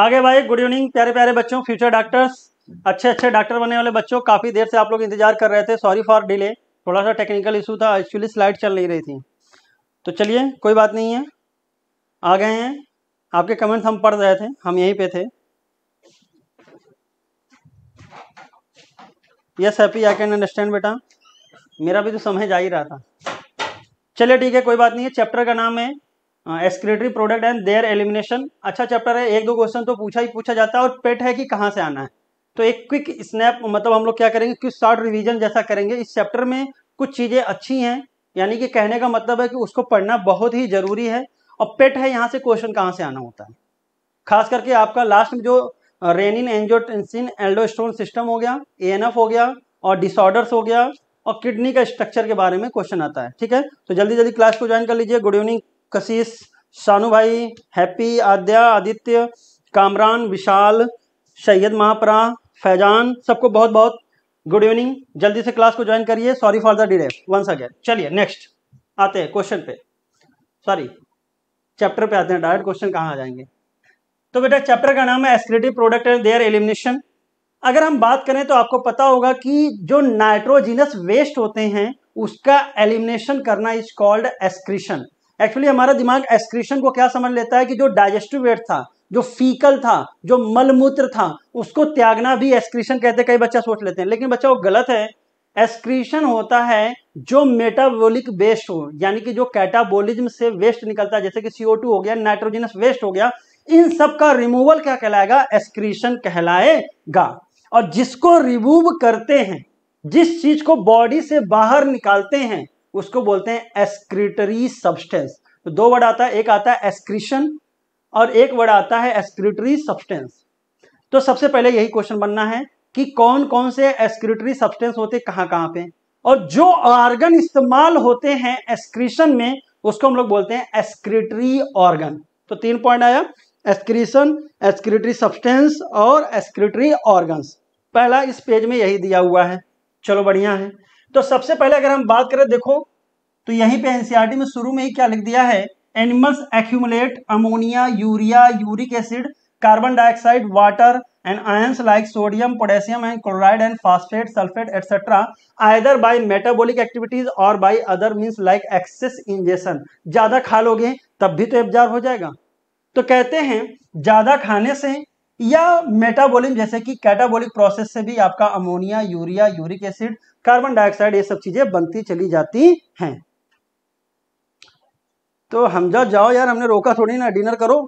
आगे भाई good evening प्यारे प्यारे बच्चों फ्यूचर डॉक्टर्स अच्छे अच्छे डॉक्टर बनने वाले बच्चों काफ़ी देर से आप लोग इंतजार कर रहे थे सॉरी फॉर डिले थोड़ा सा टेक्निकल इशू था एक्चुअली स्लाइड चल नहीं रही थी तो चलिए कोई बात नहीं है आ गए हैं आपके कमेंट्स हम पढ़ रहे थे हम यहीं पे थे yes happy I can understand बेटा मेरा भी तो समझ आ ही रहा था चलिए ठीक है कोई बात नहीं है चैप्टर का नाम है excretory product and their elimination अच्छा चैप्टर है एक दो क्वेश्चन तो पूछा ही पूछा जाता है और पेट है कि कहाँ से आना है तो एक क्विक स्नैप मतलब हम लोग क्या करेंगे क्विक शॉर्ट रिविजन जैसा करेंगे इस चैप्टर में कुछ चीज़ें अच्छी हैं यानी कि कहने का मतलब है कि उसको पढ़ना बहुत ही जरूरी है और पेट है यहाँ से क्वेश्चन कहाँ से आना होता है खास करके आपका लास्ट में जो रेनिन एंजोटेंसिन एल्डोस्टोन सिस्टम हो गया एफ हो गया और डिसऑर्डर्स हो गया और किडनी का स्ट्रक्चर के बारे में क्वेश्चन आता है ठीक है तो जल्दी जल्दी क्लास को ज्वाइन कर लीजिए गुड इवनिंग कशिश शानू भाई हैप्पी आद्या आदित्य कामरान विशाल सैयद महापरा फैजान सबको बहुत बहुत गुड इवनिंग जल्दी से क्लास को ज्वाइन करिए sorry for the delay once again चलिए नेक्स्ट आते हैं क्वेश्चन पे सॉरी चैप्टर पे आते हैं डायरेक्ट क्वेश्चन कहाँ आ जाएंगे तो बेटा चैप्टर का नाम है excretory product and their elimination अगर हम बात करें तो आपको पता होगा कि जो नाइट्रोजिनस वेस्ट होते हैं उसका एलिमिनेशन करना इज कॉल्ड एस्क्रीशन एक्चुअली हमारा दिमाग एक्सक्रीशन को क्या समझ लेता है कि जो डाइजेस्टिव वेट था जो फीकल था जो मलमूत्र था उसको त्यागना भी एक्सक्रीशन कहते कई बच्चा सोच लेते हैं लेकिन बच्चा वो गलत है एक्सक्रीशन होता है जो मेटाबोलिक वेस्ट हो यानी कि जो कैटाबोलिज्म से वेस्ट निकलता है जैसे कि सीओ हो गया नाइट्रोजनस वेस्ट हो गया इन सब का रिमूवल क्या कहलाएगा एक्सक्रीशन कहलाएगा और जिसको रिमूव करते हैं जिस चीज को बॉडी से बाहर निकालते हैं उसको बोलते हैं एस्क्रिटरी सब्सटेंस तो दो वर्ड आता है एक आता है एस्क्रिशन और एक वर्ड आता है एस्क्रिटरी सब्सटेंस तो सबसे पहले यही क्वेश्चन बनना है कि कौन कौन से एस्क्रिटरी सब्सटेंस होते कहाँ कहाँ पे और जो ऑर्गन इस्तेमाल होते हैं एस्क्रीशन में उसको हम लोग बोलते हैं एस्क्रिटरी ऑर्गन तो तीन पॉइंट आया एस्क्रीशन एस्क्रिटरी सब्सटेंस और एस्क्रिटरी ऑर्गन पहला इस पेज में यही दिया हुआ है चलो बढ़िया है तो सबसे पहले अगर हम बात करें देखो तो यहीं पे एनसीआरटी e में शुरू में ही क्या लिख दिया है animals accumulate ammonia urea uric acid carbon dioxide water and ions like sodium potassium and chloride and phosphate sulphate etc either by metabolic activities और by other means like excess ingestion ज्यादा खा लोगे तब भी तो एब्जॉर्ब हो जाएगा तो कहते हैं ज्यादा खाने से या मेटाबॉलिक जैसे कि कैटाबॉलिक प्रोसेस से भी आपका ammonia urea uric acid carbon dioxide ये सब चीजें बनती चली जाती हैं तो हम जाओ यार हमने रोका थोड़ी ना डिनर करो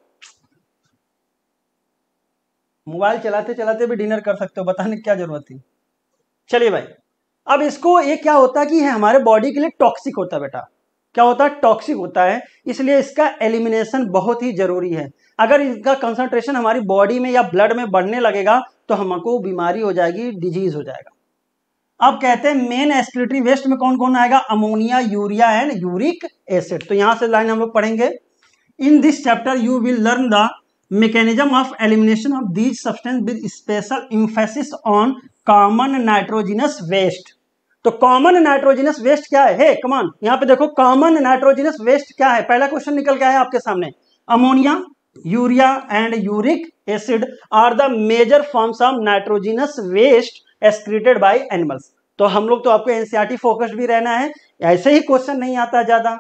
मोबाइल चलाते चलाते भी डिनर कर सकते हो बताने की क्या जरूरत थी चलिए भाई अब इसको ये क्या होता है कि हमारे बॉडी के लिए टॉक्सिक होता है बेटा क्या होता है टॉक्सिक होता है इसलिए इसका एलिमिनेशन बहुत ही जरूरी है अगर इसका कंसंट्रेशन हमारी बॉडी में या ब्लड में बढ़ने लगेगा तो हमको बीमारी हो जाएगी डिजीज हो जाएगा अब कहते हैं मेन एस्पिरेटरी वेस्ट में कौन कौन आएगा ammonia urea and uric acid तो यहां से लाइन हम लोग पढ़ेंगे in this chapter you will learn the mechanism of elimination of these substance with special emphasis on common nitrogenous waste तो कॉमन नाइट्रोजिनस वेस्ट क्या है कमान hey, यहां पे देखो कॉमन नाइट्रोजिनस वेस्ट क्या है पहला क्वेश्चन निकल गया है आपके सामने ammonia urea and uric acid are the major forms of nitrogenous waste excreted by animals तो हम लोग तो आपको एनसीआरटी फोकस्ड e भी रहना है ऐसे ही क्वेश्चन नहीं आता ज्यादा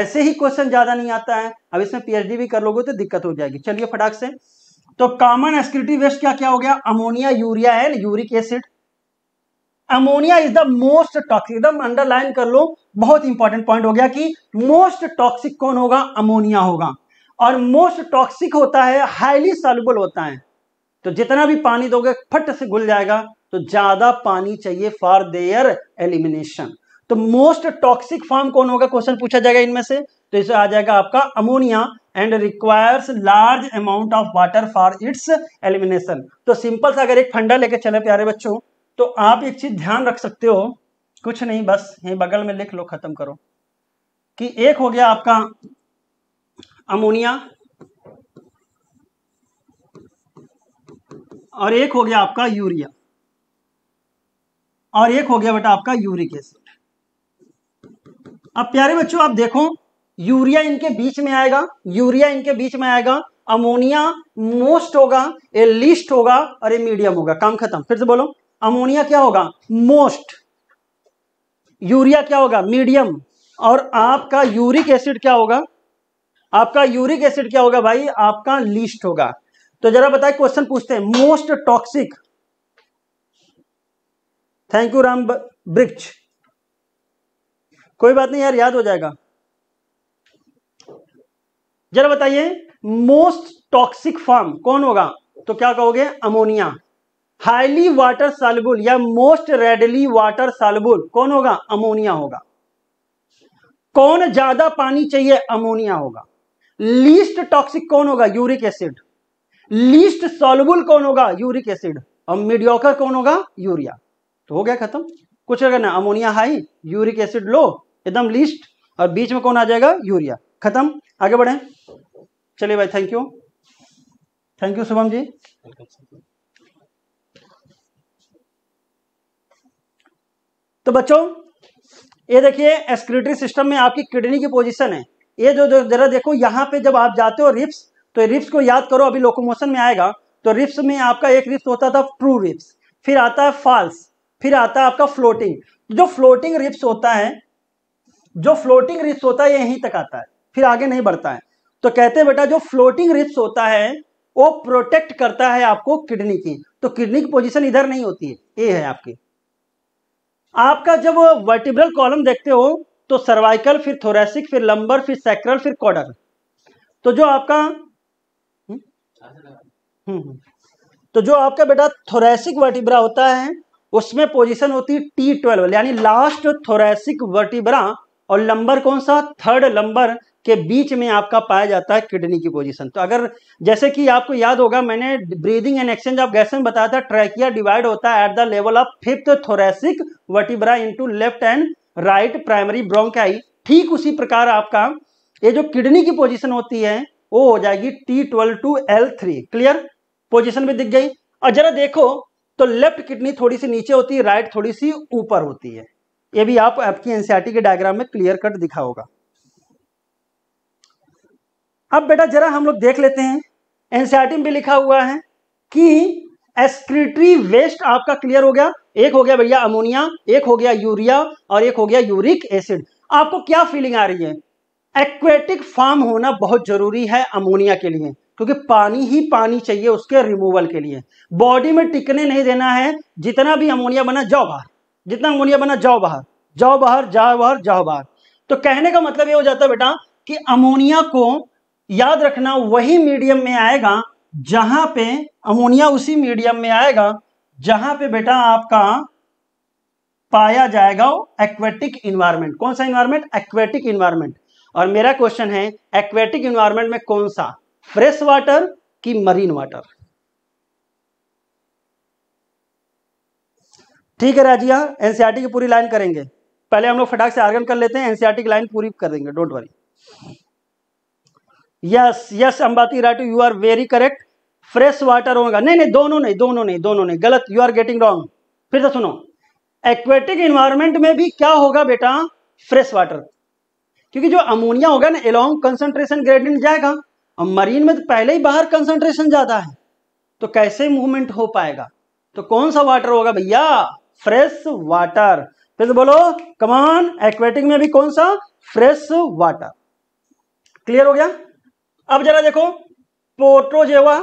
ऐसे ही क्वेश्चन ज्यादा नहीं आता है अब इसमें पीएचडी भी कर लोगे तो दिक्कत हो जाएगी चलिए फटाक से तो कॉमन एक्सक्रीटिव वेस्ट क्या क्या हो गया अमोनिया यूरिया है uric acid ammonia is the most toxic एकदम अंडरलाइन कर लो बहुत इंपॉर्टेंट पॉइंट हो गया कि मोस्ट टॉक्सिक कौन होगा अमोनिया होगा और मोस्ट टॉक्सिक होता है हाईली सॉल्युबल होता है तो जितना भी पानी दोगे फट से घुल जाएगा तो ज्यादा पानी चाहिए फॉर देयर एलिमिनेशन तो मोस्ट टॉक्सिक फॉर्म कौन होगा क्वेश्चन पूछा जाएगा इनमें से तो इसे आ जाएगा आपका ammonia and requires large amount of water for its elimination तो सिंपल सा अगर एक फंडा लेके चले प्यारे बच्चों तो आप एक चीज ध्यान रख सकते हो कुछ नहीं बस यही बगल में लिख लो खत्म करो कि एक हो गया आपका अमोनिया और एक हो गया आपका यूरिया और एक हो गया बेटा आपका यूरिक एसिड अब प्यारे बच्चों आप देखो यूरिया इनके बीच में आएगा यूरिया इनके बीच में आएगा अमोनिया मोस्ट होगा ए लिस्ट होगा और ए मीडियम होगा काम खत्म फिर से बोलो अमोनिया क्या होगा मोस्ट यूरिया क्या होगा मीडियम और आपका यूरिक एसिड क्या होगा आपका यूरिक एसिड क्या होगा भाई आपका लिस्ट होगा तो जरा बताए क्वेश्चन पूछते हैं most toxic thank you Ram Vriksh कोई बात नहीं यार याद हो जाएगा जरा बताइए मोस्ट टॉक्सिक फॉर्म कौन होगा तो क्या कहोगे अमोनिया हाईली वाटर सालबुल या मोस्ट रेडली वाटर सालबुल कौन होगा अमोनिया होगा कौन ज्यादा पानी चाहिए अमोनिया होगा लीस्ट टॉक्सिक कौन होगा यूरिक एसिड लीस्ट सॉल्युबल कौन होगा यूरिक एसिड और मीडियोकर कौन होगा यूरिया तो हो गया खत्म कुछ अगर ना ammonia high uric acid low एकदम लिस्ट और बीच में कौन आ जाएगा यूरिया खत्म आगे बढ़े चलिए भाई thank you thank you Shubham ji तो बच्चों ये देखिए एक्सक्रिटरी सिस्टम में आपकी किडनी की पोजीशन है ये जो जरा देखो यहाँ पे जब आप जाते हो रिप्स तो रिप्स को याद करो अभी लोकोमोशन में आएगा तो रिप्स में आपका एक रिप्स होता था ट्रू रिप्स फिर आता है फॉल्स फिर आता है आपका फ्लोटिंग जो फ्लोटिंग रिप्स होता है जो फ्लोटिंग रिप्स होता है यहीं तक आता है फिर आगे नहीं बढ़ता है तो कहते हैं बेटा जो फ्लोटिंग रिप्स होता है वो प्रोटेक्ट करता है आपको किडनी की तो किडनी की पोजिशन इधर नहीं होती है ए है आपकी आपका जब वर्टिब्रल कॉलम देखते हो तो सर्वाइकल फिर थोरेसिक फिर लंबर फिर सैक्रल फिर कॉडर तो जो आपका हुँ? हम्म? हुँ। हम्म, हम्म। तो जो आपका बेटा थोरेसिक वर्टिब्रा होता है उसमें पोजीशन होती है टी ट्वेल्व यानी लास्ट थोरेसिक वर्टिब्रा और लंबर कौन सा थर्ड लंबर के बीच में आपका पाया जाता है किडनी की पोजीशन तो अगर जैसे कि आपको याद होगा मैंने breathing and exchange of gas में बताया था ट्रैकिया डिवाइड होता है at the level of fifth thoracic vertebra into left and right primary bronchi ठीक उसी प्रकार आपका ये जो किडनी की पोजिशन होती है वो हो जाएगी T twelve to L three clear position भी दिख गई और जरा देखो तो लेफ्ट किडनी थोड़ी सी नीचे होती है राइट थोड़ी सी ऊपर होती है ये भी आप आपकी एनसीआरटी e के डायग्राम में क्लियर कट दिखा होगा अब बेटा जरा हम लोग देख लेते हैं एनसीआरटी e में भी लिखा हुआ है कि एक्सक्रीटरी वेस्ट आपका क्लियर हो गया एक हो गया भैया अमोनिया एक हो गया यूरिया और एक हो गया यूरिक एसिड आपको क्या फीलिंग आ रही है एक्वेटिक फार्म होना बहुत जरूरी है अमोनिया के लिए क्योंकि पानी ही पानी चाहिए उसके रिमूवल के लिए बॉडी में टिकने नहीं देना है जितना भी अमोनिया बना जाओ बाहर जितना अमोनिया बना जाओ बाहर जाओ बाहर जाओ बाहर जाओ बाहर तो कहने का मतलब ये हो जाता है बेटा कि अमोनिया को याद रखना वही मीडियम में आएगा जहां पे अमोनिया उसी मीडियम में आएगा जहां पे बेटा आपका पाया जाएगा एक्वेटिक इन्वायरमेंट कौन सा इन्वायरमेंट एक्वेटिक इन्वायरमेंट और मेरा क्वेश्चन है एक्वेटिक इन्वायरमेंट में कौन सा फ्रेश वाटर की मरीन वाटर ठीक है राजिया एनसीआरटी e की पूरी लाइन करेंगे पहले हम लोग फटाक से आर्गन कर लेते हैं एनसीआरटी e की लाइन पूरी कर देंगे don't worry yes yes Ambati Rayudu you are very correct fresh water होगा नहीं नहीं दोनों नहीं दोनों नहीं दोनों नहीं गलत यू आर गेटिंग रॉन्ग फिर से सुनो एक्वेटिक इन्वायरमेंट में भी क्या होगा बेटा फ्रेश वाटर क्योंकि जो अमोनिया होगा ना एलोंग कंसंट्रेशन ग्रेडियंट जाएगा और मरीन में तो पहले ही बाहर कंसंट्रेशन ज्यादा है तो कैसे मूवमेंट हो पाएगा तो कौन सा वाटर होगा भैया फ्रेश वाटर फिर से बोलो कमान एक्वेटिक में भी कौन सा फ्रेश वाटर क्लियर हो गया अब जरा देखो पोट्रोजेवा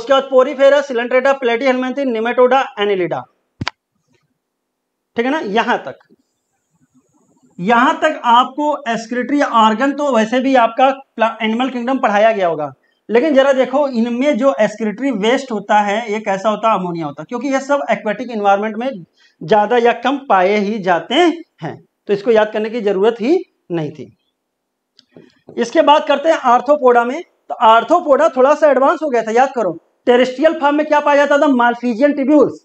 उसके बाद पोरीफेरा सिलेंट्रेटा प्लेटी हेलमेंथिन निमेटोडा एनिलिडा ठीक है ना यहां तक यहां तक आपको एस्क्रेटरी ऑर्गन तो वैसे भी आपका एनिमल किंगडम पढ़ाया गया होगा लेकिन जरा देखो इनमें जो एस्क्रेटरी वेस्ट होता है ये कैसा होता है अमोनिया होता है क्योंकि ये सब एक्वेटिक इन्वायरमेंट में ज्यादा या कम पाए ही जाते हैं तो इसको याद करने की जरूरत ही नहीं थी इसके बाद करते हैं आर्थोपोडा में तो आर्थोपोडा थोड़ा सा एडवांस हो गया था याद करो टेरिस्ट्रियल फार्म में क्या पाया जाता था Malpighian tubule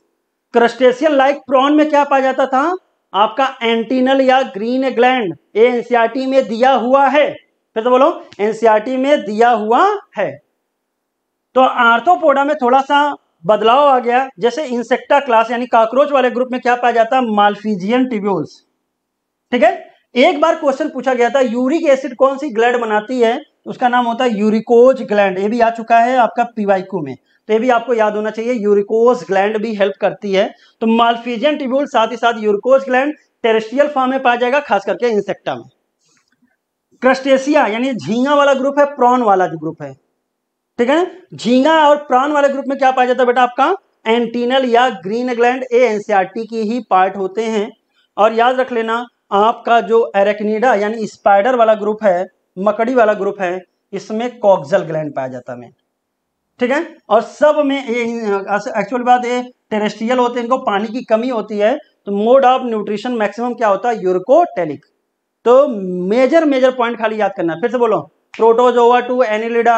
crustacean like prawn में क्या पाया जाता था आपका एंटीनल या ग्रीन ग्लैंड एनसीआरटी e में दिया हुआ है फिर तो बोलो एनसीआरटी e में दिया हुआ है तो आर्थोपोडा में थोड़ा सा बदलाव आ गया जैसे इंसेक्टा क्लास यानी काक्रोच वाले ग्रुप में क्या पाया जाता है मालफीजियन टिब्यूल्स ठीक है एक बार क्वेश्चन पूछा गया था यूरिक एसिड कौन सी ग्लैंड बनाती है उसका नाम होता है यूरिकोज ग्लैंड ये भी आ चुका है आपका पीवाइको में तो ये भी आपको याद होना चाहिए यूरिकोस ग्लैंड भी हेल्प करती है तो माल्फीजियन ट्रिब्यूल साथ ही साथ यूरिकोस ग्लैंड टेरेस्ट्रियल फॉर्म में पाया जाएगा खास करके इंसेक्टा में क्रस्टेशिया यानी झींगा वाला ग्रुप है प्रॉन वाला जो ग्रुप है ठीक है झींगा और प्रॉन वाले ग्रुप में क्या पाया जाता है बेटा आपका एंटीनल या ग्रीन ग्लैंड ए एनसीआरटी की ही पार्ट होते हैं और याद रख लेना आपका जो एरेक्निडा यानी स्पाइडर वाला ग्रुप है मकड़ी वाला ग्रुप है इसमें कॉक्जल ग्लैंड पाया जाता है ठीक है और सब में एक्चुअल बात ये टेरेस्ट्रियल होते हैं इनको पानी की कमी होती है तो मोड ऑफ न्यूट्रिशन मैक्सिमम क्या होता है यूरकोटेलिक तो मेजर मेजर पॉइंट खाली याद करना फिर से बोलो Protozoa to Annelida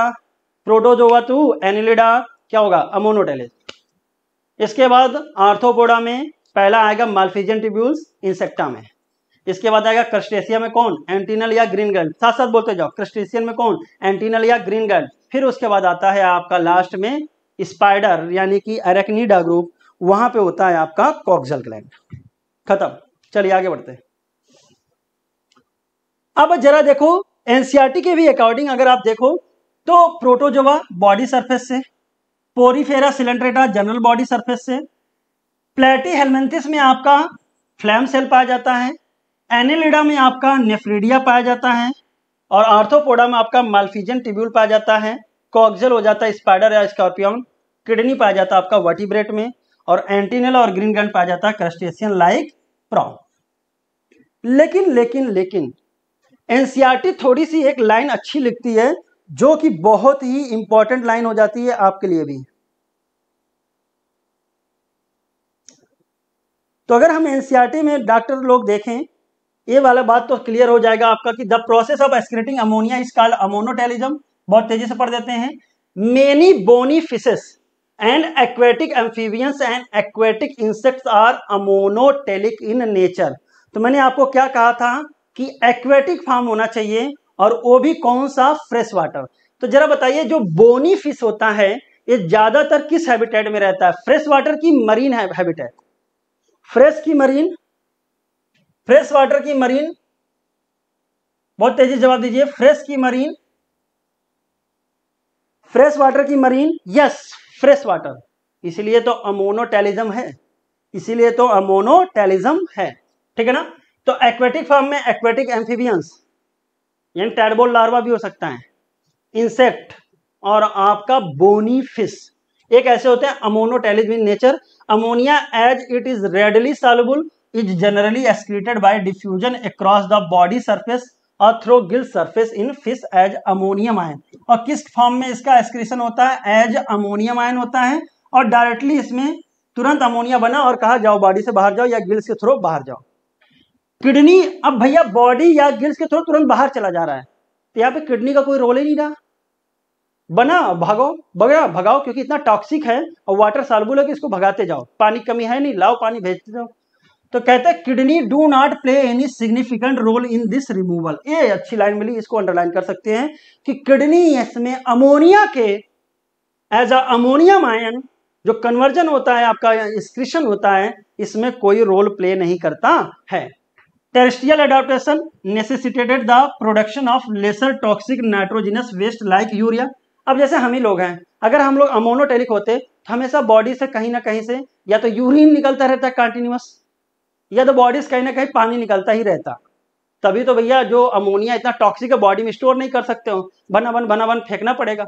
Protozoa to Annelida क्या होगा अमोनोटेलिस इसके बाद आर्थोपोडा में पहला आएगा माल्फिजियन ट्रिब्यूल्स इंसेक्टा में इसके बाद आएगा क्रस्टेशिया में कौन एंटीनल या ग्रीन गर्ल साथ साथ बोलते जाओ क्रस्टेशियन में कौन एंटीनल या ग्रीन गर्ल फिर उसके बाद आता है आपका लास्ट में स्पाइडर यानी कि अरेक्निडा ग्रुप वहां पे होता है आपका कॉक्सल ग्लैंड खत्म चलिए आगे बढ़ते हैं अब जरा देखो एनसीआरटी e के भी अकॉर्डिंग अगर आप देखो तो प्रोटोजोवा बॉडी सरफेस से Porifera Coelenterata general body surface से प्लेटी हेलमेंथिस में आपका फ्लैम सेल पाया जाता है एनिलिडा में आपका नेफ्रीडिया पाया जाता है और आर्थोपोडा में आपका मालफीजन टिब्यूल पाया जाता है कॉक्जल हो जाता है स्पाइडर या स्कॉर्पियन किडनी पाया जाता है आपका वर्टिब्रेट में और एंटीनल और ग्रीन गंड पाया जाता है क्रस्टेशियन लाइक प्रॉन लेकिन लेकिन लेकिन एनसीआरटी थोड़ी सी एक लाइन अच्छी लिखती है जो कि बहुत ही इंपॉर्टेंट लाइन हो जाती है आपके लिए भी तो अगर हम एनसीआरटी में डॉक्टर लोग देखें ये वाला बात तो क्लियर हो जाएगा आपका कि the process of excreting ammonia is called ammonotelism बहुत तेजी से पढ़ देते हैं many bony fishes and aquatic amphibians and aquatic insect are ammonotelic in nature तो मैंने आपको क्या कहा था कि एक्वेटिक फार्म होना चाहिए और वो भी कौन सा फ्रेश वाटर तो जरा बताइए जो बोनी फिश होता है ये ज्यादातर किस हैबिटेट में रहता है फ्रेश वाटर की मरीन हैबिटेट फ्रेश की मरीन फ्रेश वाटर की मरीन बहुत तेजी जवाब दीजिए फ्रेश की मरीन फ्रेश वाटर की मरीन यस फ्रेश वाटर इसीलिए तो अमोनोटेलिज्म है इसीलिए तो अमोनोटेलिज्म है ठीक है ना तो एक्वेटिक फॉर्म में एक्वेटिक एम्फीबियंस यानी टैडबोल लार्वा भी हो सकता है इंसेक्ट और आपका बोनी फिश एक ऐसे होते हैं ammonotelism in nature ammonia as it is readily soluble is generally excreted by diffusion across the body surface और through gill surface in fish as ammonium ion और किस फॉर्म में इसका एक्सक्रीशन होता है एज अमोनियम आयन होता है और डायरेक्टली इसमें तुरंत अमोनिया बना और कहा जाओ बॉडी से बाहर जाओ या गिल्स के थ्रो बाहर जाओ किडनी अब भैया बॉडी या गिल्स के थ्रो तुरंत बाहर चला जा रहा है तो यहाँ पे किडनी का कोई रोल ही नहीं रहा बना भागो भगा भगाओ क्योंकि इतना टॉक्सिक है और वाटर सालबुल है कि इसको भगाते जाओ पानी कमी है नहीं लाओ पानी भेजते जाओ तो कहते हैं kidney do not play any significant role in this removal ये अच्छी लाइन मिली इसको अंडरलाइन कर सकते हैं कि किडनी इसमें अमोनिया के एज अ अमोनियम आयन जो कन्वर्जन होता है आपका स्क्रिशन होता है इसमें कोई रोल प्ले नहीं करता है terrestrial adaptation necessitated the production of lesser toxic nitrogenous waste like urea अब जैसे हम ही लोग हैं अगर हम लोग अमोनोटेरिक होते तो हमेशा बॉडी से कहीं ना कहीं से या तो यूरिन निकलता रहता है कंटिन्यूस या तो बॉडी से कहीं ना कहीं पानी निकलता ही रहता तभी तो भैया जो अमोनिया इतना टॉक्सिक है बॉडी में स्टोर नहीं कर सकते हो बना बन बना बन फेंकना पड़ेगा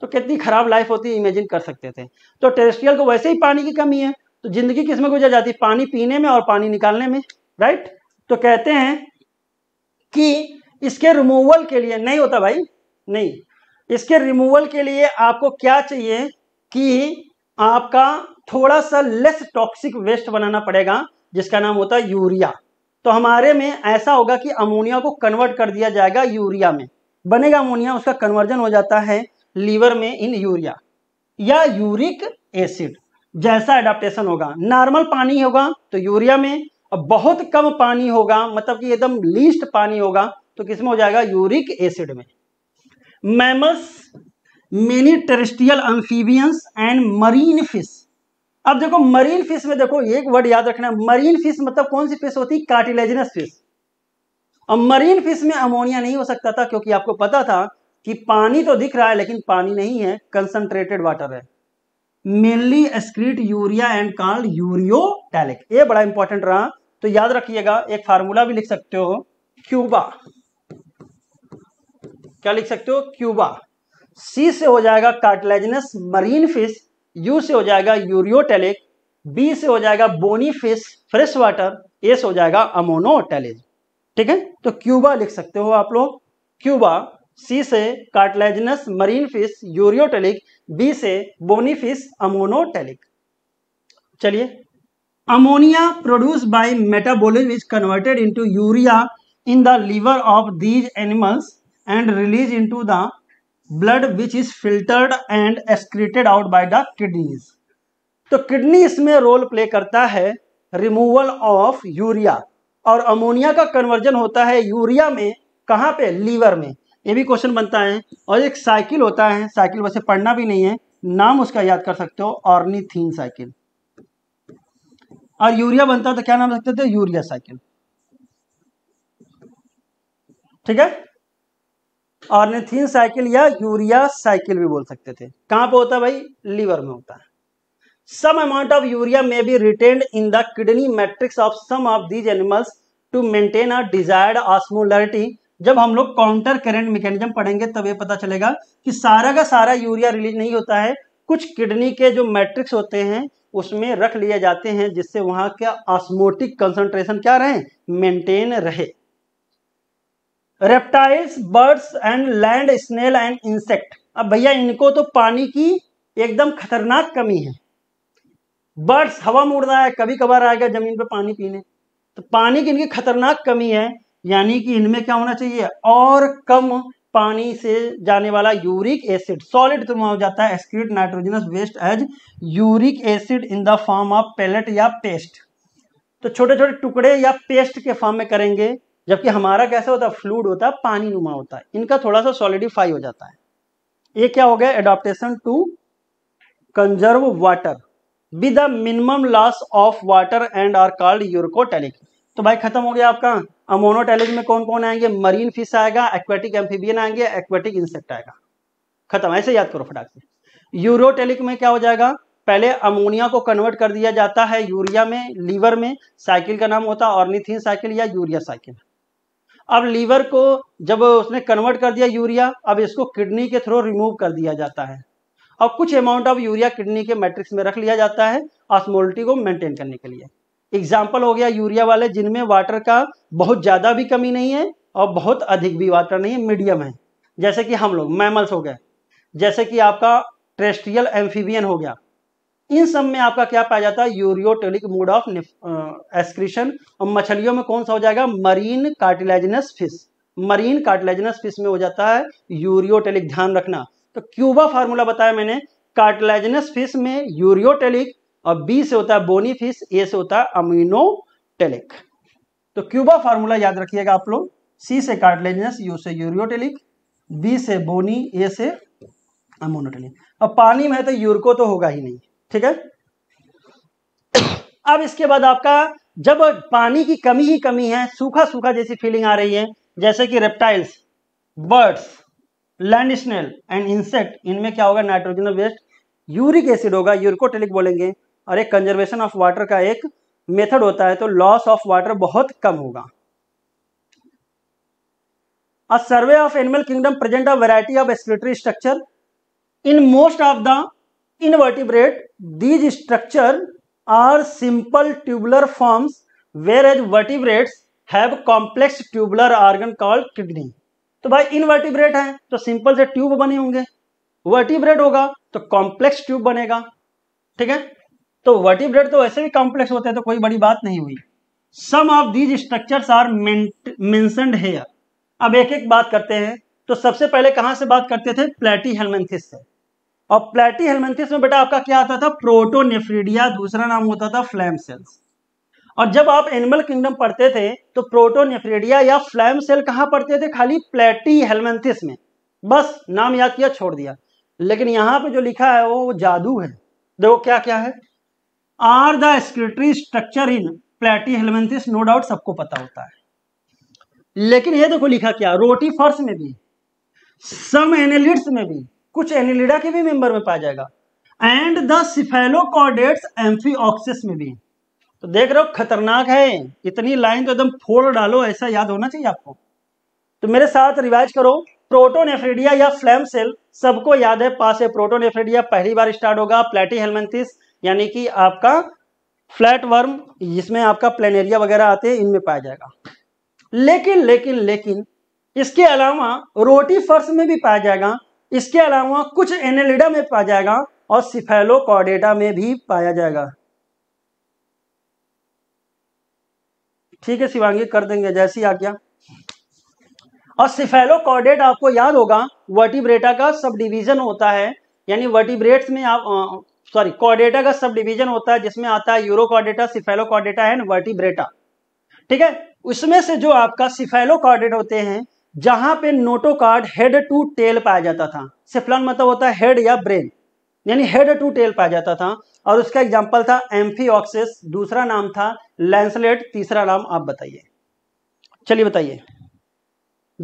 तो कितनी खराब लाइफ होती है इमेजिन कर सकते थे तो टेरेस्ट्रियल को वैसे ही पानी की कमी है तो जिंदगी किस में गुजर जाती पानी पीने में और पानी निकालने में राइट तो कहते हैं कि इसके रिमूवल के लिए नहीं होता भाई नहीं इसके रिमूवल के लिए आपको क्या चाहिए कि आपका थोड़ा सा लेस टॉक्सिक वेस्ट बनाना पड़ेगा जिसका नाम होता है यूरिया तो हमारे में ऐसा होगा कि अमोनिया को कन्वर्ट कर दिया जाएगा यूरिया में बनेगा अमोनिया उसका कन्वर्जन हो जाता है लीवर में इन यूरिया या यूरिक एसिड जैसा एडाप्टेशन होगा नॉर्मल पानी होगा तो यूरिया में और बहुत कम पानी होगा मतलब कि एकदम लीस्ट पानी होगा तो किसमें हो जाएगा यूरिक एसिड में mammals many terrestrial amphibians and marine fish अब देखो मरीन फिश में देखो एक वर्ड याद रखना मरीन फिश मतलब कौन सी फिश होती कार्टिलेजनस फिश और मरीन फिश में अमोनिया नहीं हो सकता था क्योंकि आपको पता था कि पानी तो दिख रहा है लेकिन पानी नहीं है कंसंट्रेटेड वाटर है mainly excrete urea and called ureotelic ये बड़ा इंपॉर्टेंट रहा तो याद रखिएगा एक फार्मूला भी लिख सकते हो क्यूबा क्या लिख सकते हो क्यूबा सी से हो जाएगा कार्टिलेजनस मरीन फिश यू से हो जाएगा यूरियोटेलिक बी से हो जाएगा bony fish fresh water A से हो जाएगा अमोनोटेलिज ठीक है तो क्यूबा लिख सकते हो आप लोग क्यूबा सी से cartilaginous marine fish ureotelic B से बोनी फिश अमोनोटेलिक चलिए ammonia produce by metabolism is converted into urea in the liver of these animals and release into the blood which is filtered and excreted out by the kidneys तो kidney इसमें role play करता है removal of urea और ammonia का conversion होता है urea में कहाँ पे लीवर में ये भी क्वेश्चन बनता है और एक साइकिल होता है साइकिल वैसे पढ़ना भी नहीं है नाम उसका याद कर सकते हो ऑर्निथीन साइकिल और यूरिया बनता तो क्या नाम रखते थे यूरिया साइकिल ठीक है ऑर्निथिन साइकिल या यूरिया साइकिल भी बोल सकते थे कहाँ पे होता है भाई लीवर में होता है some amount of urea may be retained in the kidney matrix of some of these animals to maintain a desired osmolarity जब हम लोग काउंटर करेंट मैकेनिज्म पढ़ेंगे तब ये पता चलेगा कि सारा का सारा यूरिया रिलीज नहीं होता है कुछ किडनी के जो मैट्रिक्स होते हैं उसमें रख लिए जाते हैं जिससे वहां का ऑस्मोटिक कंसंट्रेशन क्या रहे मेंटेन रहे reptiles birds and land snail and insect अब भैया इनको तो पानी की एकदम खतरनाक कमी है बर्ड्स हवा में उड़ रहा है कभी कभार आएगा जमीन पे पानी पीने तो पानी की इनकी खतरनाक कमी है यानी कि इनमें क्या होना चाहिए और कम पानी से जाने वाला यूरिक एसिड सॉलिड तो हो जाता है excrete nitrogenous waste as uric acid in the form of pellet या पेस्ट तो छोटे छोटे टुकड़े या पेस्ट के फॉर्म में करेंगे जबकि हमारा कैसा होता है फ्लूड होता है पानी नुमा होता है इनका थोड़ा सा सॉलिडिफाई हो जाता है ये क्या हो गया adaptation to conserve water with minimum loss of water and are called uricotelic तो भाई खत्म हो गया आपका अमोनोटेलिक में कौन कौन आएंगे मरीन फिश आएगा एक्वेटिक एम्फीबियन आएंगे एक्वेटिक इंसेक्ट आएगा खत्म ऐसे याद करो फटाक से यूरोटेलिक में क्या हो जाएगा पहले अमोनिया को कन्वर्ट कर दिया जाता है यूरिया में लीवर में साइकिल का नाम होता है ऑर्निथिन साइकिल या यूरिया साइकिल अब लीवर को जब उसने कन्वर्ट कर दिया यूरिया अब इसको किडनी के थ्रू रिमूव कर दिया जाता है और कुछ अमाउंट ऑफ यूरिया किडनी के मैट्रिक्स में रख लिया जाता है ऑस्मोलिटी को मेंटेन करने के लिए एग्जाम्पल हो गया यूरिया वाले जिनमें वाटर का बहुत ज़्यादा भी कमी नहीं है और बहुत अधिक भी वाटर नहीं है मीडियम है जैसे कि हम लोग मैमल्स हो गए जैसे कि आपका ट्रेस्ट्रियल एम्फीबियन हो गया इन सब में आपका क्या पाया जाता है यूरियोटेलिक मोड ऑफ एक्सक्रीशन और मछलियों में कौन सा हो जाएगा marine cartilaginous fish marine cartilaginous fish में हो जाता है यूरियोटेलिक ध्यान रखना तो क्यूबा फार्मूला बताया मैंने कार्टिलेजनस फिश में यूरियोटेलिक और बी से होता है बोनी फिश ए से होता है अमीनोटेलिक तो क्यूबा फार्मूला याद रखिएगा आप लोग सी से कार्टिलेजनस यू से यूरियोटेलिक बी से बोनी ए से अमोनोटेलिक अब पानी में है तो यूरको तो होगा ही नहीं ठीक है अब इसके बाद आपका जब पानी की कमी ही कमी है सूखा सूखा जैसी फीलिंग आ रही है जैसे कि reptiles birds land snail and insect इनमें क्या होगा नाइट्रोजन वेस्ट यूरिक एसिड होगा यूरिकोटेलिक बोलेंगे और एक कंजर्वेशन ऑफ वाटर का एक मेथड होता है तो लॉस ऑफ वाटर बहुत कम होगा survey of animal kingdom present a variety of excretory structure in most of the these structure are simple tubular forms whereas vertebrates have complex tubular organ called kidney तो भाई invertebrate है तो simple से tube बने होंगे vertebrate होगा तो complex tube बनेगा ठीक है तो वर्टिब्रेट तो वैसे भी कॉम्प्लेक्स होते हैं तो कोई बड़ी बात नहीं हुई some of these structure are mentioned here अब एक एक बात करते हैं तो सबसे पहले कहां से बात करते थे प्लेटी हेलमेंथिस से और प्लेटी हेलमेंथिस में बेटा आपका क्या आता था प्रोटोनेफ्रीडिया दूसरा नाम होता था फ्लैम सेल्स और जब आप एनिमल किंगडम पढ़ते थे तो प्रोटोनेफ्रीडिया या फ्लैम सेल कहां पढ़ते थे खाली प्लेटी हेलमेंथिस में बस नाम याद किया छोड़ दिया लेकिन यहां पे जो लिखा है वो जादू है देखो क्या क्या है are the excretory structure in Platyhelminthes no doubt सबको पता होता है लेकिन ये देखो लिखा क्या रोटी फर्स में भी सम एनेलिट्स में भी कुछ एनिलिडा के भी मेंबर में पाया जाएगा एंड द सिफेलोकॉडेट्स एम्फीऑक्सिस में भी तो देख रहे हो खतरनाक है इतनी लाइन तो एकदम फोड़ डालो ऐसा याद होना चाहिए आपको तो मेरे साथ रिवाइज करो प्रोटोनेफ्रेडिया या फ्लैम सेल सबको याद है पास है प्रोटोनेफ्रेडिया पहली बार स्टार्ट होगा प्लेटी हेलमेंथिस यानी कि आपका फ्लैट वर्म जिसमें आपका प्लेनेरिया वगैरह आते हैं इनमें पाया जाएगा लेकिन लेकिन लेकिन इसके अलावा रोटी फर्श में भी पाया जाएगा इसके अलावा कुछ एनेलिडा में पाया जाएगा और कॉडेटा में भी पाया जाएगा ठीक है शिवांगी कर देंगे जैसी आ गया और कॉडेट आपको याद होगा वर्टिब्रेटा का सब डिवीजन होता है यानी वर्टिब्रेट्स में आप सॉरी कॉडेटा का सब डिवीजन होता है जिसमें आता है सिफेलो सिफेलोकॉडेटा एंड वर्टिब्रेटा ठीक है उसमें से जो आपका कॉर्डेट होते हैं जहां पे नोटोकार्ड हेड टू टेल पाया जाता था सेफ्लॉन मतलब होता है हेड या ब्रेन यानी हेड टू टेल पाया जाता था और उसका एग्जाम्पल था एम्फी ऑक्सिस दूसरा नाम था लैंसलेट तीसरा नाम आप बताइए चलिए बताइए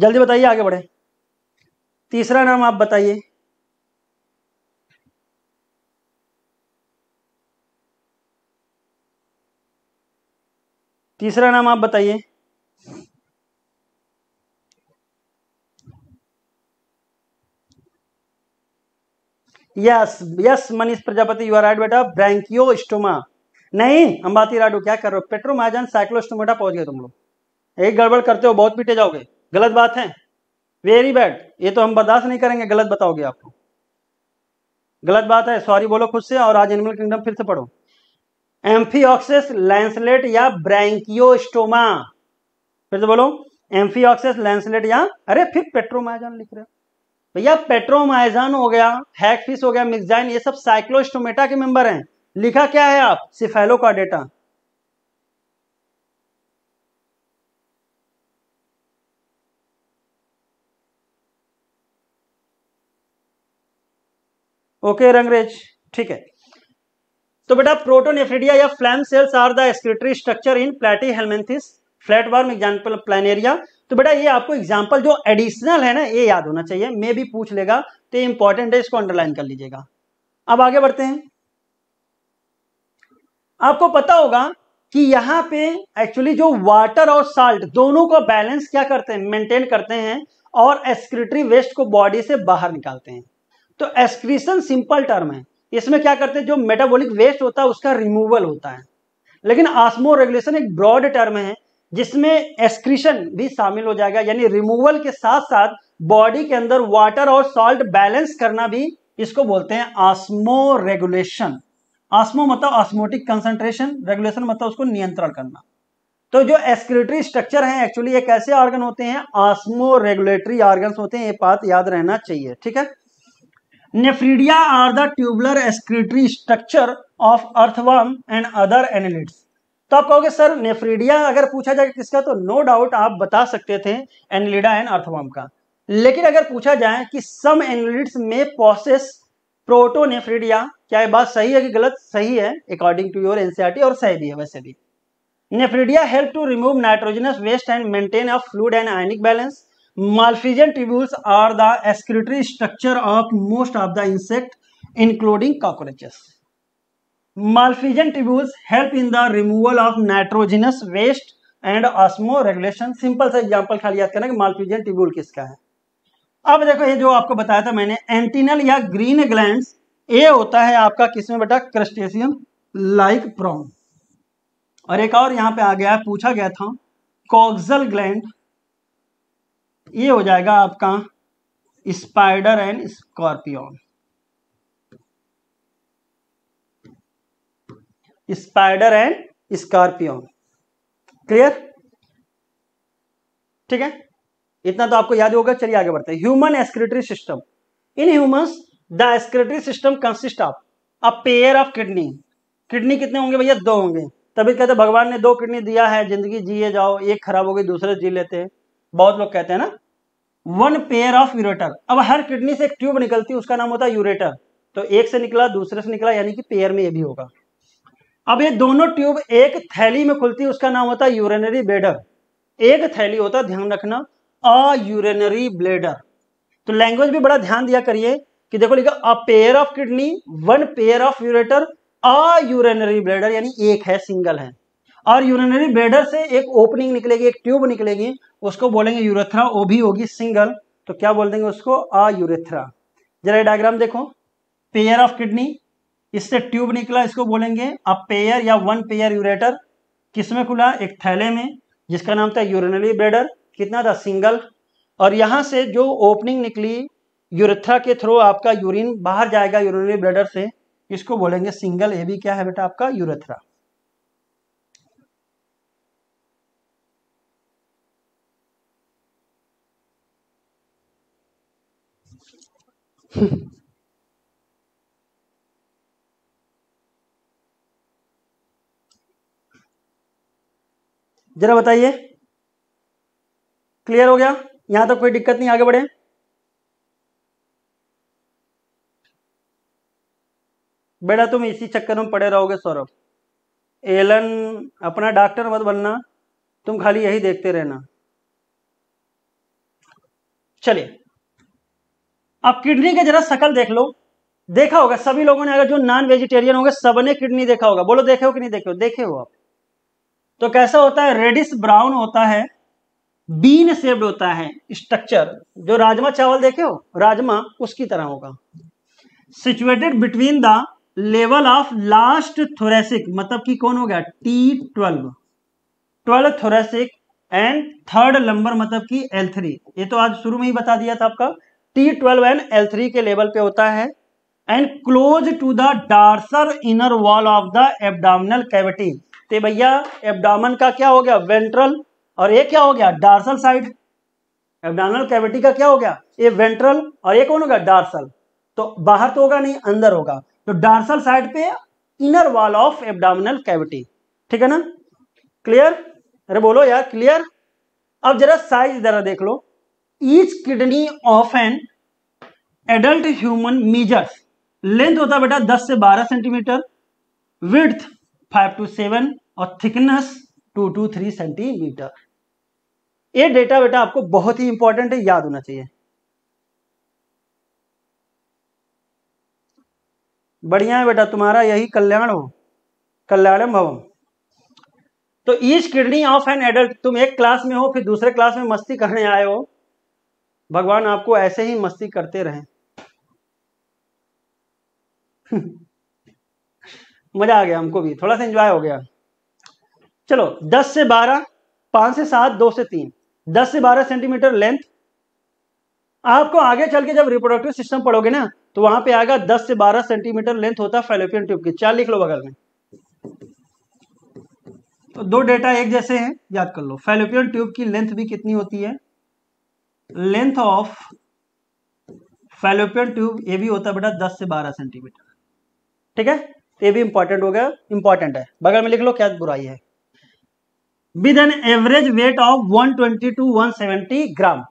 जल्दी बताइए आगे बढ़े तीसरा नाम आप बताइए तीसरा नाम आप बताइए yes yes Manish Prajapati you are right बेटा ब्रैंकियोस्टोमा नहीं अंबाती राडू क्या कर रहे हो पेट्रोमाजन साइक्लोस्टोमेटा पहुंच गए तुम लोग एक गड़बड़ करते हो बहुत पीटे जाओगे गलत बात है वेरी बैड ये तो हम बर्दाश्त नहीं करेंगे गलत बताओगे आपको गलत बात है सॉरी बोलो खुद से और आज एनिमल किंगडम फिर से पढ़ो एम्फीऑक्सिस लैंसलेट या ब्रैंकियो स्टोमा फिर से बोलो एम्फीऑक्सिस लैंसलेट या अरे फिर पेट्रोमाइजन लिख रहे हो भैया पेट्रोमाइजान हो गया हैकफिश हो गया मिक्साइन ये सब साइक्लोस्टोमेटा के मेंबर हैं लिखा क्या है आप सिफेलो का डेटा ओके रंगरेज ठीक है तो बेटा प्रोटोन एफ्रिडिया या flame cells are the excretory structure in Platyhelminthes flat worm example Planaria तो बेटा ये आपको एग्जाम्पल जो एडिशनल है ना ये याद होना चाहिए मे भी पूछ लेगा तो इंपॉर्टेंट है इसको अंडरलाइन कर लीजिएगा अब आगे बढ़ते हैं आपको पता होगा कि यहाँ पे एक्चुअली जो वाटर और साल्ट दोनों का बैलेंस क्या करते हैं मेंटेन करते हैं और एक्सक्रिटरी वेस्ट को बॉडी से बाहर निकालते हैं तो एक्सक्रीशन सिंपल टर्म है इसमें क्या करते हैं जो मेटाबॉलिक वेस्ट होता है उसका रिमूवल होता है लेकिन आसमो रेगुलेशन एक ब्रॉड टर्म है जिसमें एक्सक्रीशन भी शामिल हो जाएगा यानी रिमूवल के साथ साथ बॉडी के अंदर वाटर और सॉल्ट बैलेंस करना भी इसको बोलते हैं आस्मो रेगुलेशन आस्मो मतलब ऑस्मोटिक कंसंट्रेशन रेगुलेशन मतलब उसको नियंत्रण करना तो जो एक्सक्रेटरी स्ट्रक्चर है एक्चुअली ये कैसे ऑर्गन होते हैं आस्मो रेगुलेटरी ऑर्गन होते हैं ये बात याद रहना चाहिए ठीक है nephridia are the tubular excretory structure of earthworm and other annelids तो आप कहोगे सर नेफ्रीडिया अगर पूछा जाए किसका तो नो डाउट आप बता सकते थे एनलिडा एंड अर्थवॉर्म का लेकिन अगर पूछा जाए कि सम एनलिड्स में प्रोसेस प्रोटोनेफ्रीडिया क्या ये बात सही है कि गलत सही है अकॉर्डिंग टू योर एनसीआरटी और सही भी है वैसे भी nephridia help to remove nitrogenous waste and maintain a fluid and ionic balance Malpighian tubules are the excretory structure of most of the insect including cockroaches Malphizian tubules help in the removal of nitrogenous waste and osmoregulation simple सा example खाली याद करना कि Malpighian tubule किसका है अब देखो ये जो आपको बताया था मैंने एंटीनल या ग्रीन ग्लैंड ए होता है आपका किसमें बेटा क्रस्टेशियम लाइक प्रॉन और एक और यहां पे आ गया पूछा गया था कॉक्सल ग्लैंड ये हो जाएगा आपका spider and scorpion spider and scorpio clear ठीक है इतना तो आपको याद होगा चलिए आगे बढ़ते हैं human excretory system in human the excretory system consist of a pair of kidney kidney कितने होंगे भैया दो होंगे तभी कहते भगवान ने दो किडनी दिया है जिंदगी जिए जाओ एक खराब हो गई दूसरे जी लेते हैं बहुत लोग कहते हैं ना वन पेयर ऑफ यूरेटर अब हर किडनी से एक ट्यूब निकलती है उसका नाम होता है यूरेटर तो एक से निकला दूसरे से निकला यानी कि पेयर में ये भी होगा अब ये दोनों ट्यूब एक थैली में खुलती है उसका नाम होता है यूरेनरी ब्लेडर एक थैली होता है ध्यान रखना अ यूरेनरी ब्लेडर तो लैंग्वेज भी बड़ा ध्यान दिया करिए कि देखो लिखा a pair of kidney one pair of ureter a urinary bladder यानी एक है सिंगल है और यूरेनरी ब्लेडर से एक ओपनिंग निकलेगी एक ट्यूब निकलेगी उसको बोलेंगे यूरेथ्रा वो भी होगी सिंगल तो क्या बोल देंगे उसको अ यूरेथ्रा जरा डायग्राम देखो पेयर ऑफ किडनी इससे ट्यूब निकला इसको बोलेंगे अब पेयर या वन पेयर यूरेटर किसमें खुला एक थैले में जिसका नाम था यूरिनरी ब्लेडर कितना था सिंगल और यहाँ से जो ओपनिंग निकली यूरेथ्रा के थ्रू आपका यूरिन बाहर जाएगा यूरिनरी ब्लेडर से इसको बोलेंगे सिंगल ए भी क्या है बेटा आपका यूरेथ्रा हम्म जरा बताइए क्लियर हो गया यहां तक कोई दिक्कत नहीं आगे बढ़े बेटा तुम इसी चक्कर में पड़े रहोगे सौरभ एलन अपना डॉक्टर मत बनना तुम खाली यही देखते रहना चलिए अब किडनी के जरा शकल देख लो देखा होगा सभी लोगों ने अगर जो नॉन वेजिटेरियन होंगे सबने किडनी देखा होगा बोलो देखे हो कि नहीं देखे हो देखे हो आप तो कैसा होता है रेडिस ब्राउन होता है बीन सेव्ड होता है स्ट्रक्चर जो राजमा चावल देखे हो राजमा उसकी तरह होगा situated between the level of last thoracic मतलब कि कौन हो गया T twelve twelve thoracic and third lumbar मतलब कि एल थ्री ये तो आज शुरू में ही बता दिया था आपका T twelve and L three के लेवल पे होता है and close to the dorsal inner wall of the abdominal cavity तो भैया एबडामन का क्या हो गया वेंट्रल और ये क्या हो गया डार्सल साइड एबडामल कैविटी का क्या हो गया ये वेंट्रल और ये कौन होगा डार्सल तो बाहर तो होगा नहीं अंदर होगा तो डार्सल साइड पे inner wall of abdominal cavity ठीक है ना क्लियर अरे बोलो यार क्लियर अब जरा साइज जरा देख लो each kidney of an adult human measures length होता बेटा 10 से 12 centimetre width five to seven और thickness two to three centimetre ये डेटा बेटा आपको बहुत ही इंपॉर्टेंट है याद होना चाहिए बढ़िया है बेटा तुम्हारा यही कल्याण हो कल्याणम भवम तो each kidney of an adult तुम एक क्लास में हो फिर दूसरे क्लास में मस्ती करने आए हो भगवान आपको ऐसे ही मस्ती करते रहे मजा आ गया हमको भी थोड़ा सा इंजॉय हो गया चलो दस से बारह पांच से सात दो से तीन दस से बारह सेंटीमीटर लेंथ आपको आगे चल के जब रिप्रोडक्टिव सिस्टम पढ़ोगे ना तो वहां पे आएगा 10 से 12 सेंटीमीटर लेंथ होता है फेलोपियन ट्यूब की चार लिख लो बगल में तो दो डेटा एक जैसे हैं याद कर लो फेलोपियन ट्यूब की लेंथ भी कितनी होती है लेंथ ऑफ फेलोपियन ट्यूब ये भी होता है बेटा 10 से 12 सेंटीमीटर ठीक है तो ये भी इंपॉर्टेंट हो गया इंपॉर्टेंट है बगल में लिख लो क्या बुराई है with an average weight of 120 to 170 gram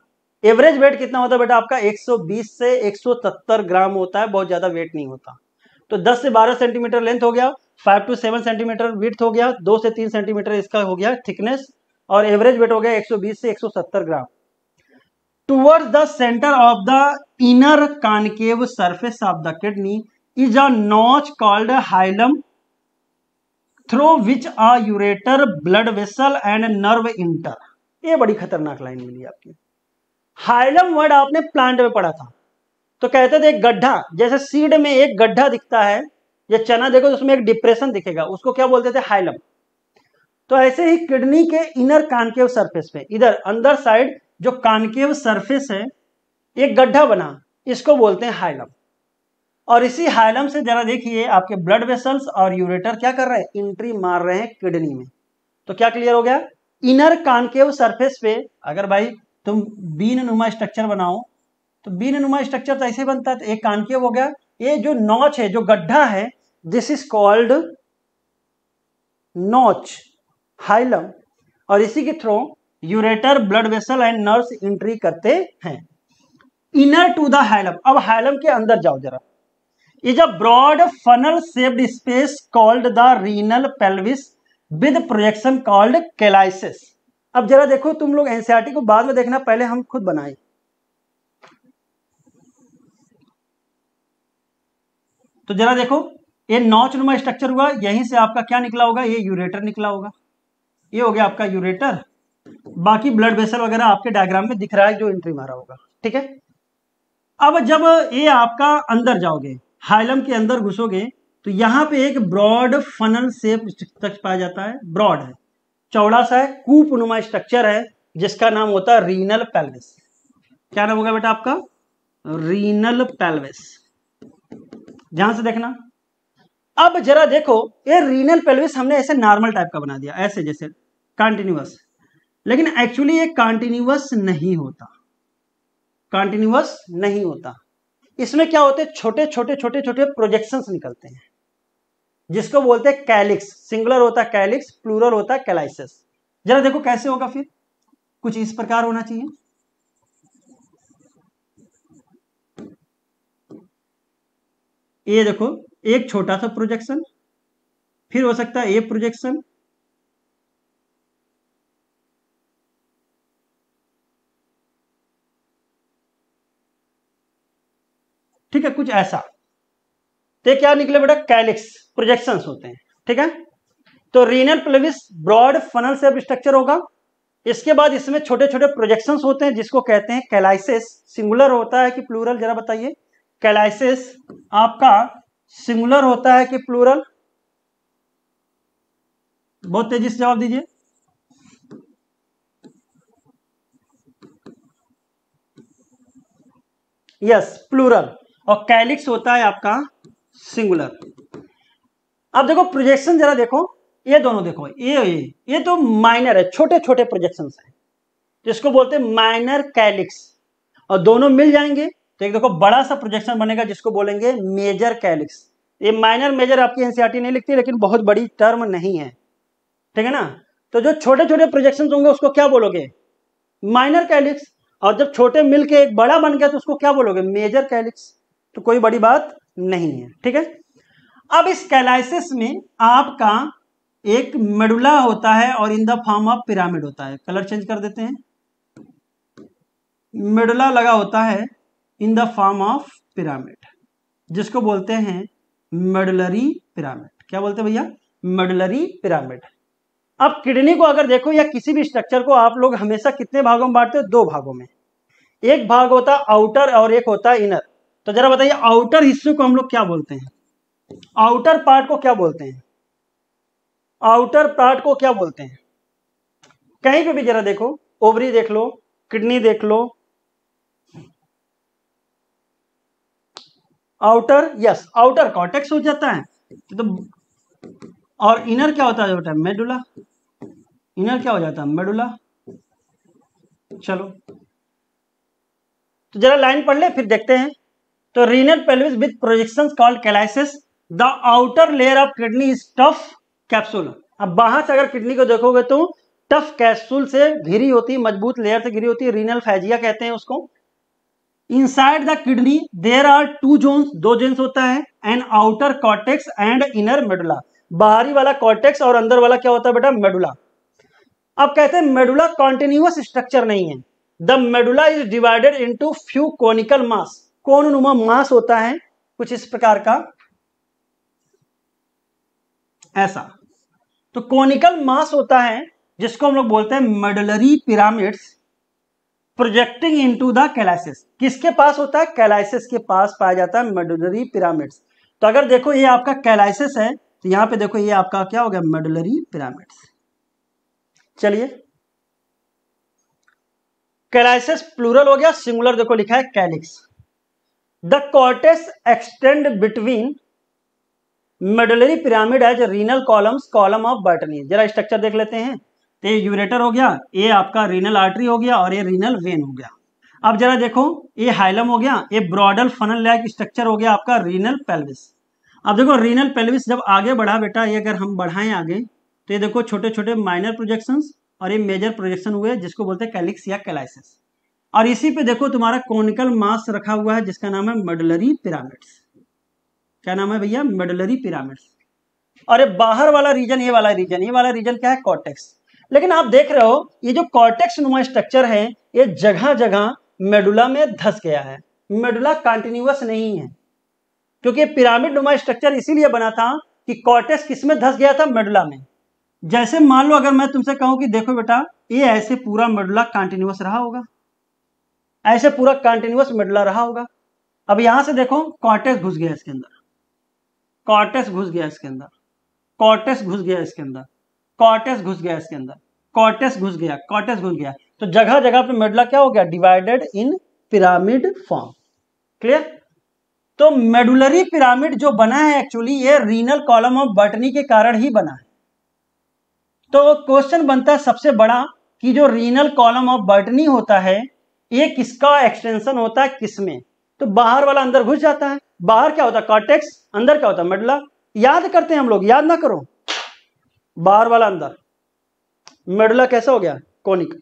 average weight कितना होता है बेटा आपका 120 से 170 ग्राम होता है बहुत ज्यादा वेट नहीं होता तो 10 से 12 सेंटीमीटर लेंथ हो गया 5 टू 7 सेंटीमीटर विथ हो गया 2 से 3 सेंटीमीटर इसका हो गया थिकनेस और एवरेज वेट हो गया 120 से 170 gram towards the centre of the inner concave surface of the kidney is a notch called hilum through which a ureter blood vessel and nerve enter ये बड़ी खतरनाक लाइन मिली आपकी हाइलम वर्ड आपने plant में पढ़ा था तो कहते थे एक गड्ढा जैसे सीड में एक गड्ढा दिखता है या चना देखो तो उसमें एक डिप्रेशन दिखेगा उसको क्या बोलते थे हाइलम तो ऐसे ही किडनी के इनर कानकेव सरफेस पे इधर अंदर साइड जो कानकेव सरफेस है एक गड्ढा बना इसको बोलते हैं हाइलम और इसी हाइलम से जरा देखिए आपके ब्लड वेसल्स और यूरेटर क्या कर रहे हैं इंट्री मार रहे हैं किडनी में तो क्या क्लियर हो गया इनर कानकेव सरफेस पे अगर भाई तुम बीन नुमा स्ट्रक्चर बनाओ तो बीन नुमा स्ट्रक्चर तो ऐसे बनता है तो एक कानकेव हो गया ये जो नॉच है जो गड्ढा है this is called notch hilum और इसी के through ureter blood vessel and nerve entry करते हैं इनर टू द हाइलम अब हाइलम के अंदर जाओ जरा is a broad funnel shaped space called the renal pelvis with projection called calyces अब जरा देखो तुम लोग एनसीआरटी e को बाद में देखना पहले हम खुद बनाए तो जरा देखो ये नौ नुमा स्ट्रक्चर हुआ यहीं से आपका क्या निकला होगा ये यूरेटर निकला होगा ये हो गया आपका यूरेटर बाकी ब्लड वेसल वगैरह आपके डायग्राम में दिख रहा है जो एंट्री मारा होगा ठीक है अब जब ये आपका अंदर जाओगे हाइलम के अंदर घुसोगे तो यहाँ पे एक ब्रॉड फनल सेप स्ट्रक्चर पाया जाता है ब्रॉड है चौड़ा सा है कूप नुमा स्ट्रक्चर है जिसका नाम होता है रीनल पैलवेस क्या नाम होगा बेटा आपका रीनल पैलवेस जहां से देखना अब जरा देखो ये रीनल पेल्विस हमने ऐसे नॉर्मल टाइप का बना दिया ऐसे जैसे कॉन्टिन्यूस लेकिन एक्चुअली ये कॉन्टिन्यूस नहीं होता कॉन्टिन्यूस नहीं होता इसमें क्या होते हैं छोटे छोटे छोटे छोटे प्रोजेक्शन निकलते हैं जिसको बोलते हैं कैलिक्स सिंगुलर होता है कैलिक्स प्लूरल होता है कैलाइसिस जरा देखो कैसे होगा फिर कुछ इस प्रकार होना चाहिए ये देखो एक छोटा सा प्रोजेक्शन फिर हो सकता है ये प्रोजेक्शन ठीक है कुछ ऐसा तो क्या निकले बेटा कैलिक्स प्रोजेक्शन होते हैं ठीक है तो रीनल प्लेविस ब्रॉड फनल से स्ट्रक्चर होगा इसके बाद इसमें छोटे छोटे प्रोजेक्शन होते हैं जिसको कहते हैं कैलाइसिस सिंगुलर होता है कि प्लूरल जरा बताइए कैलाइसिस आपका सिंगुलर होता है कि प्लूरल बहुत तेजी से जवाब दीजिए यस प्लूरल और कैलिक्स होता है आपका सिंगुलर अब देखो प्रोजेक्शन जरा देखो ये दोनों देखो ये ये ये तो माइनर है छोटे छोटे प्रोजेक्शन है जिसको बोलते हैं माइनर कैलिक्स और दोनों मिल जाएंगे तो एक देखो बड़ा सा प्रोजेक्शन बनेगा जिसको बोलेंगे मेजर कैलिक्स ये माइनर मेजर आपकी एनसीआरटी e नहीं लिखती लेकिन बहुत बड़ी टर्म नहीं है ठीक है ना तो जो छोटे छोटे प्रोजेक्शन होंगे उसको क्या बोलोगे माइनर कैलिक्स और जब छोटे मिलके एक बड़ा बन गया तो उसको क्या बोलोगे मेजर कैलिक्स तो कोई बड़ी बात नहीं है ठीक है अब इस कैलाइसिस में आपका एक मेडुला होता है और in the form of pyramid होता है कलर चेंज कर देते हैं मेडुला लगा होता है in the form of pyramid जिसको बोलते हैं मेडुलरी पिरामिड क्या बोलते हैं भैया मेडुलरी पिरामिड अब किडनी को अगर देखो या किसी भी स्ट्रक्चर को आप लोग हमेशा कितने भागों में बांटते हो दो भागों में एक भाग होता आउटर और एक होता इनर तो जरा बताइए आउटर हिस्से को हम लोग क्या बोलते हैं आउटर पार्ट को क्या बोलते हैं आउटर पार्ट को क्या बोलते हैं कहीं पे भी जरा देखो ओवरी देख लो किडनी देख लो आउटर यस आउटर कॉटेक्स हो जाता है तो और इनर क्या होता है होता है मेडुला इनर क्या हो जाता है मेडुला चलो तो जरा लाइन पढ़ ले फिर देखते हैं तो renal pelvis with projections called calyces the outer layer of kidney is tough capsule अब बाहर से अगर किडनी को देखोगे तो टफ कैप्सूल से घिरी होती है मजबूत लेयर से घिरी होती है रीनल फैजिया कहते हैं उसको inside the kidney there are two zone दो जेन्स होता है and outer cortex and inner medulla बाहरी वाला कॉटेक्स और अंदर वाला क्या होता है बेटा मेडुला अब कहते हैं मेडुला कॉन्टिन्यूस स्ट्रक्चर नहीं है the medulla is divided into few conical mass कोण नुमा मास होता है कुछ इस प्रकार का ऐसा तो कोनिकल मास होता है जिसको हम लोग बोलते हैं medullary pyramids projecting into the calyces किसके पास होता है कैलाइसिस के पास पाया जाता है मेडलरी पिरामिड्स तो अगर देखो ये आपका कैलाइसिस है तो यहां पे देखो ये आपका क्या हो गया मेडलरी पिरामिड्स चलिए कैलाइसिस प्लूरल हो गया सिंगुलर देखो लिखा है calyx the cortex extend between medullary pyramid as renal columns column of Bertini जरा स्ट्रक्चर देख लेते हैं तो ये यूरेटर हो गया ये आपका रीनल आर्टरी हो गया और ये रीनल वेन हो गया अब जरा देखो ये हाइलम हो गया ये ब्रॉडल फनल लैक स्ट्रक्चर हो गया आपका रीनल पेल्विस अब देखो रीनल पेल्विस जब आगे बढ़ा बेटा ये अगर हम बढ़ाएं आगे तो ये देखो छोटे छोटे माइनर प्रोजेक्शंस और ये मेजर प्रोजेक्शन हुए जिसको बोलते हैं कैलिक्स या कैलाइसिस और इसी पे देखो तुम्हारा कॉनिकल मास रखा हुआ है जिसका नाम है मेडलरी पिरामिड्स क्या नाम है भैया मेडलरी पिरामिड्स और ये बाहर वाला रीजन ये वाला रीजन ये वाला रीजन क्या है कॉर्टेक्स लेकिन आप देख रहे हो ये जो कॉर्टेक्स नुमा स्ट्रक्चर है ये जगह जगह मेडुला में धस गया है मेडुला कॉन्टिन्यूस नहीं है क्योंकि पिरामिड नुमा स्ट्रक्चर इसीलिए बना था कि कॉर्टेक्स किसमें धस गया था मेडुला में जैसे मान लो अगर मैं तुमसे कहूं कि देखो बेटा ये ऐसे पूरा मेडुला कॉन्टिन्यूस रहा होगा ऐसे पूरा कंटिन्यूस मिडला रहा होगा अब यहां से देखो कॉटेस घुस गया इसके अंदर कॉटेस घुस गया इसके अंदर कॉटेस घुस गया इसके अंदर कॉटेस घुस गया इसके अंदर कॉर्टेस घुस गया कॉटेस घुस गया तो जगह जगह पे मेडला क्या हो गया divided in pyramid form clear तो मेडुलरी पिरामिड जो बना है एक्चुअली ये रीनल कॉलम ऑफ बटनी के कारण ही बना है तो क्वेश्चन बनता है सबसे बड़ा कि जो रीनल कॉलम ऑफ बटनी होता है ये किसका एक्सटेंशन होता है किसमें तो बाहर वाला अंदर घुस जाता है बाहर क्या होता है कॉटेक्स अंदर क्या होता है मेडुला याद करते हैं हम लोग याद ना करो बाहर वाला अंदर मेडुला कैसा हो गया कॉनिक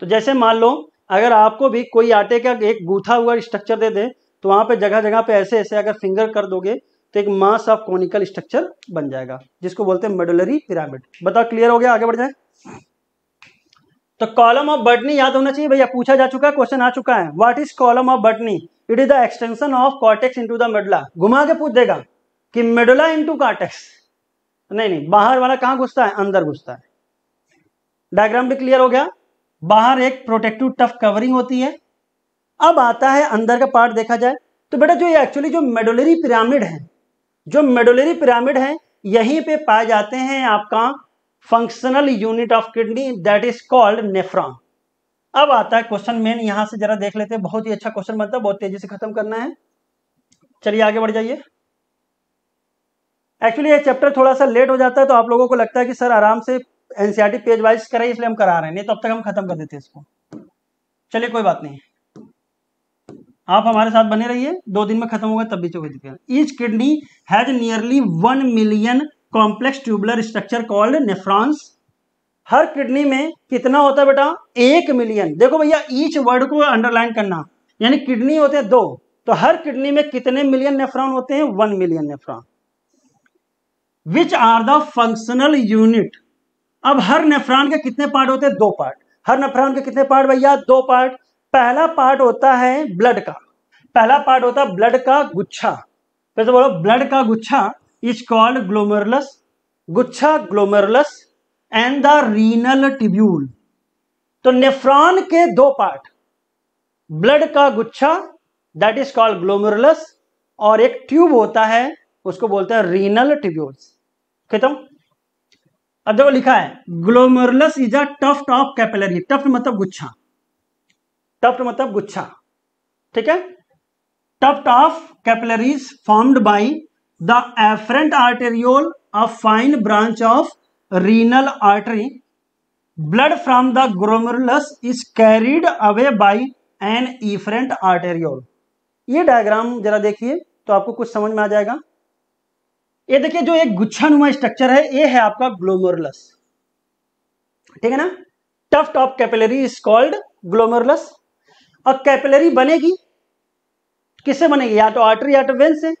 तो जैसे मान लो अगर आपको भी कोई आटे का एक गूथा हुआ स्ट्रक्चर दे दे तो वहां पे जगह जगह पे ऐसे ऐसे अगर फिंगर कर दोगे तो एक मास ऑफ कॉनिकल स्ट्रक्चर बन जाएगा जिसको बोलते हैं मेडुलरी पिरामिड बताओ क्लियर हो गया आगे बढ़ जाए तो कॉलम ऑफ बटनी याद होना चाहिए भैया पूछा जा चुका है क्वेश्चन आ चुका है what is column of Bertini it is the extension of cortex into the medulla घुमा के पूछ देगा कि मेडुला इनटू कॉटेक्स नहीं नहीं बाहर वाला कहां घुसता है अंदर घुसता है डायग्राम भी क्लियर हो गया बाहर एक प्रोटेक्टिव टफ कवरिंग होती है अब आता है अंदर का पार्ट देखा जाए तो बेटा जो ये एक्चुअली जो मेडोलरी पिरामिड है जो मेडोलरी पिरामिड है यहीं पे पाए जाते हैं आपका functional unit of kidney that is called nephron अब आता है क्वेश्चन मेन यहां से जरा देख लेते हैं बहुत ही अच्छा क्वेश्चन बनता है बहुत तेजी से खत्म करना है चलिए आगे बढ़ जाइए एक्चुअली ये चैप्टर थोड़ा सा लेट हो जाता है तो आप लोगों को लगता है कि सर आराम से एनसीईआरटी पेज वाइज करें इसलिए हम करा रहे हैं नहीं तो अब तक हम खत्म कर देते इसको चलिए कोई बात नहीं आप हमारे साथ बने रहिए दो दिन में खत्म होगा तब भी चौबीस each kidney has nearly one million complex tubular structure called nephrons हर किडनी में कितना होता है बेटा एक मिलियन देखो भैया ईच वर्ड को अंडरलाइन करना यानी किडनी होते हैं दो तो हर किडनी में कितने मिलियन नेफ्रॉन होते हैं one million nephron which are the functional unit अब हर नेफ्रॉन के कितने पार्ट होते हैं दो पार्ट हर नेफ्रॉन के कितने पार्ट भैया दो पार्ट पहला पार्ट होता है ब्लड का पहला पार्ट होता है ब्लड का गुच्छा फिर तो बोलो ब्लड का गुच्छा is called glomerulus, गुच्छा glomerulus and the renal tubule. तो नेफ्रॉन के दो पार्ट ब्लड का गुच्छा दैट इज कॉल्ड ग्लोमेरुलस और एक ट्यूब होता है उसको बोलते हैं रीनल ट्यूब्यूल्स खत्म अब देखो लिखा है glomerulus is a tuft of capillary tuft मतलब गुच्छा टफ्ट मतलब गुच्छा ठीक है tuft of capillaries formed by the afferent arteriole a fine branch of renal artery blood from the glomerulus is carried away by an efferent arteriole ये diagram जरा देखिए तो आपको कुछ समझ में आ जाएगा ये देखिए जो एक गुच्छानुमा स्ट्रक्चर है ये है आपका ग्लोमोरुलस ठीक है ना tuft top capillary is called glomerulus और कैपिलरी बनेगी किससे बनेगी या तो आर्टरी या तो वेन से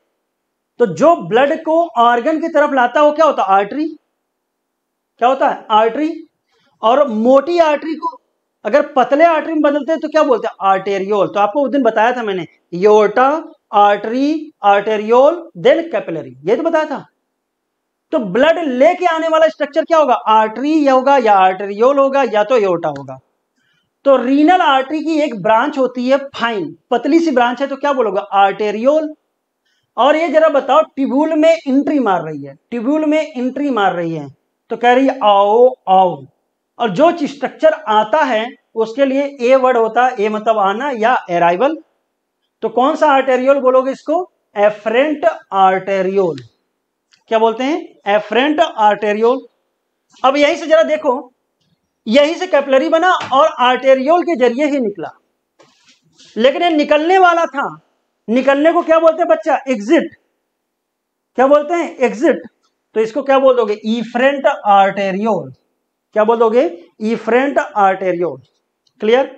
तो जो ब्लड को ऑर्गन की तरफ लाता हो क्या होता है आर्टरी क्या होता है आर्टरी और मोटी आर्टरी को अगर पतले आर्टरी में बदलते हैं तो क्या बोलते हैं आर्टेरियोल तो आपको उस दिन बताया था मैंने aorta artery arteriole then capillary ये तो बताया था तो ब्लड लेके आने वाला स्ट्रक्चर क्या होगा आर्टरी या होगा या आर्टेरियोल होगा या तो योटा होगा तो रीनल आर्टरी की एक ब्रांच होती है फाइन पतली सी ब्रांच है तो क्या बोलोगे आर्टेरियोल और ये जरा बताओ टिबुल में एंट्री मार रही है टिबुल में एंट्री मार रही है तो कह रही है आओ आओ और जो स्ट्रक्चर आता है उसके लिए ए वर्ड होता है ए मतलब आना या अराइवल तो कौन सा आर्टेरियोल बोलोगे इसको एफरेंट आर्टेरियोल क्या बोलते हैं एफरेंट आर्टेरियोल अब यही से जरा देखो यही से कैपलरी बना और आर्टेरियोल के जरिए ही निकला लेकिन ये निकलने वाला था निकलने को क्या बोलते हैं बच्चा एग्जिट क्या बोलते हैं एग्जिट तो इसको क्या बोल दोगे ईफ्रेंट आर्टेरियोल क्या बोल दोगे ईफ्रेंट आर्टेरियोल क्लियर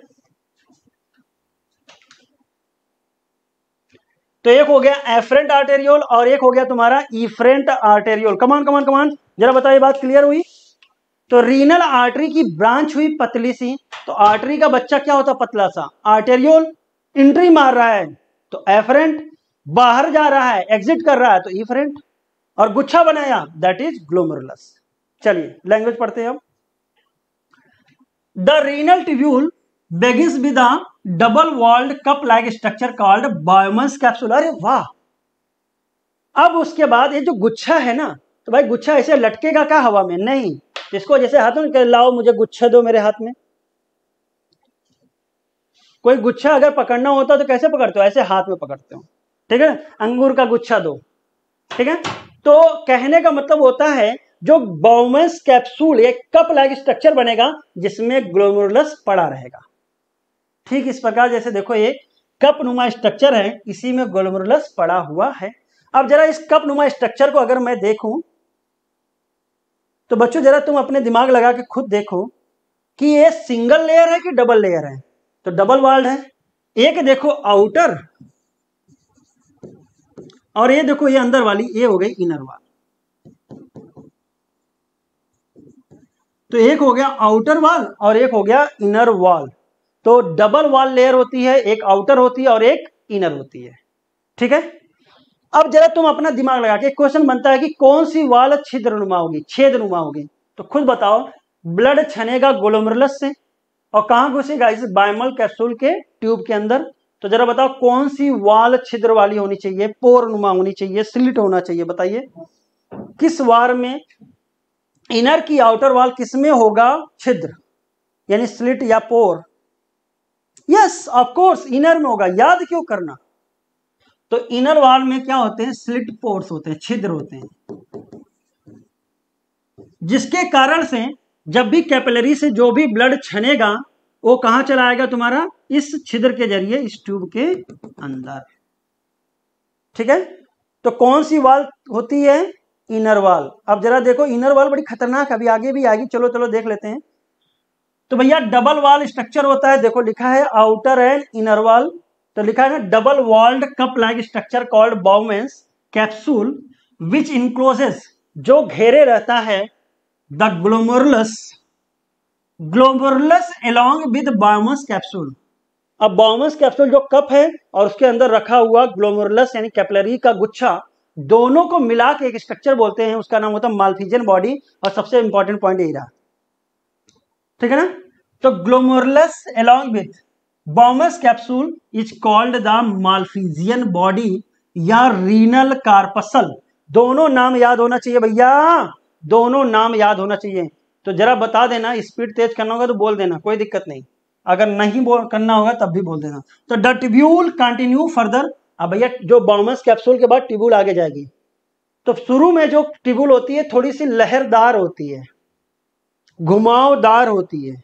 तो एक हो गया एफ्रेंट आर्टेरियोल और एक हो गया तुम्हारा ईफ्रेंट आर्टेरियोल कमान कमान कमान जरा बताइए बात क्लियर हुई तो रीनल आर्टरी की ब्रांच हुई पतली सी तो आर्टरी का बच्चा क्या होता पतला सा आर्टेरियोल इंट्री मार रहा है तो एफरेंट बाहर जा रहा है एग्जिट कर रहा है तो इफरेंट और गुच्छा बनाया दैट इज ग्लोमरुलस चलिए लैंग्वेज पढ़ते हैं हम the renal tubule begins with a double walled cup like structure called Bowman's capsule अरे वाह अब उसके बाद ये जो गुच्छा है ना तो भाई गुच्छा ऐसे लटकेगा क्या हवा में नहीं इसको जैसे हाथों में लाओ मुझे गुच्छा दो मेरे हाथ में कोई गुच्छा अगर पकड़ना होता तो कैसे पकड़ते हो ऐसे हाथ में पकड़ते हो ठीक है अंगूर का गुच्छा दो ठीक है तो कहने का मतलब होता है जो बॉमेंस कैप्सूल एक कप लाइक स्ट्रक्चर बनेगा जिसमें ग्लोमुरस पड़ा रहेगा ठीक इस प्रकार जैसे देखो ये कप नुमा स्ट्रक्चर है इसी में ग्लोमुरस पड़ा हुआ है अब जरा इस कप नुमा स्ट्रक्चर को अगर मैं देखूं तो बच्चों जरा तुम अपने दिमाग लगा के खुद देखो कि ये सिंगल लेयर है कि डबल लेयर है तो डबल वर्ल्ड है एक देखो आउटर और ये देखो ये अंदर वाली ये हो गई इनर वाल तो एक हो गया आउटर वाल और एक हो गया इनर वाल तो डबल वाल लेयर होती है एक आउटर होती है और एक इनर होती है ठीक है अब जरा तुम अपना दिमाग लगा के क्वेश्चन बनता है कि कौन सी वाल छिद्रनुमा होगी छेद नुमा होगी तो खुद बताओ ब्लड छनेगा गोलोमरलस से और कहां घुसेगा इस बायमल कैप्सूल के ट्यूब के अंदर तो जरा बताओ कौन सी वाल छिद्र वाली होनी चाहिए पोर नुमा होनी चाहिए स्लिट होना चाहिए बताइए किस वार में इनर की आउटर वाल किसमें होगा छिद्र यानी स्लिट या pore yes of course inner में होगा याद क्यों करना तो इनर वाल में क्या होते हैं स्लिट पोर्स होते हैं छिद्र होते हैं जिसके कारण से जब भी कैपिलरी से जो भी ब्लड छनेगा वो कहाँ चला आएगा तुम्हारा इस छिद्र के जरिए इस ट्यूब के अंदर ठीक है तो कौन सी वाल होती है इनर वाल अब जरा देखो इनर वाल बड़ी खतरनाक अभी आगे भी आएगी चलो चलो देख लेते हैं तो भैया डबल वाल स्ट्रक्चर होता है देखो लिखा है आउटर एंड इनर वाल तो लिखा है double walled cup like structure called Bowman's capsule which encloses जो घेरे रहता है the glomerulus glomerulus along with biomus capsule अब बॉमस कैप्सूल जो कप है और उसके अंदर रखा हुआ ग्लोमरुलस यानी कैपलरी का गुच्छा दोनों को मिला के एक स्ट्रक्चर बोलते हैं उसका नाम होता है माल्फिजियन बॉडी और सबसे इंपॉर्टेंट पॉइंट यही रहा ठीक है ना तो glomerulus along with Bowman's capsule is called the Malpighian body या रीनल कार्पसल दोनों नाम याद होना चाहिए भैया दोनों नाम याद होना चाहिए तो जरा बता देना स्पीड तेज करना होगा तो बोल देना कोई दिक्कत नहीं अगर नहीं बोल करना होगा तब भी बोल देना तो द ट्यूब्यूल कंटिन्यू फर्दर अब भैया जो बॉमस कैप्सूल के बाद ट्यूबुल आगे जाएगी तो शुरू में जो ट्यूबुल होती है थोड़ी सी लहरदार होती है घुमावदार होती है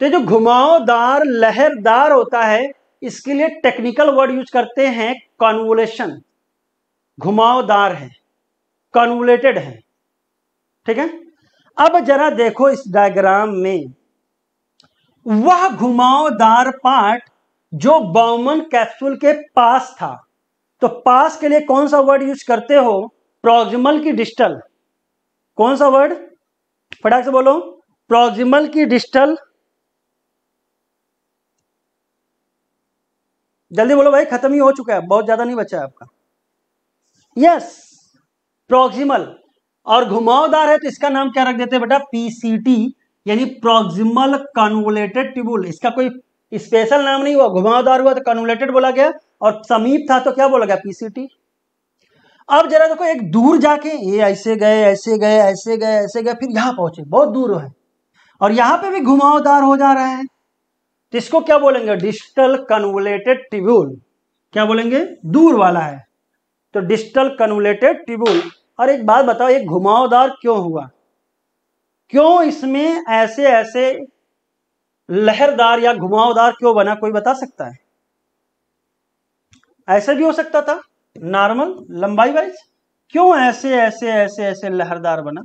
तो जो घुमावदार लहरदार होता है इसके लिए टेक्निकल वर्ड यूज करते हैं कॉन्वोलेशन घुमावदार है कॉन्वोलेटेड है ठीक है अब जरा देखो इस डायग्राम में वह घुमावदार पार्ट जो बॉमन कैप्सूल के पास था तो पास के लिए कौन सा वर्ड यूज करते हो प्रोक्सिमल की डिस्टल कौन सा वर्ड फटाक से बोलो प्रोक्सिमल की डिस्टल जल्दी बोलो भाई खत्म ही हो चुका है बहुत ज्यादा नहीं बचा है आपका यस प्रोक्सिमल और घुमावदार है तो इसका नाम क्या रख देते हैं बेटा पीसीटी यानी प्रोक्सिमल कन्वोलेटेड ट्यूबुल इसका कोई स्पेशल नाम नहीं हुआ घुमावदार हुआ तो कन्वोलेटेड बोला गया और समीप था तो क्या बोला गया पीसीटी अब जरा देखो एक दूर जाके ये ऐसे गए ऐसे गए ऐसे गए ऐसे गए फिर यहां पहुंचे बहुत दूर है और यहां पे भी घुमावदार हो जा रहा है तो इसको क्या बोलेंगे डिजिटल कन्वोलेटेड ट्यूबुल क्या बोलेंगे दूर वाला है तो डिजिटल कन्वोलेटेड ट्यूबुल और एक बात बताओ ये घुमावदार क्यों हुआ क्यों इसमें ऐसे ऐसे लहरदार या घुमावदार क्यों बना कोई बता सकता है ऐसे भी हो सकता था नॉर्मल लंबाई वाइज क्यों ऐसे ऐसे ऐसे ऐसे लहरदार बना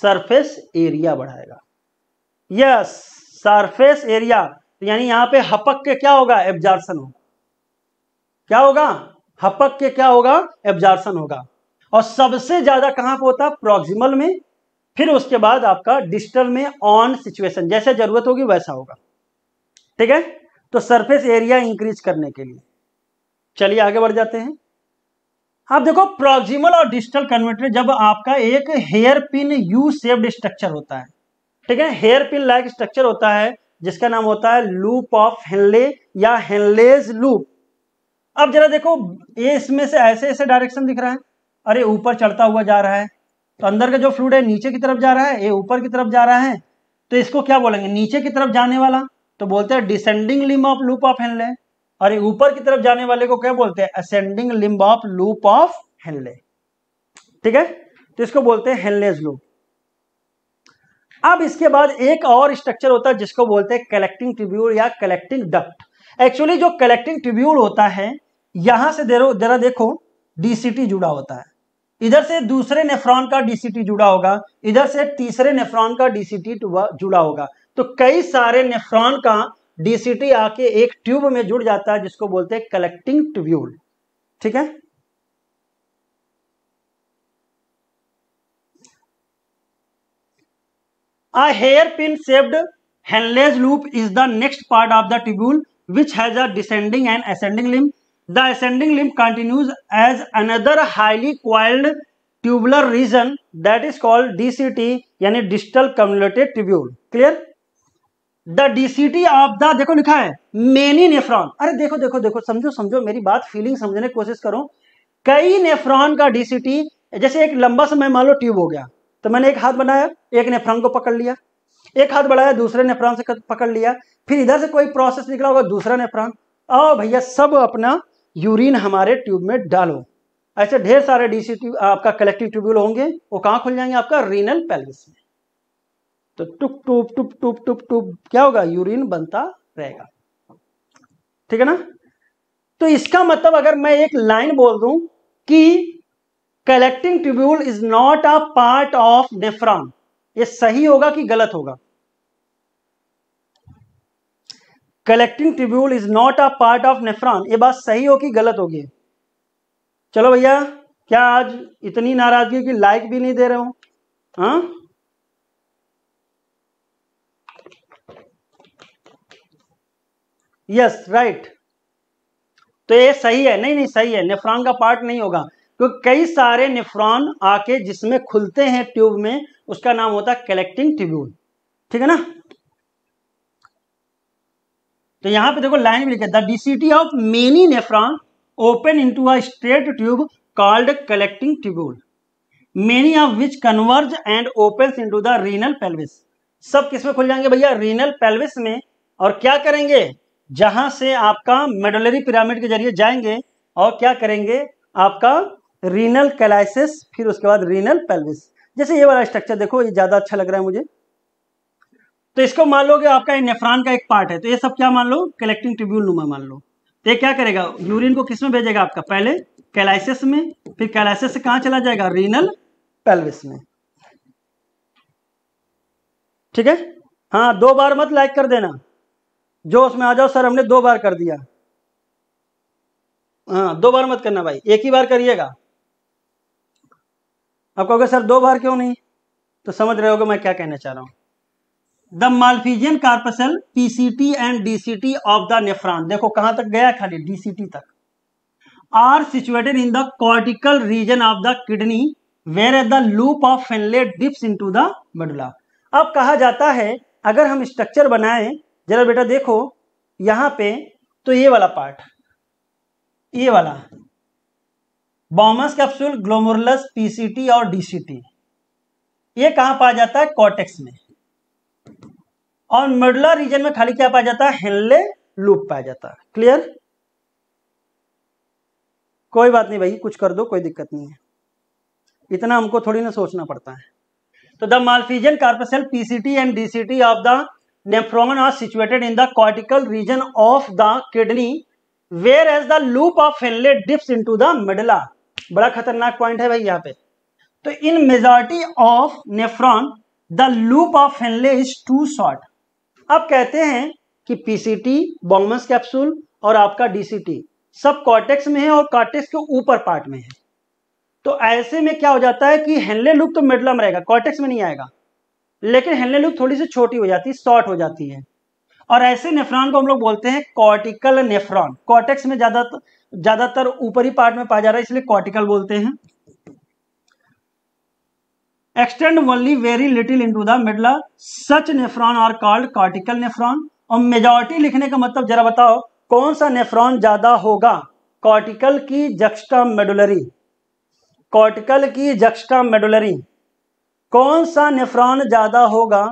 सरफेस एरिया बढ़ाएगा यस सरफेस एरिया यानी यहां पे हपक के क्या होगा एब्जॉर्सन होगा क्या होगा हपक के क्या होगा एब्जॉर्सन होगा और सबसे ज्यादा कहां पर होता है प्रोक्सिमल में फिर उसके बाद आपका डिस्टल में ऑन सिचुएशन जैसे जरूरत होगी वैसा होगा ठीक है तो सरफेस एरिया इंक्रीज करने के लिए चलिए आगे बढ़ जाते हैं आप देखो प्रोक्सिमल और डिस्टल कन्वर्टर जब आपका एक hairpin U shaped structure होता है ठीक है हेयर पिन लाइक स्ट्रक्चर होता है जिसका नाम होता है लूप ऑफ हेनले या हेनलेज लूप अब जरा देखो ये इसमें से ऐसे ऐसे डायरेक्शन दिख रहा है अरे ऊपर चढ़ता हुआ जा रहा है तो अंदर का जो फ्लूड है नीचे की तरफ जा रहा है ये ऊपर की तरफ जा रहा है तो इसको क्या बोलेंगे नीचे की तरफ जाने वाला तो बोलते हैं descending limb of loop of Henle और ये ऊपर की तरफ जाने वाले को क्या बोलते हैं ascending limb of loop of Henle ठीक है तो इसको बोलते हैं हेनलेज लूप अब इसके बाद एक और स्ट्रक्चर होता है जिसको बोलते हैं कलेक्टिंग ट्रिब्यूल या कलेक्टिंग डक्ट एक्चुअली जो कलेक्टिंग ट्रिब्यूल होता है यहां से जरा देखो डीसीटी जुड़ा होता है इधर से दूसरे नेफ्रॉन का डीसीटी जुड़ा होगा इधर से तीसरे नेफ्रॉन का डीसीटी जुड़ा होगा तो कई सारे नेफ्रॉन का डीसीटी आके एक ट्यूब में जुड़ जाता है जिसको बोलते हैं कलेक्टिंग ट्यूब्यूल ठीक है hairpin shaped Henle's loop is the next part of the tubule which has a descending and ascending limb. The ascending limb continues as another highly coiled tubular region that is called DCT यानी distal cumulated tubule क्लियर the DCT of the देखो लिखा है many nephron अरे देखो देखो देखो समझो समझो मेरी बात फीलिंग समझने की कोशिश करो कई नेफ्रॉन का डीसीटी जैसे एक लंबा समय मान लो ट्यूब हो गया तो मैंने एक हाथ बनाया एक नेफ्रॉन को पकड़ लिया एक हाथ बढ़ाया दूसरे नेफ्रॉन से पकड़ लिया फिर इधर से कोई प्रोसेस निकला होगा दूसरा नेफ्रॉन आओ भैया सब अपना यूरिन हमारे ट्यूब में डालो ऐसे ढेर सारे डीसी ट्यूब आपका कलेक्टिव ट्यूब्यूल होंगे वो कहाँ खुल जाएंगे आपका रीनल पैलिस में तो टुप टुप टुप टुप टुप टुप क्या होगा यूरिन बनता रहेगा ठीक है ना तो इसका मतलब अगर मैं एक लाइन बोल दूं कि collecting tubule is not a part of nephron ये सही होगा कि गलत होगा collecting tubule is not a part of nephron ये बात सही होगी गलत होगी चलो भैया क्या आज इतनी नाराजगी की लाइक भी नहीं दे रहे हो यस हाँ? राइट तो ये सही है नहीं नहीं सही है नेफ्रॉन का पार्ट नहीं होगा क्योंकि कई सारे नेफ्रॉन आके जिसमें खुलते हैं ट्यूब में उसका नाम होता है कलेक्टिंग ट्यूब्यूल ठीक है ना तो यहाँ पे देखो लाइन भी लिखे the DCT of many nephron open into a straight tube called collecting tubule many of which converge and open into the renal pelvis सब किस में खुल जाएंगे भैया रीनल पेल्विस में और क्या करेंगे जहां से आपका मेडोलरी पिरामिड के जरिए जाएंगे और क्या करेंगे आपका रीनल कैलाइसिस फिर उसके बाद रीनल पेल्विस जैसे ये वाला स्ट्रक्चर देखो ये ज़्यादा अच्छा लग रहा है मुझे तो इसको मान लो कि आपका नेफ्रान का एक पार्ट है तो ये सब क्या मान लो कलेक्टिंग ट्रिब्यूल नुमा मान लो तो ये क्या करेगा यूरिन को किस में भेजेगा आपका पहले कैलाइसिस में फिर कैलाइसिस से कहां चला जाएगा रीनल पेल्विस में ठीक है हाँ दो बार मत लाइक कर देना जो उसमें आ जाओ सर हमने दो बार कर दिया हाँ दो बार मत करना भाई एक ही बार करिएगा आप कहोगे सर दो बार क्यों नहीं तो समझ रहे होगे मैं क्या कहना चाह रहा हूं the Malpighian corpuscle PCT and DCT of the nephron देखो कहां तक गया खाली डीसीटी तक are situated in the cortical region of the kidney whereas the loop of Henle dips into the medulla अब कहा जाता है अगर हम स्ट्रक्चर बनाए जरा बेटा देखो यहां पे तो ये वाला पार्ट ये वाला बॉमस कैप्सूल ग्लोमोरलस पीसीटी और डीसीटी ये कहां पाया जाता है कॉटेक्स में और मिडला रीजन में खाली क्या पाया जाता है हेनले लूप पाया जाता है क्लियर कोई बात नहीं भाई कुछ कर दो कोई दिक्कत नहीं है इतना हमको थोड़ी ना सोचना पड़ता है तो the Malpighian corpuscle PCT and DCT of the nephron are situated in the cortical region of the kidney whereas the loop of Henle dips into the medulla बड़ा खतरनाक पॉइंट है भाई यहाँ पे तो in majority of nephron the loop of Henle is too short अब कहते हैं कि पीसीटी बॉमस कैप्सूल और आपका डीसीटी सब कॉर्टेक्स में है और कॉर्टेक्स के ऊपर पार्ट में है तो ऐसे में क्या हो जाता है कि हेनले लुक तो मिडलम रहेगा कॉर्टेक्स में नहीं आएगा लेकिन हेनले लुक थोड़ी सी छोटी हो जाती है शॉर्ट हो जाती है और ऐसे नेफ्रॉन को हम लोग बोलते हैं कॉर्टिकल नेफ्रॉन कॉर्टेक्स में ज्यादा ज्यादातर ऊपरी पार्ट में पाया जा रहा है इसलिए कॉर्टिकल बोलते हैं extend only very little into the medulla such nephron are called cortical nephron और मेजोरिटी लिखने का मतलब जरा बताओ कौन सा नेफ्रॉन ज्यादा होगा कॉर्टिकल की जक्स्टा मेडुलरी कॉर्टिकल की जक्स्टा मेडुलरी कौन सा नेफ्रॉन ज्यादा होगा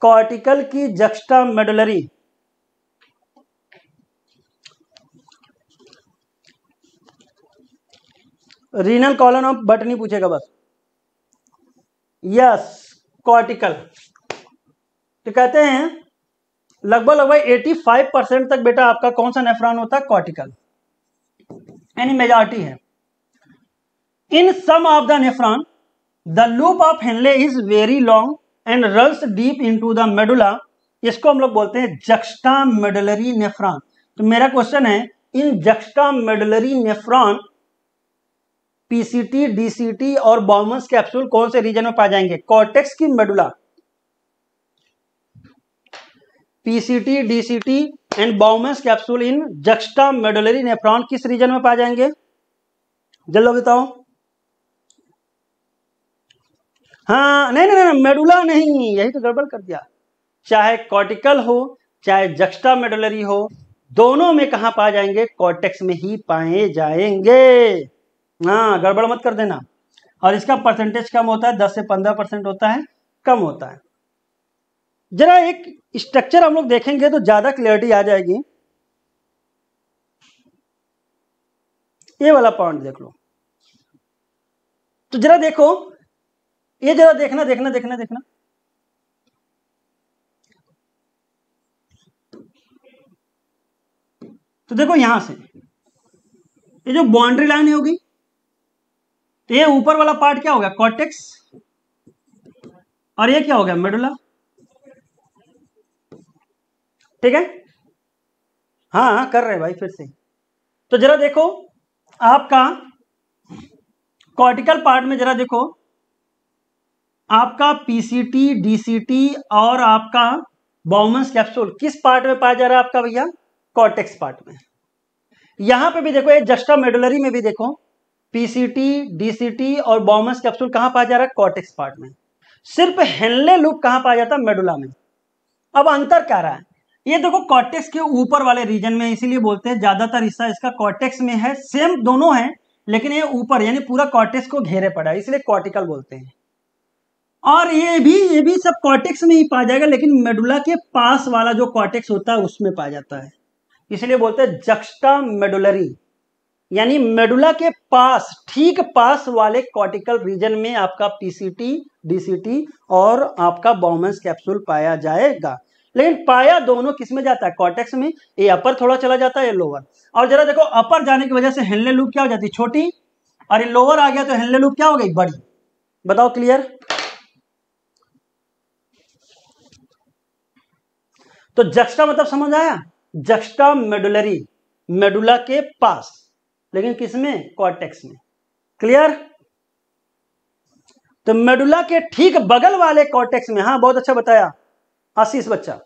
कॉर्टिकल की juxtamedullary renal column of Bertini पूछेगा बस यस कॉर्टिकल तो कहते हैं लगभग लगभग 85 परसेंट तक बेटा आपका कौन सा नेफ्रॉन होता है कॉर्टिकल यानी मेजॉरिटी है in some of the nephron the loop of Henle is very long and runs deep into the medulla इसको हम लोग बोलते हैं जक्स्टा मेडलरी नेफ्रॉन तो मेरा क्वेश्चन है in juxtamedullary nephron PCT DCT और बॉमस कैप्सूल कौन से रीजन में पाए जाएंगे कॉर्टेक्स की medulla PCT DCT and Bowman's capsule in juxtamedullary nephron किस रीजन में पाए जाएंगे जल्द बताओ हाँ नहीं नहीं नहीं मेडुला नहीं यही तो गड़बड़ कर दिया चाहे कॉर्टिकल हो चाहे जक्स्टा मेडुलरी हो दोनों में कहा पाए जाएंगे कॉर्टेक्स में ही पाए जाएंगे हाँ गड़बड़ मत कर देना और इसका परसेंटेज कम होता है दस से पंद्रह परसेंट होता है कम होता है जरा एक स्ट्रक्चर हम लोग देखेंगे तो ज्यादा क्लियरिटी आ जाएगी ये वाला पॉइंट देख लो तो जरा देखो ये जरा देखना देखना देखना देखना तो देखो यहां से ये जो बाउंड्री लाइन होगी तो ये ऊपर वाला पार्ट क्या हो गया और ये क्या हो गया मेडुला ठीक है हाँ, हाँ कर रहे भाई फिर से तो जरा देखो आपका कॉर्टिकल पार्ट में जरा देखो आपका पीसीटी डीसीटी और आपका बॉमस कैप्सूल किस पार्ट में पाया जा रहा है आपका भैया कॉर्टेक्स पार्ट में यहां पे भी देखो ये जस्टा मेडुलरी में भी देखो पीसीटी डीसीटी और बॉमस कैप्सूल कहां पाया जा रहा है कॉटेक्स पार्ट में सिर्फ हेनले लूप कहां पाया जाता है मेडुला में अब अंतर क्या रहा है ये देखो कॉटेक्स के ऊपर वाले रीजन में इसीलिए बोलते हैं ज्यादातर हिस्सा इसका कॉटेक्स में है सेम दोनों है लेकिन ये ऊपर यानी पूरा कॉटेक्स को घेरे पड़ा है इसलिए कॉर्टिकल बोलते हैं और ये भी ये भी सब कॉटेक्स में ही पाया जाएगा लेकिन मेडुला के पास वाला जो कॉटेक्स होता है उसमें पाया जाता है इसलिए बोलते हैं जक्स्टा मेडुलरी यानी मेडुला के पास ठीक पास वाले कॉर्टिकल रीजन में आपका पीसीटी डीसीटी और आपका बॉमेंस कैप्सूल पाया जाएगा लेकिन पाया दोनों किस में जाता है कॉर्टेक्स में ये अपर थोड़ा चला जाता है लोअर और जरा देखो अपर जाने की वजह से हेनले लूप क्या हो जाती है छोटी और ये लोअर आ गया तो हेनले लूप क्या हो गई बड़ी बताओ क्लियर तो जक्स्टा मतलब समझ आया जक्स्टा मेडुलरी मेडुला के पास लेकिन किसमें कॉर्टेक्स में क्लियर तो मेडुला के ठीक बगल वाले कॉर्टेक्स में हाँ बहुत अच्छा बताया आशीष बच्चा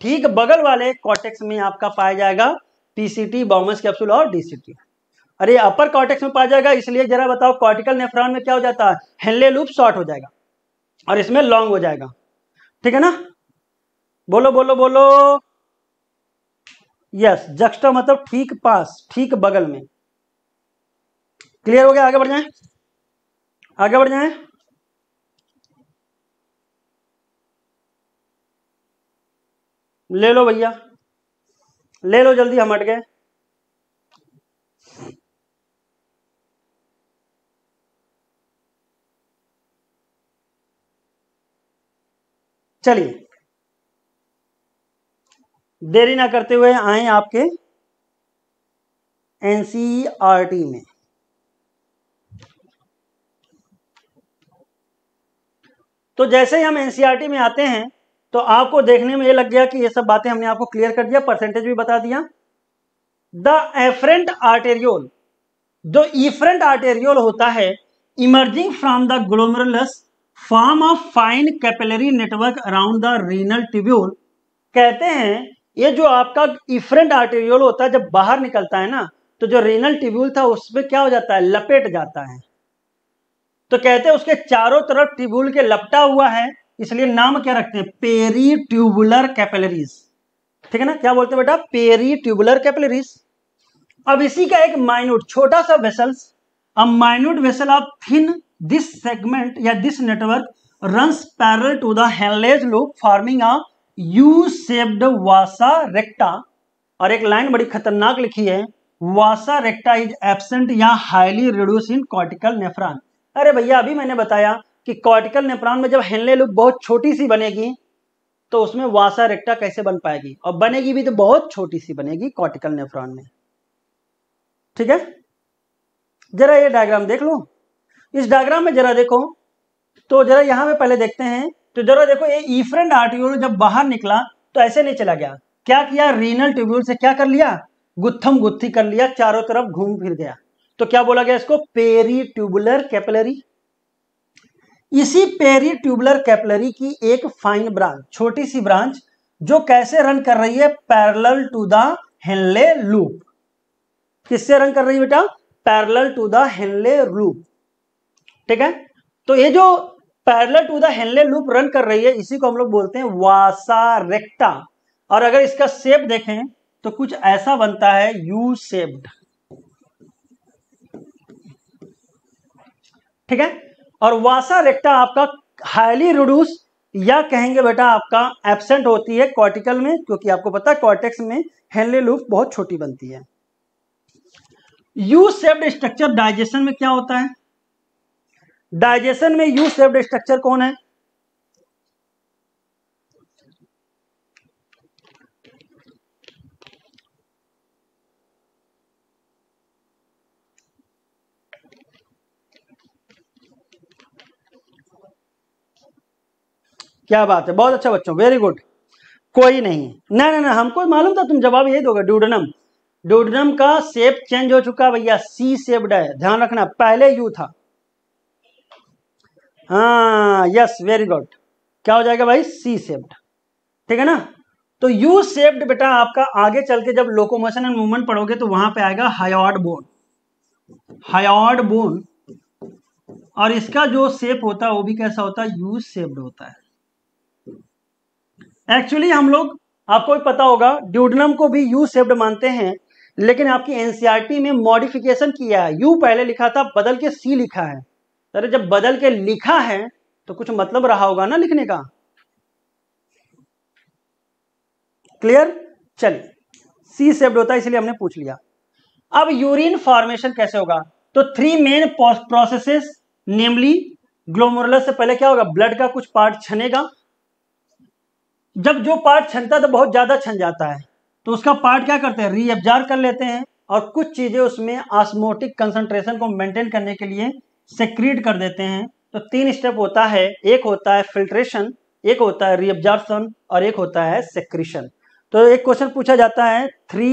ठीक बगल वाले कॉर्टेक्स में आपका पाया जाएगा पीसीटी बॉमस कैप्सूल और डीसीटी अरे अपर कॉर्टेक्स में पाया जाएगा इसलिए जरा बताओ कॉर्टिकल नेफ्रॉन में क्या हो जाता है हेनले लूप शॉर्ट हो जाएगा और इसमें लॉन्ग हो जाएगा ठीक है ना बोलो बोलो बोलो यस जक्स्टा मतलब ठीक पास ठीक बगल में क्लियर हो गया आगे बढ़ जाए आगे बढ़ जाए ले लो भैया ले लो जल्दी हम हट गए चलिए देरी ना करते हुए आए आपके एनसीईआरटी e में तो जैसे ही हम एनसीईआरटी e में आते हैं तो आपको देखने में ये लग गया कि ये सब बातें हमने आपको क्लियर कर दिया परसेंटेज भी बता दिया द एफरेंट आर्टेरियोल जो ईफ्रंट आर्टेरियोल होता है emerging from the glomerulus form of fine capillary network around the renal tubule कहते हैं ये जो आपका इफरेंट आर्टेरियोल होता है जब बाहर निकलता है ना तो जो रीनल ट्यूब्यूल था उसमें क्या हो जाता है लपेट जाता है तो कहते हैं उसके चारों तरफ ट्यूबुल के लपटा हुआ है इसलिए नाम क्या रखते हैं पेरी ट्यूबुलर कैपेलरीज ठीक है ना क्या बोलते हैं बेटा पेरी ट्यूबुलर कैपेलरीज अब इसी का एक माइन्यूट छोटा सा वेसल्स अब minute vessel of thin this segment या this network runs parallel to देंज loop forming a U shaped vasa recta और एक लाइन बड़ी खतरनाक लिखी है वासा रेक्टा इज एबसेंट या highly reduce in cortical nephron अरे भैया अभी मैंने बताया कि कॉर्टिकल नेप्रॉन में जब हेनले लुप बहुत छोटी सी बनेगी तो उसमें वासा रेक्टा कैसे बन पाएगी और बनेगी भी तो बहुत छोटी सी बनेगी कॉर्टिकल नेफ्रॉन में ठीक है जरा ये डायग्राम देख लो इस डायग्राम में जरा देखो तो जरा यहां पे पहले देखते हैं तो जरा देखो ये ईफ्रेंड आर्ट्यूल जब बाहर निकला तो ऐसे नहीं चला गया क्या किया रीनल ट्यूब्यूल से क्या कर लिया गुत्थम गुत्थी कर लिया चारों तरफ घूम फिर गया तो क्या बोला गया इसको पेरी ट्यूबुलर कैपलरी इसी पेरी ट्यूबुलर कैपलरी की एक फाइन ब्रांच छोटी सी ब्रांच जो कैसे रन कर रही है पैरल टू द लूप किससे रन कर रही है बेटा parallel to the Henle loop ठीक है तो ये जो parallel to the Henle loop run कर रही है इसी को हम लोग बोलते हैं वासा रेक्टा और अगर इसका सेप देखें तो कुछ ऐसा बनता है यू सेप्ड ठीक है और वासा रेक्टा आपका हाईली रिड्यूस या कहेंगे बेटा आपका एबसेंट होती है कॉर्टिकल में क्योंकि आपको पता है कॉर्टेक्स में हेनले लूप बहुत छोटी बनती है यू सेव्ड स्ट्रक्चर डाइजेशन में क्या होता है डाइजेशन में यू सेफ्ड स्ट्रक्चर कौन है क्या बात है बहुत अच्छा बच्चों वेरी गुड कोई नहीं ना ना ना हमको मालूम था तुम जवाब यही दोगे ड्यूडनम ड्यूडनम का सेप चेंज हो चुका भैया सी सेप्ड है ध्यान रखना पहले यू था हाँ यस वेरी गुड क्या हो जाएगा भाई सी सेप्ड ठीक है ना तो यू सेप्ड बेटा आपका आगे चल के जब लोकोमोशन एंड मूवमेंट पढ़ोगे तो वहां पे आएगा हायॉड बोन हायॉड बोन और इसका जो सेप होता है वो भी कैसा होता है यू सेप्ड होता है एक्चुअली हम लोग आपको भी पता होगा ड्यूडनम को भी यू सेव्ड मानते हैं लेकिन आपकी एनसीआर e में मॉडिफिकेशन किया है यू पहले लिखा था बदल के सी लिखा है अरे जब बदल के लिखा है तो कुछ मतलब रहा होगा ना लिखने का क्लियर चलिए सी सेव्ड होता है इसलिए हमने पूछ लिया अब यूरिन फॉर्मेशन कैसे होगा तो three main processes namely glomerulus से पहले क्या होगा ब्लड का कुछ पार्ट छनेगा जब जो पार्ट छनता तो बहुत ज़्यादा छन जाता है तो उसका पार्ट क्या करते हैं रीअब्जार कर लेते हैं और कुछ चीज़ें उसमें आस्मोटिक कंसंट्रेशन को मेंटेन करने के लिए सेक्रीड कर देते हैं तो तीन स्टेप होता है एक होता है फिल्ट्रेशन एक होता है रीअब्जॉर्प्शन और एक होता है सेक्रीशन तो एक क्वेश्चन पूछा जाता है थ्री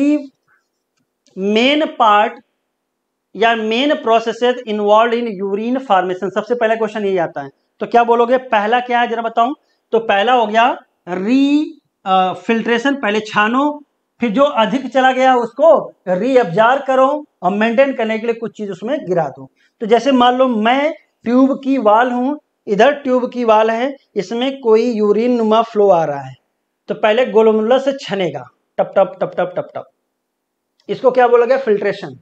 मेन पार्ट या main processes involve in urine formation सबसे पहला क्वेश्चन यही आता है तो क्या बोलोगे पहला क्या है जरा बताऊं तो पहला हो गया री फिल्ट्रेशन पहले छानो फिर जो अधिक चला गया उसको रीअब्जार करो और मेंटेन करने के लिए कुछ चीज उसमें गिरा दो तो जैसे मान लो मैं ट्यूब की वाल हूं इधर ट्यूब की वाल है इसमें कोई यूरिन नुमा फ्लो आ रहा है तो पहले गोलमुल्ला से छनेगा टप टप टप टप टप टप इसको क्या बोला गया फिल्ट्रेशन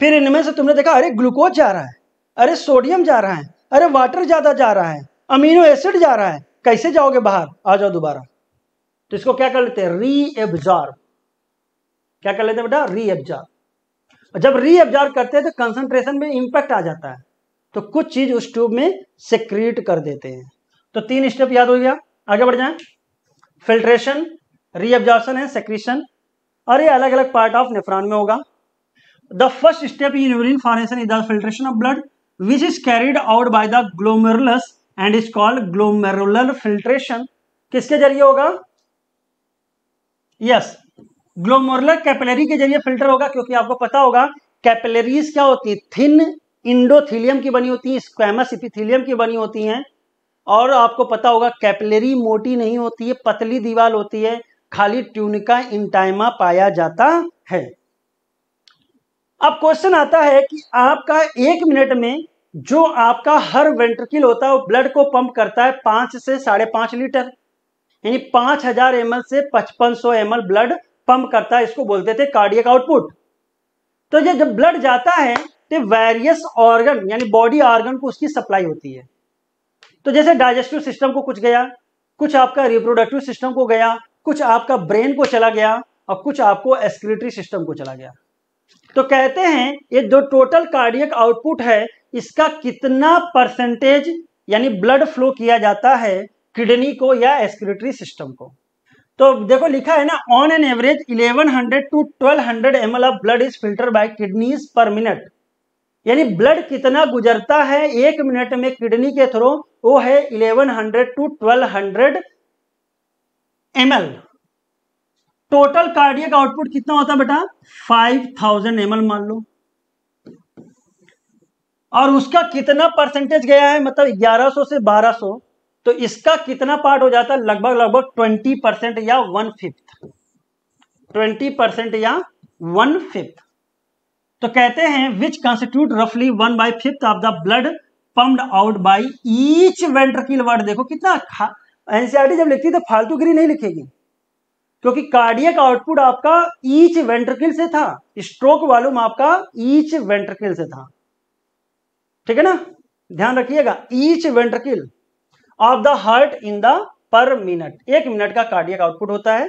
फिर इनमें से तुमने देखा अरे ग्लूकोज जा रहा है अरे सोडियम जा रहा है अरे वाटर ज्यादा जा रहा है अमीनो एसिड जा रहा है कैसे जाओगे बाहर आ जाओ दोबारा तो इसको क्या कर लेते हैं री एब्जॉर्ब क्या कर लेते हैं बेटा री एब्जॉर्ब जब री एब्जॉर्ब करते हैं तो कंसंट्रेशन में इंपैक्ट आ जाता है तो कुछ चीज उस ट्यूब में सेक्रीट कर देते हैं तो तीन स्टेप याद हो गया आगे बढ़ जाए फिल्ट्रेशन री रीअब्जॉर्शन है सेक्रीशन और ये अलग अलग पार्ट ऑफ नेफ्रॉन में होगा the first step in urine formation is the filtration of blood which is carried out by the glomerulus and is called glomerular filtration किसके जरिए होगा यस ग्लोमोरुलर कैपिलरी के जरिए फिल्टर होगा क्योंकि आपको पता होगा कैपिलरीज क्या होती है थिन इंडोथिलियम की बनी होती है स्क्वेमस इपिथिलियम की बनी होती हैं और आपको पता होगा कैपिलरी मोटी नहीं होती है पतली दीवार होती है खाली ट्यूनिका इंटाइमा पाया जाता है अब क्वेश्चन आता है कि आपका एक मिनट में जो आपका हर वेंट्रिकल होता है वो ब्लड को पंप करता है पांच से साढ़े पांच लीटर यानी पांच हजार एम से पचपन सौ एम ब्लड पंप करता है इसको बोलते थे कार्डियक आउटपुट तो ये जब ब्लड जाता है तो वेरियस ऑर्गन यानी बॉडी ऑर्गन को उसकी सप्लाई होती है तो जैसे डाइजेस्टिव सिस्टम को कुछ गया कुछ आपका रिप्रोडक्टिव सिस्टम को गया कुछ आपका ब्रेन को चला गया और कुछ आपको एस्क्रेटरी सिस्टम को चला गया तो कहते हैं ये जो टोटल कार्डियक आउटपुट है इसका कितना परसेंटेज यानी ब्लड फ्लो किया जाता है किडनी को या एस्कुलेटरी सिस्टम को तो देखो लिखा है ना on an average 1100 to 1200 hundred M of blood is filter by kidneys per minute यानी ब्लड कितना गुजरता है एक मिनट में किडनी के थ्रू वो है 1100 to 1200 hundred M total cardiac output कितना होता है बेटा 5000 थाउजेंड मान लो और उसका कितना परसेंटेज गया है मतलब 1100 से 1200 तो इसका कितना पार्ट हो जाता है लगभग लगभग 20 परसेंट या वन फिफ्थ ट्वेंटी परसेंट या वन फिफ्थ तो कहते हैं विच कॉन्स्टिट्यूट रफली one by fifth of the blood pump out by each ventricle word देखो कितना एनसीआरटी e जब लिखती है तो गिरी नहीं लिखेगी क्योंकि कार्डियक आउटपुट आपका ईच वेंट्रकिल से था स्ट्रोक वालूम आपका ईच वेंट्रकिल से था ठीक है ना ध्यान रखिएगा each ventricle of the heart in the per minute एक मिनट का कार्डियक आउटपुट होता है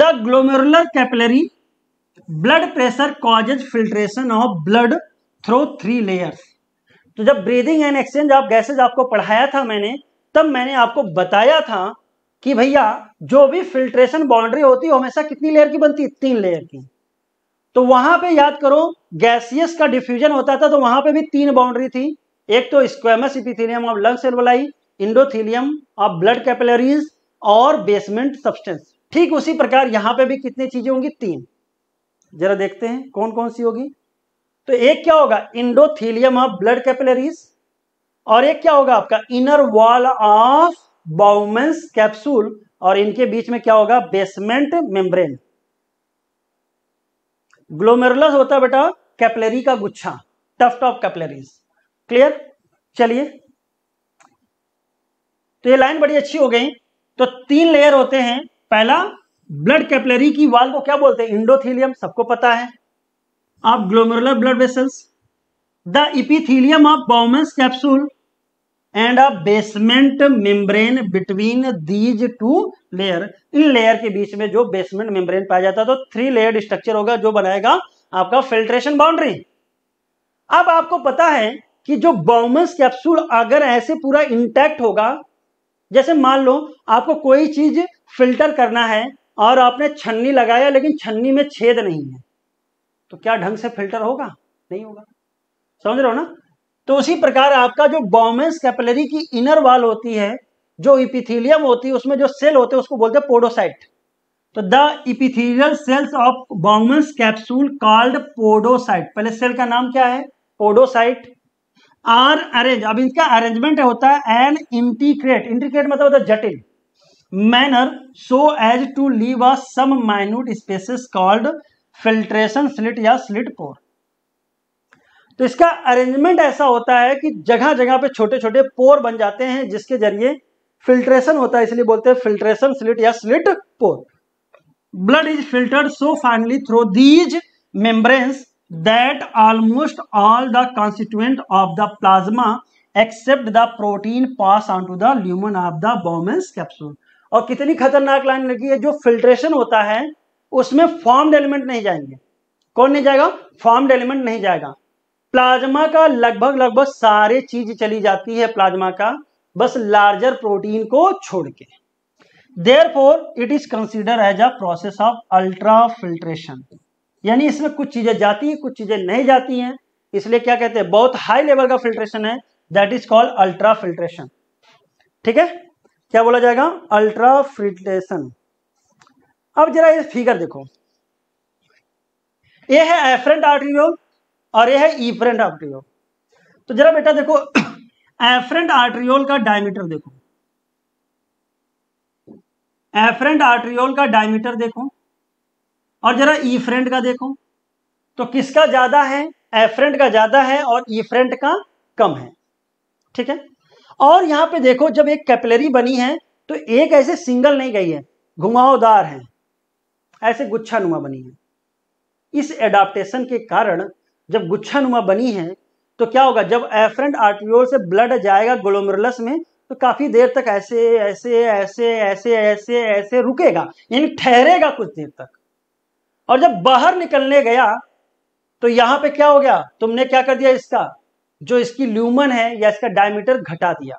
the glomerular capillary blood pressure causes filtration of blood through three layers तो जब breathing and exchange of gases आपको पढ़ाया था मैंने तब मैंने आपको बताया था कि भैया जो भी फिल्ट्रेशन बाउंड्री होती है हमेशा कितनी लेयर की बनती है तीन लेयर की तो वहां पे याद करो गैसियस का डिफ्यूजन होता था तो वहां पे भी तीन बाउंड्री थी एक तो स्क्वेमस इपिथिलियम ऑफ लंग सेलुलाई इंडोथिलियम ऑफ ब्लड कैपिलरीज और बेसमेंट सब्सटेंस ठीक उसी प्रकार यहां पे भी कितनी चीजें होंगी तीन जरा देखते हैं कौन कौन सी होगी तो एक क्या होगा इंडोथिलियम ऑफ ब्लड कैपिलरीज और एक क्या होगा आपका inner wall of Bowman's capsule और इनके बीच में क्या होगा बेसमेंट मेम्ब्रेन ग्लोमेरुलस होता है बेटा कैपलरी का गुच्छा टफ्ट ऑफ कैपलरीज क्लियर चलिए तो ये लाइन बड़ी अच्छी हो गई तो तीन लेयर होते हैं पहला ब्लड कैपलरी की वाल को क्या बोलते हैं इंडोथीलियम सबको पता है आप glomerular blood vessels the epithelium of Bowman's capsule and a basement membrane between these two layer in layer के बीच में जो बेसमेंट मेम्ब्रेन पाया जाता है तो थ्री लेयर स्ट्रक्चर होगा जो बनाएगा आपका फिल्ट्रेशन बाउंड्री अब आपको पता है कि जो बॉमस कैप्सूल अगर ऐसे पूरा इंटैक्ट होगा जैसे मान लो आपको कोई चीज फिल्टर करना है और आपने छन्नी लगाया लेकिन छन्नी में छेद नहीं है तो क्या ढंग से फिल्टर होगा नहीं होगा समझ रहे हो ना तो उसी प्रकार आपका जो बॉमेंस कैपलरी की इनर वाल होती है जो इपिथीलियम होती है उसमें जो सेल होते हैं उसको बोलते हैं पोडोसाइट तो the epithelial cells of Bowman's capsule called podocyte पहले सेल का नाम क्या है पोडोसाइट आर अरेंज अब इनका अरेंजमेंट होता है एन इंटीग्रेट इंटीग्रेट मतलब होता है जटिल manner so as to leave a some minute spaces called filtration slit या स्लिट पोर तो इसका अरेंजमेंट ऐसा होता है कि जगह जगह पे छोटे छोटे पोर बन जाते हैं जिसके जरिए फिल्ट्रेशन होता है इसलिए बोलते हैं फिल्ट्रेशन स्लिट या slit pore blood is filter so finally through these membranes that almost all the constituent of the plasma except the protein pass on to the lumen of the Bowman's capsule और कितनी खतरनाक line लगी है जो filtration होता है उसमें form element नहीं जाएंगे कौन नहीं जाएगा फॉर्म एलिमेंट नहीं जाएगा प्लाज्मा का लगभग लगभग सारे चीज चली जाती है प्लाज्मा का बस लार्जर प्रोटीन को छोड़ के therefore it is consider as a process of ultra filtration यानी इसमें कुछ चीजें जाती हैं कुछ चीजें नहीं जाती हैं इसलिए क्या कहते हैं बहुत हाई लेवल का फिल्ट्रेशन है that is called ultra filtration ठीक है क्या बोला जाएगा अल्ट्रा फिल्ट्रेशन अब जरा ये फिगर देखो ये है एफरेंट आर्ट्रियोल और ये है ईफरेंट आर्ट्रियोल तो जरा बेटा देखो एफरेंट आर्ट्रियोल का डायमीटर देखो एफ्रेंट आर्ट्रियोल का डायमीटर देखो और जरा ईफ्रेंट e का देखो तो किसका ज्यादा है एफ्रेंट का ज्यादा है और ई e फ्रेंट का कम है ठीक है और यहां पे देखो जब एक कैपिलरी बनी है तो एक ऐसे सिंगल नहीं गई है घुमावदार है ऐसे गुच्छानुमा बनी है इस एडाप्टेशन के कारण जब गुच्छानुमा बनी है तो क्या होगा जब एफ्रेंट आर्ट्रियोल से ब्लड जाएगा ग्लोमरुलस में तो काफी देर तक ऐसे ऐसे ऐसे ऐसे ऐसे ऐसे रुकेगा यानी ठहरेगा कुछ देर तक और जब बाहर निकलने गया तो यहां पे क्या हो गया तुमने क्या कर दिया इसका जो इसकी ल्यूमन है या इसका डायमीटर घटा दिया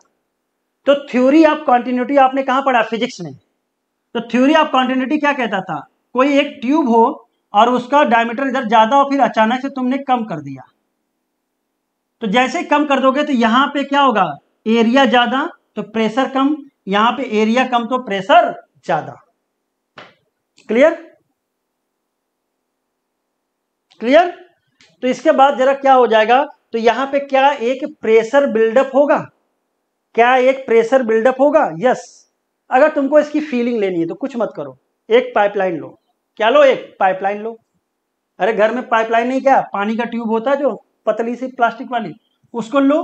तो थ्योरी ऑफ कॉन्टिन्यूटी आपने कहा पढ़ा फिजिक्स में तो थ्योरी ऑफ कॉन्टिन्यूटी क्या कहता था कोई एक ट्यूब हो और उसका डायमीटर इधर ज्यादा और फिर अचानक से तुमने कम कर दिया तो जैसे कम कर दोगे तो यहां पे क्या होगा एरिया ज्यादा तो प्रेशर कम यहां पे एरिया कम तो प्रेशर ज्यादा क्लियर क्लियर तो इसके बाद जरा क्या हो जाएगा तो यहां पे क्या एक प्रेशर बिल्डअप होगा क्या एक प्रेशर बिल्डअप होगा यस अगर तुमको इसकी फीलिंग लेनी है तो कुछ मत करो एक पाइपलाइन लो क्या लो एक पाइपलाइन लो अरे घर में पाइपलाइन नहीं क्या पानी का ट्यूब होता है जो पतली सी प्लास्टिक वाली उसको लो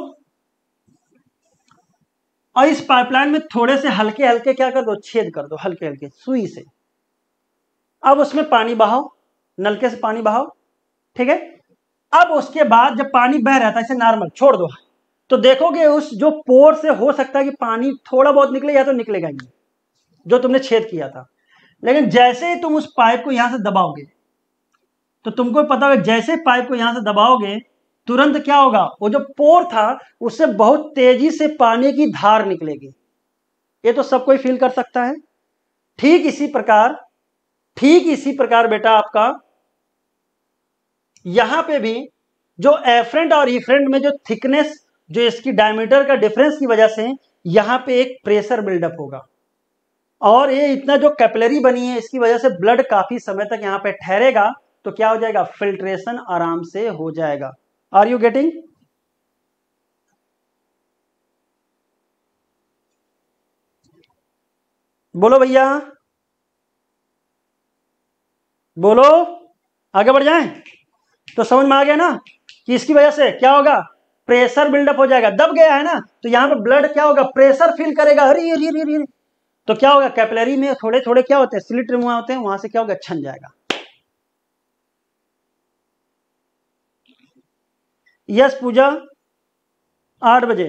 और इस पाइपलाइन में थोड़े से हल्के हल्के क्या कर दो छेद कर दो हल्के हल्के सुई से अब उसमें पानी बहाओ नलके से पानी बहाओ ठीक है अब उसके बाद जब पानी बह रहा था इसे नॉर्मल छोड़ दो तो देखोगे उस जो पोर से हो सकता है कि पानी थोड़ा बहुत निकले या तो निकलेगा ही जो तुमने छेद किया था लेकिन जैसे ही तुम उस पाइप को यहां से दबाओगे तो तुमको पता होगा जैसे पाइप को यहां से दबाओगे तुरंत क्या होगा वो जो पोर था उससे बहुत तेजी से पानी की धार निकलेगी ये तो सब कोई फील कर सकता है ठीक इसी प्रकार ठीक इसी प्रकार बेटा आपका यहां पे भी जो एफ्रेंट और इफ्रेंट में जो थिकनेस जो इसकी डायमीटर का डिफरेंस की वजह से यहां पे एक प्रेशर बिल्डअप होगा और ये इतना जो कैपलरी बनी है इसकी वजह से ब्लड काफी समय तक यहाँ पे ठहरेगा तो क्या हो जाएगा फिल्ट्रेशन आराम से हो जाएगा आर यू गेटिंग बोलो भैया बोलो आगे बढ़ जाएं तो समझ में आ गया ना कि इसकी वजह से क्या होगा प्रेशर बिल्डअप हो जाएगा दब गया है ना तो यहां पे ब्लड क्या होगा प्रेशर फील करेगा हरी हरी हरी हरी तो क्या होगा कैपलरी में थोड़े थोड़े क्या होते हैं स्लिट वहां होते हैं वहां से क्या होगा छन जाएगा यस पूजा आठ बजे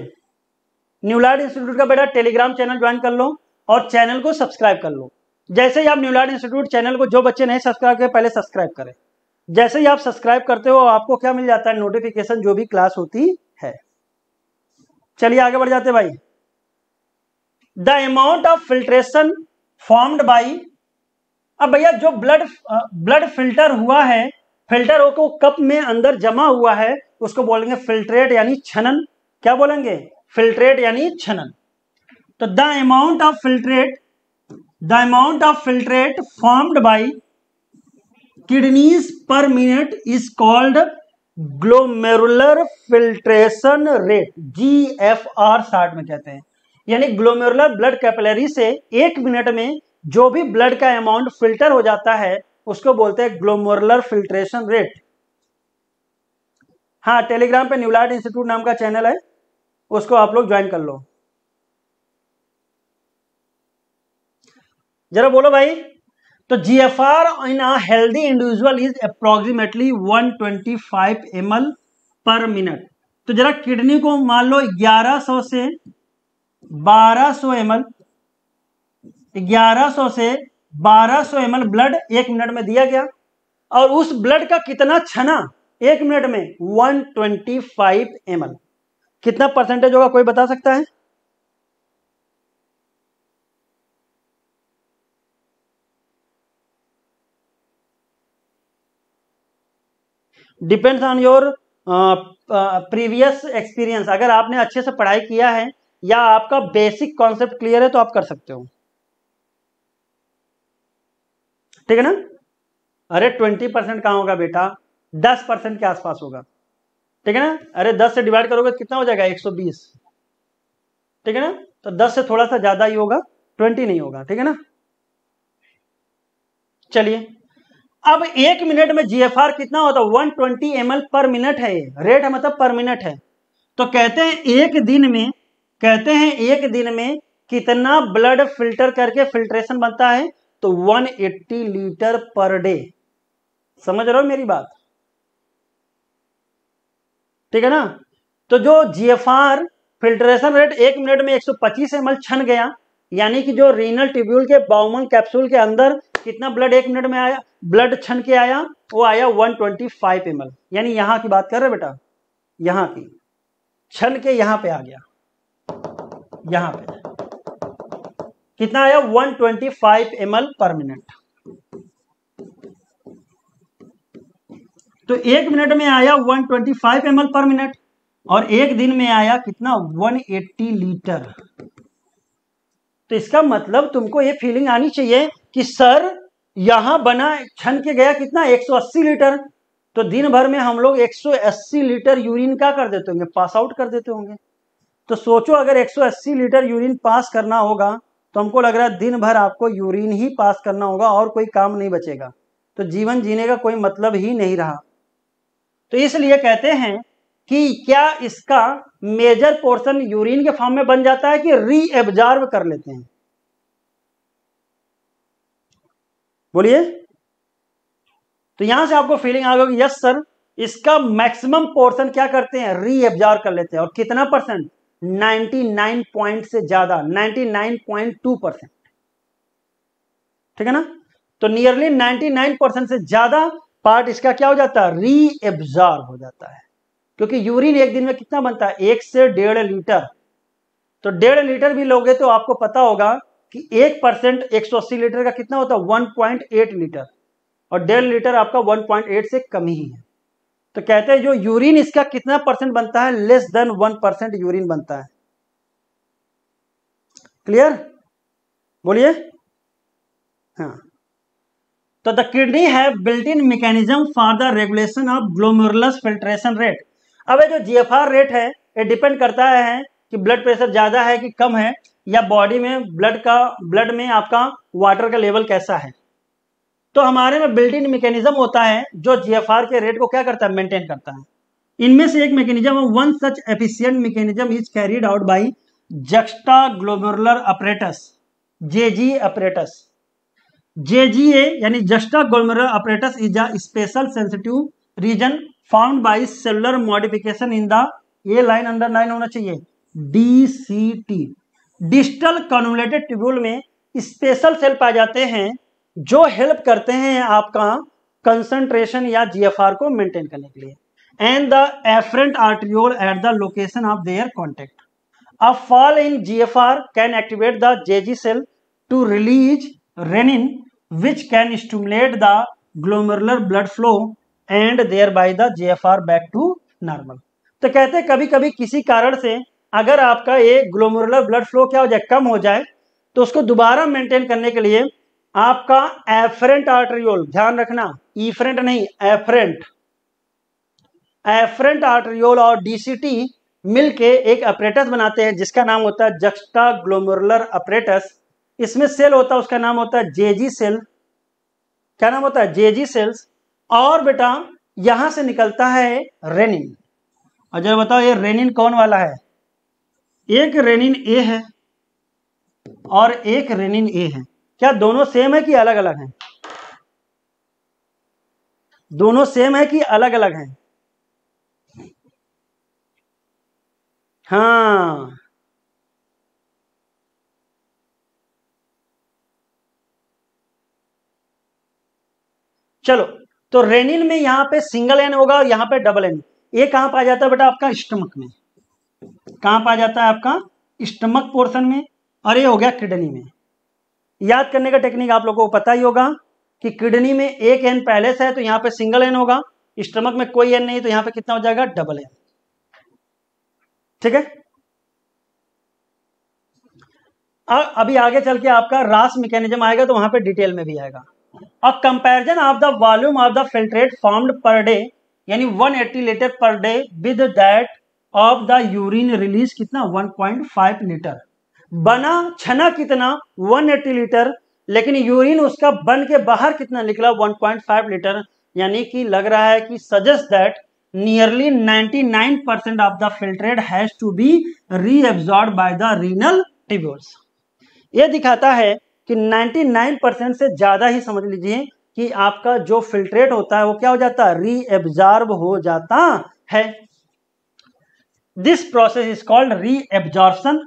न्यूलाइट इंस्टीट्यूट का बेटा टेलीग्राम चैनल ज्वाइन कर लो और चैनल को सब्सक्राइब कर लो जैसे ही आप न्यूलाइट इंस्टीट्यूट चैनल को जो बच्चे नहीं सब्सक्राइब करें पहले सब्सक्राइब करें जैसे ही आप सब्सक्राइब करते हो आपको क्या मिल जाता है नोटिफिकेशन जो भी क्लास होती है चलिए आगे बढ़ जाते भाई the amount of filtration formed by अब भैया जो ब्लड ब्लड फिल्टर हुआ है फिल्टर होकर कप में अंदर जमा हुआ है उसको बोलेंगे फिल्ट्रेट यानी छनन क्या बोलेंगे फिल्ट्रेट यानी छनन तो the amount of filtrate the amount of filtrate formed by kidneys per minute is called glomerular filtration rate G F R short में कहते हैं यानी ग्लोमेरुलर ब्लड कैपिलरी से एक मिनट में जो भी ब्लड का अमाउंट फिल्टर हो जाता है उसको बोलते हैं ग्लोमोरलर फिल्ट्रेशन रेट हाँ टेलीग्राम पे न्यूलार्ट इंस्टीट्यूट नाम का चैनल है उसको आप लोग ज्वाइन कर लो जरा बोलो भाई तो G F R in healthy individual is approximately 125 ml per minute तो जरा किडनी को मान लो 1100 से 1200 ml 1100 से 1200 सौ ब्लड एक मिनट में दिया गया और उस ब्लड का कितना छना एक मिनट में 125 ट्वेंटी कितना परसेंटेज होगा कोई बता सकता है depends on your previous experience अगर आपने अच्छे से पढ़ाई किया है या आपका बेसिक कॉन्सेप्ट क्लियर है तो आप कर सकते हो ठीक है ना अरे ट्वेंटी परसेंट कहाँ होगा बेटा दस परसेंट के आसपास होगा ठीक है ना अरे दस से डिवाइड करोगे तो कितना हो जाएगा एक सौ बीस ठीक है ना तो दस से थोड़ा सा ज्यादा ही होगा ट्वेंटी नहीं होगा ठीक है ना चलिए अब एक मिनट में जीएफआर कितना होता है one twenty M per minute है रेट है मतलब पर मिनट है तो कहते हैं एक दिन में कहते हैं एक दिन में कितना ब्लड फिल्टर करके फिल्ट्रेशन बनता है तो 180 लीटर पर डे समझ रहे हो मेरी बात ठीक है ना तो जो जीएफआर फिल्ट्रेशन रेट एक मिनट में 125 एम छन गया यानी कि जो रीनल ट्यूब्यूल के बाउमन कैप्सूल के अंदर कितना ब्लड एक मिनट में आया ब्लड छन के आया वो आया 125 एम यानी यहां की बात कर रहे बेटा यहां की छन के यहां पे आ गया यहां पे कितना आया 125 ट्वेंटी फाइव पर मिनट तो एक मिनट में आया 125 ट्वेंटी पर मिनट और एक दिन में आया कितना 180 लीटर तो इसका मतलब तुमको ये फीलिंग आनी चाहिए कि सर यहां बना छन के गया कितना 180 लीटर तो दिन भर में हम लोग 180 लीटर यूरिन क्या कर देते होंगे पास आउट कर देते होंगे तो सोचो अगर 180 लीटर यूरिन पास करना होगा तो हमको लग रहा है दिन भर आपको यूरिन ही पास करना होगा और कोई काम नहीं बचेगा तो जीवन जीने का कोई मतलब ही नहीं रहा तो इसलिए कहते हैं कि क्या इसका मेजर पोर्शन यूरिन के फॉर्म में बन जाता है कि री एब्जॉर्व कर लेते हैं बोलिए तो यहां से आपको फीलिंग आ गई यस सर इसका मैक्सिमम पोर्शन क्या करते हैं री एब्जॉर्व कर लेते हैं और कितना परसेंट 99 पॉइंट से ज्यादा 99.2 परसेंट ठीक है ना तो नियरली 99 परसेंट से ज्यादा पार्ट इसका क्या हो जाता है रीएब्जॉर्व हो जाता है क्योंकि यूरिन एक दिन में कितना बनता है एक से डेढ़ लीटर तो डेढ़ लीटर भी लोगे तो आपको पता होगा कि एक परसेंट एक लीटर का कितना होता है एट लीटर और डेढ़ लीटर आपका एट से कम ही है तो कहते हैं जो यूरिन इसका कितना परसेंट बनता है less than one percent urine बनता है क्लियर बोलिए हाँ तो द किडनी है built in mechanism for the regulation of glomerulus filtration rate अब जो जीएफआर रेट है ये डिपेंड करता है कि ब्लड प्रेशर ज्यादा है कि कम है या बॉडी में ब्लड का ब्लड में आपका वाटर का लेवल कैसा है तो हमारे में बिल्ट इन मैकेनिज्म होता है जो जीएफआर के रेट को क्या करता है मेंटेन करता है इनमें से एक mechanism one such efficient mechanism is carried out by juxta globular apparatus JG apparatus JGA यानी juxta globular apparatus is a special sensitive region found by cellular modification in the A line underline होना चाहिए DCT digital convoluted tubule में special cell पाए जाते हैं जो help करते हैं आपका कंसंट्रेशन या जीएफआर को मेंटेन करने के लिए and the efferent arteriole at the location of their contact a fall in GFR can activate the JG cell to release renin which can stimulate the glomerular blood flow and thereby the GFR back to normal तो कहते हैं कभी कभी किसी कारण से अगर आपका ये ग्लोमरुलर ब्लड फ्लो क्या हो जाए कम हो जाए तो उसको दोबारा मेंटेन करने के लिए आपका एफरेंट आर्टरियोल ध्यान रखना ईफ्रेंट नहीं एफरेंट एफरेंट आर्टरियोल और डीसीटी मिलके एक अपरेटस बनाते हैं जिसका नाम होता है जक्स्टा ग्लोमोरुलर अपरेटस इसमें सेल होता है उसका नाम होता है जेजी सेल क्या नाम होता है जेजी सेल्स और बेटा यहां से निकलता है रेनिन और जरा बताओ ये रेनिन कौन वाला है एक रेनिन ए है और एक रेनिन ए है क्या दोनों सेम है कि अलग अलग हैं दोनों सेम है कि अलग अलग हैं हाँ चलो तो रेनिन में यहां पे सिंगल एन होगा और यहां पे डबल एन ये कहां पा जाता है बेटा आपका स्टमक में कहां पा जाता है आपका स्टमक पोर्शन में और ये हो गया किडनी में याद करने का टेक्निक आप लोगों को पता ही होगा कि किडनी में एक एन पहले से है तो यहां पे सिंगल एन होगा स्टमक में कोई एन नहीं तो यहां पे कितना हो जाएगा डबल एन ठीक है अभी आगे चल के आपका रास मैकेनिज्म आएगा तो वहां पे डिटेल में भी आएगा और comparison of the volume of the filtrate formed per day यानी eighty litre per day with that of the urine release कितना फाइव लीटर बना छना कितना 180 लीटर लेकिन यूरिन उसका बन के बाहर कितना निकला 1.5 लीटर यानी कि लग रहा है कि suggest that nearly 99 percent of the filtered has to be reabsorb by the renal tubules ये दिखाता है कि 99 परसेंट से ज़्यादा ही समझ लीजिए कि आपका जो फिल्ट्रेट होता है वो क्या हो जाता है रीएब्जॉर्ब हो जाता है this process is called reabsorption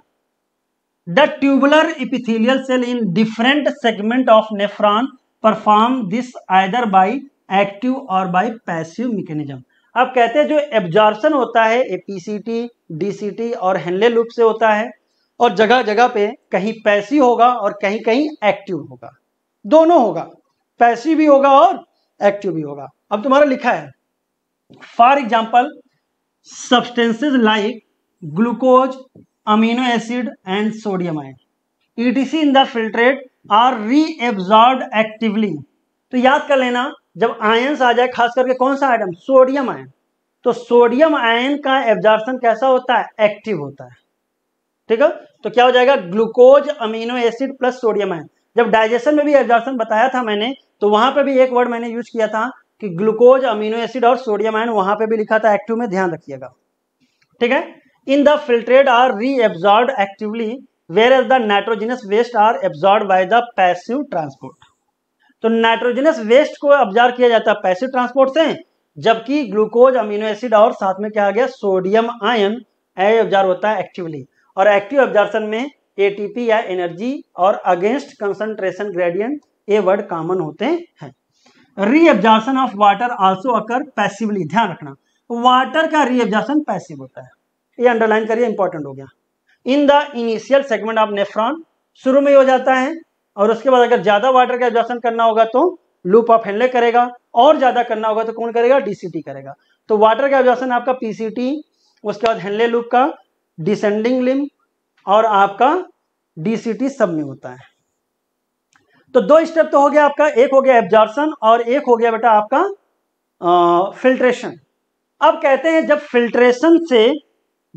the tubular epithelial cell in different segment of nephron perform this either by active और बाई पैसिव mechanism अब कहते हैं जो एब्जॉर्बन होता है एपीसीटी डीसीटी और हेनले लूप से होता है और जगह जगह पे कहीं पैसिव होगा और कहीं कहीं एक्टिव होगा दोनों होगा पैसिव भी होगा और एक्टिव भी होगा अब तुम्हारा लिखा है for example substances like glucose amino acid and sodium ion. ETC in the filtrate are reabsorbed actively. तो याद कर लेना जब आयंस आ जाए खास करके कौन सा आइटम सोडियम आयन तो सोडियम आयन का एब्जॉर्प्शन कैसा होता है एक्टिव होता है ठीक है तो क्या हो जाएगा glucose amino acid plus sodium ion जब डाइजेशन में भी एब्जॉर्प्शन बताया था मैंने तो वहां पर भी एक वर्ड मैंने यूज किया था कि ग्लूकोज अमीनो एसिड और सोडियम आयन वहां पर भी लिखा था एक्टिव में ध्यान रखिएगा ठीक है in the filtrate are actively whereas the nitrogenous waste are absorb by the passive transport तो नाइट्रोजिनस वेस्ट को ऑब्जॉर्व किया जाता है पैसिव ट्रांसपोर्ट से जबकि ग्लूकोज अमीनो एसिड और साथ में क्या आ गया सोडियम आयन एब्जॉर्ब होता है एक्टिवली और एक्टिव ऑब्जर्वेशन में पी या एनर्जी और अगेंस्ट कंसंट्रेशन ग्रेडियंट ये वर्ड कॉमन होते हैं reabsorption of water also occur passively ध्यान रखना वाटर का रीएब्जॉर्शन पैसिव होता है ये अंडरलाइन करिए इंपॉर्टेंट हो गया in the initial segment of nephron शुरू में ही हो जाता है और उसके बाद अगर ज्यादा वाटर का एब्जॉर्शन करना होगा तो लूप ऑफ हेनले करेगा और ज्यादा करना होगा तो कौन करेगा डीसीटी करेगा तो वाटर का एब्जॉर्शन आपका पीसीटी उसके बाद हेनले लूप का डिसेंडिंग लिम और आपका डीसीटी सब में होता है तो दो स्टेप तो हो गया आपका एक हो गया एब्जॉर्शन और एक हो गया बेटा आपका फिल्ट्रेशन अब कहते हैं जब फिल्ट्रेशन से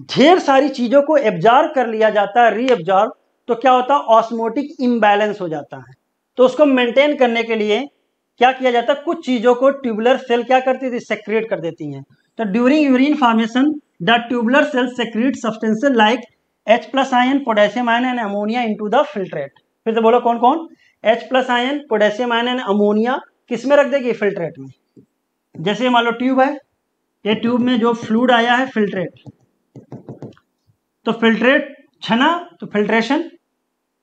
ढेर सारी चीजों को एब्जॉर्व कर लिया जाता है रीअब्जॉर्व तो क्या होता है ऑस्मोटिक इम्बैलेंस हो जाता है तो उसको मेंटेन करने के लिए क्या किया जाता है कुछ चीजों को ट्यूबुलर सेल क्या करती थी सेक्रेट कर देती हैं तो during urine formation the tubular cell secrete substances like H plus ion potassium ion and ammonia into the filtrate फिर से बोलो कौन कौन H plus ion potassium ion and ammonia किस में रख देगी फिल्ट्रेट में जैसे मान लो ट्यूब है ये ट्यूब में जो फ्लूड आया है फिल्ट्रेट तो फिल्ट्रेट छना तो फिल्ट्रेशन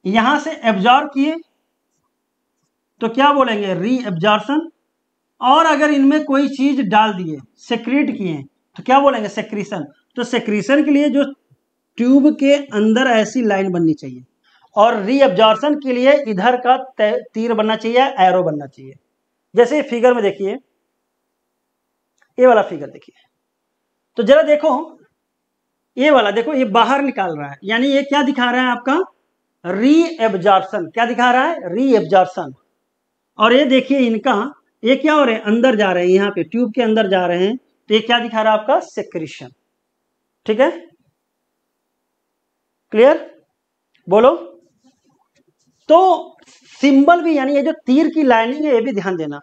यहां से एब्जॉर्ब किए तो क्या बोलेंगे री एब्जॉर्सन और अगर इनमें कोई चीज डाल दिए सेक्रेट किए तो क्या बोलेंगे सेक्रीशन तो सेक्रीशन के लिए जो ट्यूब के अंदर ऐसी लाइन बननी चाहिए और रीअब्जॉर्सन के लिए इधर का तीर बनना चाहिए एरो बनना चाहिए जैसे फिगर में देखिए ये वाला फिगर देखिए तो जरा देखो ये वाला देखो ये बाहर निकाल रहा है यानी ये क्या दिखा रहा है आपका री एब्जॉर्बन क्या दिखा रहा है री एब्जॉर्बन और ये देखिए इनका ये क्या हो रहे हैं अंदर जा रहे हैं यहाँ पे ट्यूब के अंदर जा रहे हैं तो ये क्या दिखा रहा है आपका सेक्रेशन ठीक है क्लियर बोलो तो सिंबल भी यानी ये जो तीर की लाइनिंग है ये भी ध्यान देना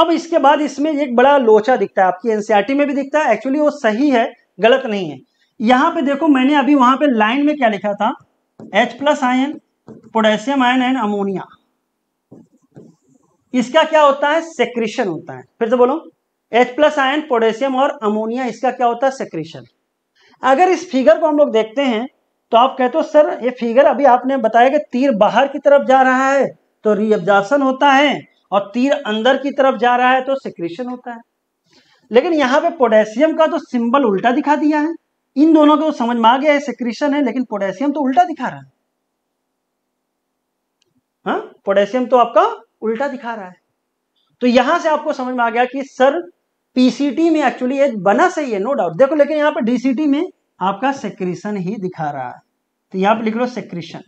अब इसके बाद इसमें एक बड़ा लोचा दिखता है आपकी एनसीआरटी e में भी दिखता है एक्चुअली वो सही है गलत नहीं है यहां पे देखो मैंने अभी वहां पे लाइन में क्या लिखा था H plus ion potassium ion and ammonia इसका क्या होता है सेक्रेशन होता है फिर से बोलो H प्लस आयन पोटेशियम और अमोनिया इसका क्या होता है सेक्रेशन अगर इस फिगर को हम लोग देखते हैं तो आप कहते हो सर ये फिगर अभी आपने बताया कि तीर बाहर की तरफ जा रहा है तो रीअब्जॉर्प्शन होता है और तीर अंदर की तरफ जा रहा है तो सेक्रेशन होता है लेकिन यहां पे पोटेशियम का तो सिंबल उल्टा दिखा दिया है इन दोनों को समझ में आ गया है सेक्रीशन है लेकिन पोटेशियम तो उल्टा दिखा रहा है हाँ पोटेशियम तो आपका उल्टा दिखा रहा है तो यहां से आपको समझ में आ गया कि सर पीसीटी में एक्चुअली बना सही है नो डाउट देखो लेकिन यहां पर डीसीटी में आपका सेक्रीशन ही दिखा रहा है तो यहां पर लिख लो सेक्रीशन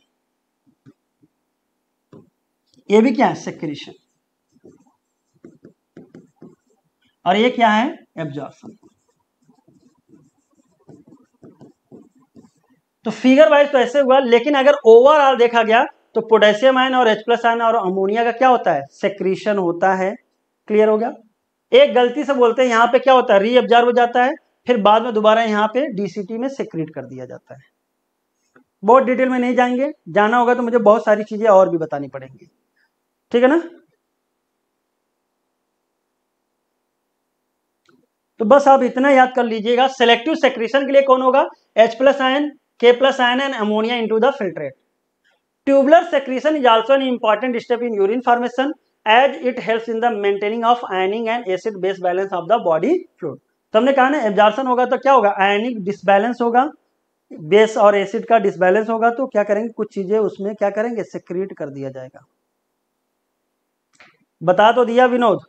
ये भी क्या है सेक्रीशन और ये क्या है एब्जॉर्प्शन तो फिगर वाइज तो ऐसे हुआ लेकिन अगर ओवरऑल देखा गया तो पोटेशियम आयन और एच प्लस आयन और अमोनिया का क्या होता है सेक्रीशन होता है क्लियर हो गया एक गलती से बोलते हैं यहाँ पे क्या होता है रीअब्जर्व हो जाता है फिर बाद में दोबारा यहाँ पे डीसीटी में सेक्रीट कर दिया जाता है बहुत डिटेल में नहीं जाएंगे जाना होगा तो मुझे बहुत सारी चीजें और भी बतानी पड़ेंगी ठीक है ना तो बस आप इतना याद कर लीजिएगा सेलेक्टिव सेक्रीशन के लिए कौन होगा H plus ion K plus ion and ammonia into the filtrate tubular secretion is also an important step in urine formation as it help in the maintaining of ioning and acid base balance of the body fluid तो हमने कहा ना absorption होगा तो क्या होगा ionic disbalance होगा base और एसिड का डिसबैलेंस होगा तो क्या करेंगे कुछ चीजें उसमें क्या करेंगे सिक्रिएट कर दिया जाएगा बता तो दिया विनोद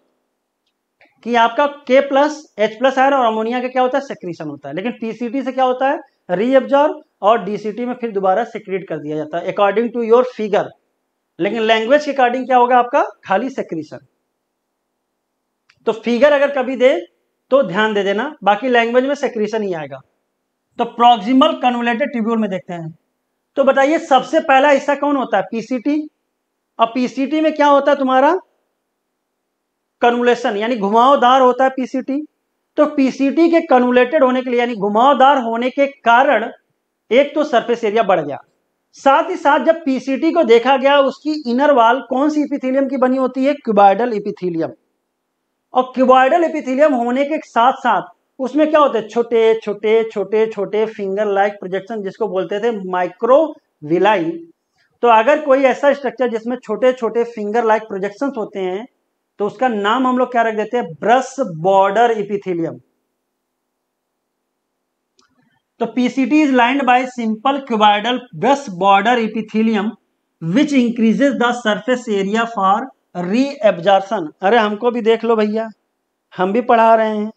कि आपका K plus H plus ion और अमोनिया का क्या होता है सेक्रीशन होता है लेकिन पीसीटी से क्या होता है रीअब्जॉर्व और डीसीटी में फिर दोबारा सिक्रीट कर दिया जाता है अकॉर्डिंग टू योर फिगर लेकिन लैंग्वेज के अकॉर्डिंग क्या होगा आपका खाली सेक्रीशन तो फिगर अगर कभी दे तो ध्यान दे देना बाकी लैंग्वेज में सेक्रीशन ही आएगा तो प्रोक्सिमल कन्वलेटेड ट्रिब्यूल में देखते हैं तो बताइए सबसे पहला हिस्सा कौन होता है पीसीटी और पीसीटी में क्या होता है तुम्हारा कन्वलेशन यानी घुमावदार होता है पीसीटी तो पीसीटी के कन्वलेटेड होने के लिए यानी घुमावदार होने के कारण एक तो सरफेस एरिया बढ़ गया साथ ही साथ जब पीसीटी को देखा गया उसकी इनर वाल कौन सी इपिथिलियम की बनी होती है क्यूबाइडल इपिथिलियम और क्यूबाइडल इपिथिलियम होने के साथ साथ उसमें क्या होते हैं छोटे छोटे छोटे छोटे फिंगर लाइक प्रोजेक्शन जिसको बोलते थे माइक्रोविलाई तो अगर कोई ऐसा स्ट्रक्चर जिसमें छोटे छोटे फिंगर लाइक प्रोजेक्शन होते हैं तो उसका नाम हम लोग क्या रख देते हैं ब्रश बॉर्डर इपिथिलियम तो PCT is lined by simple cuboidal brush border epithelium which increases the surface area for re reabsorption अरे हमको भी देख लो भैया हम भी पढ़ा रहे हैं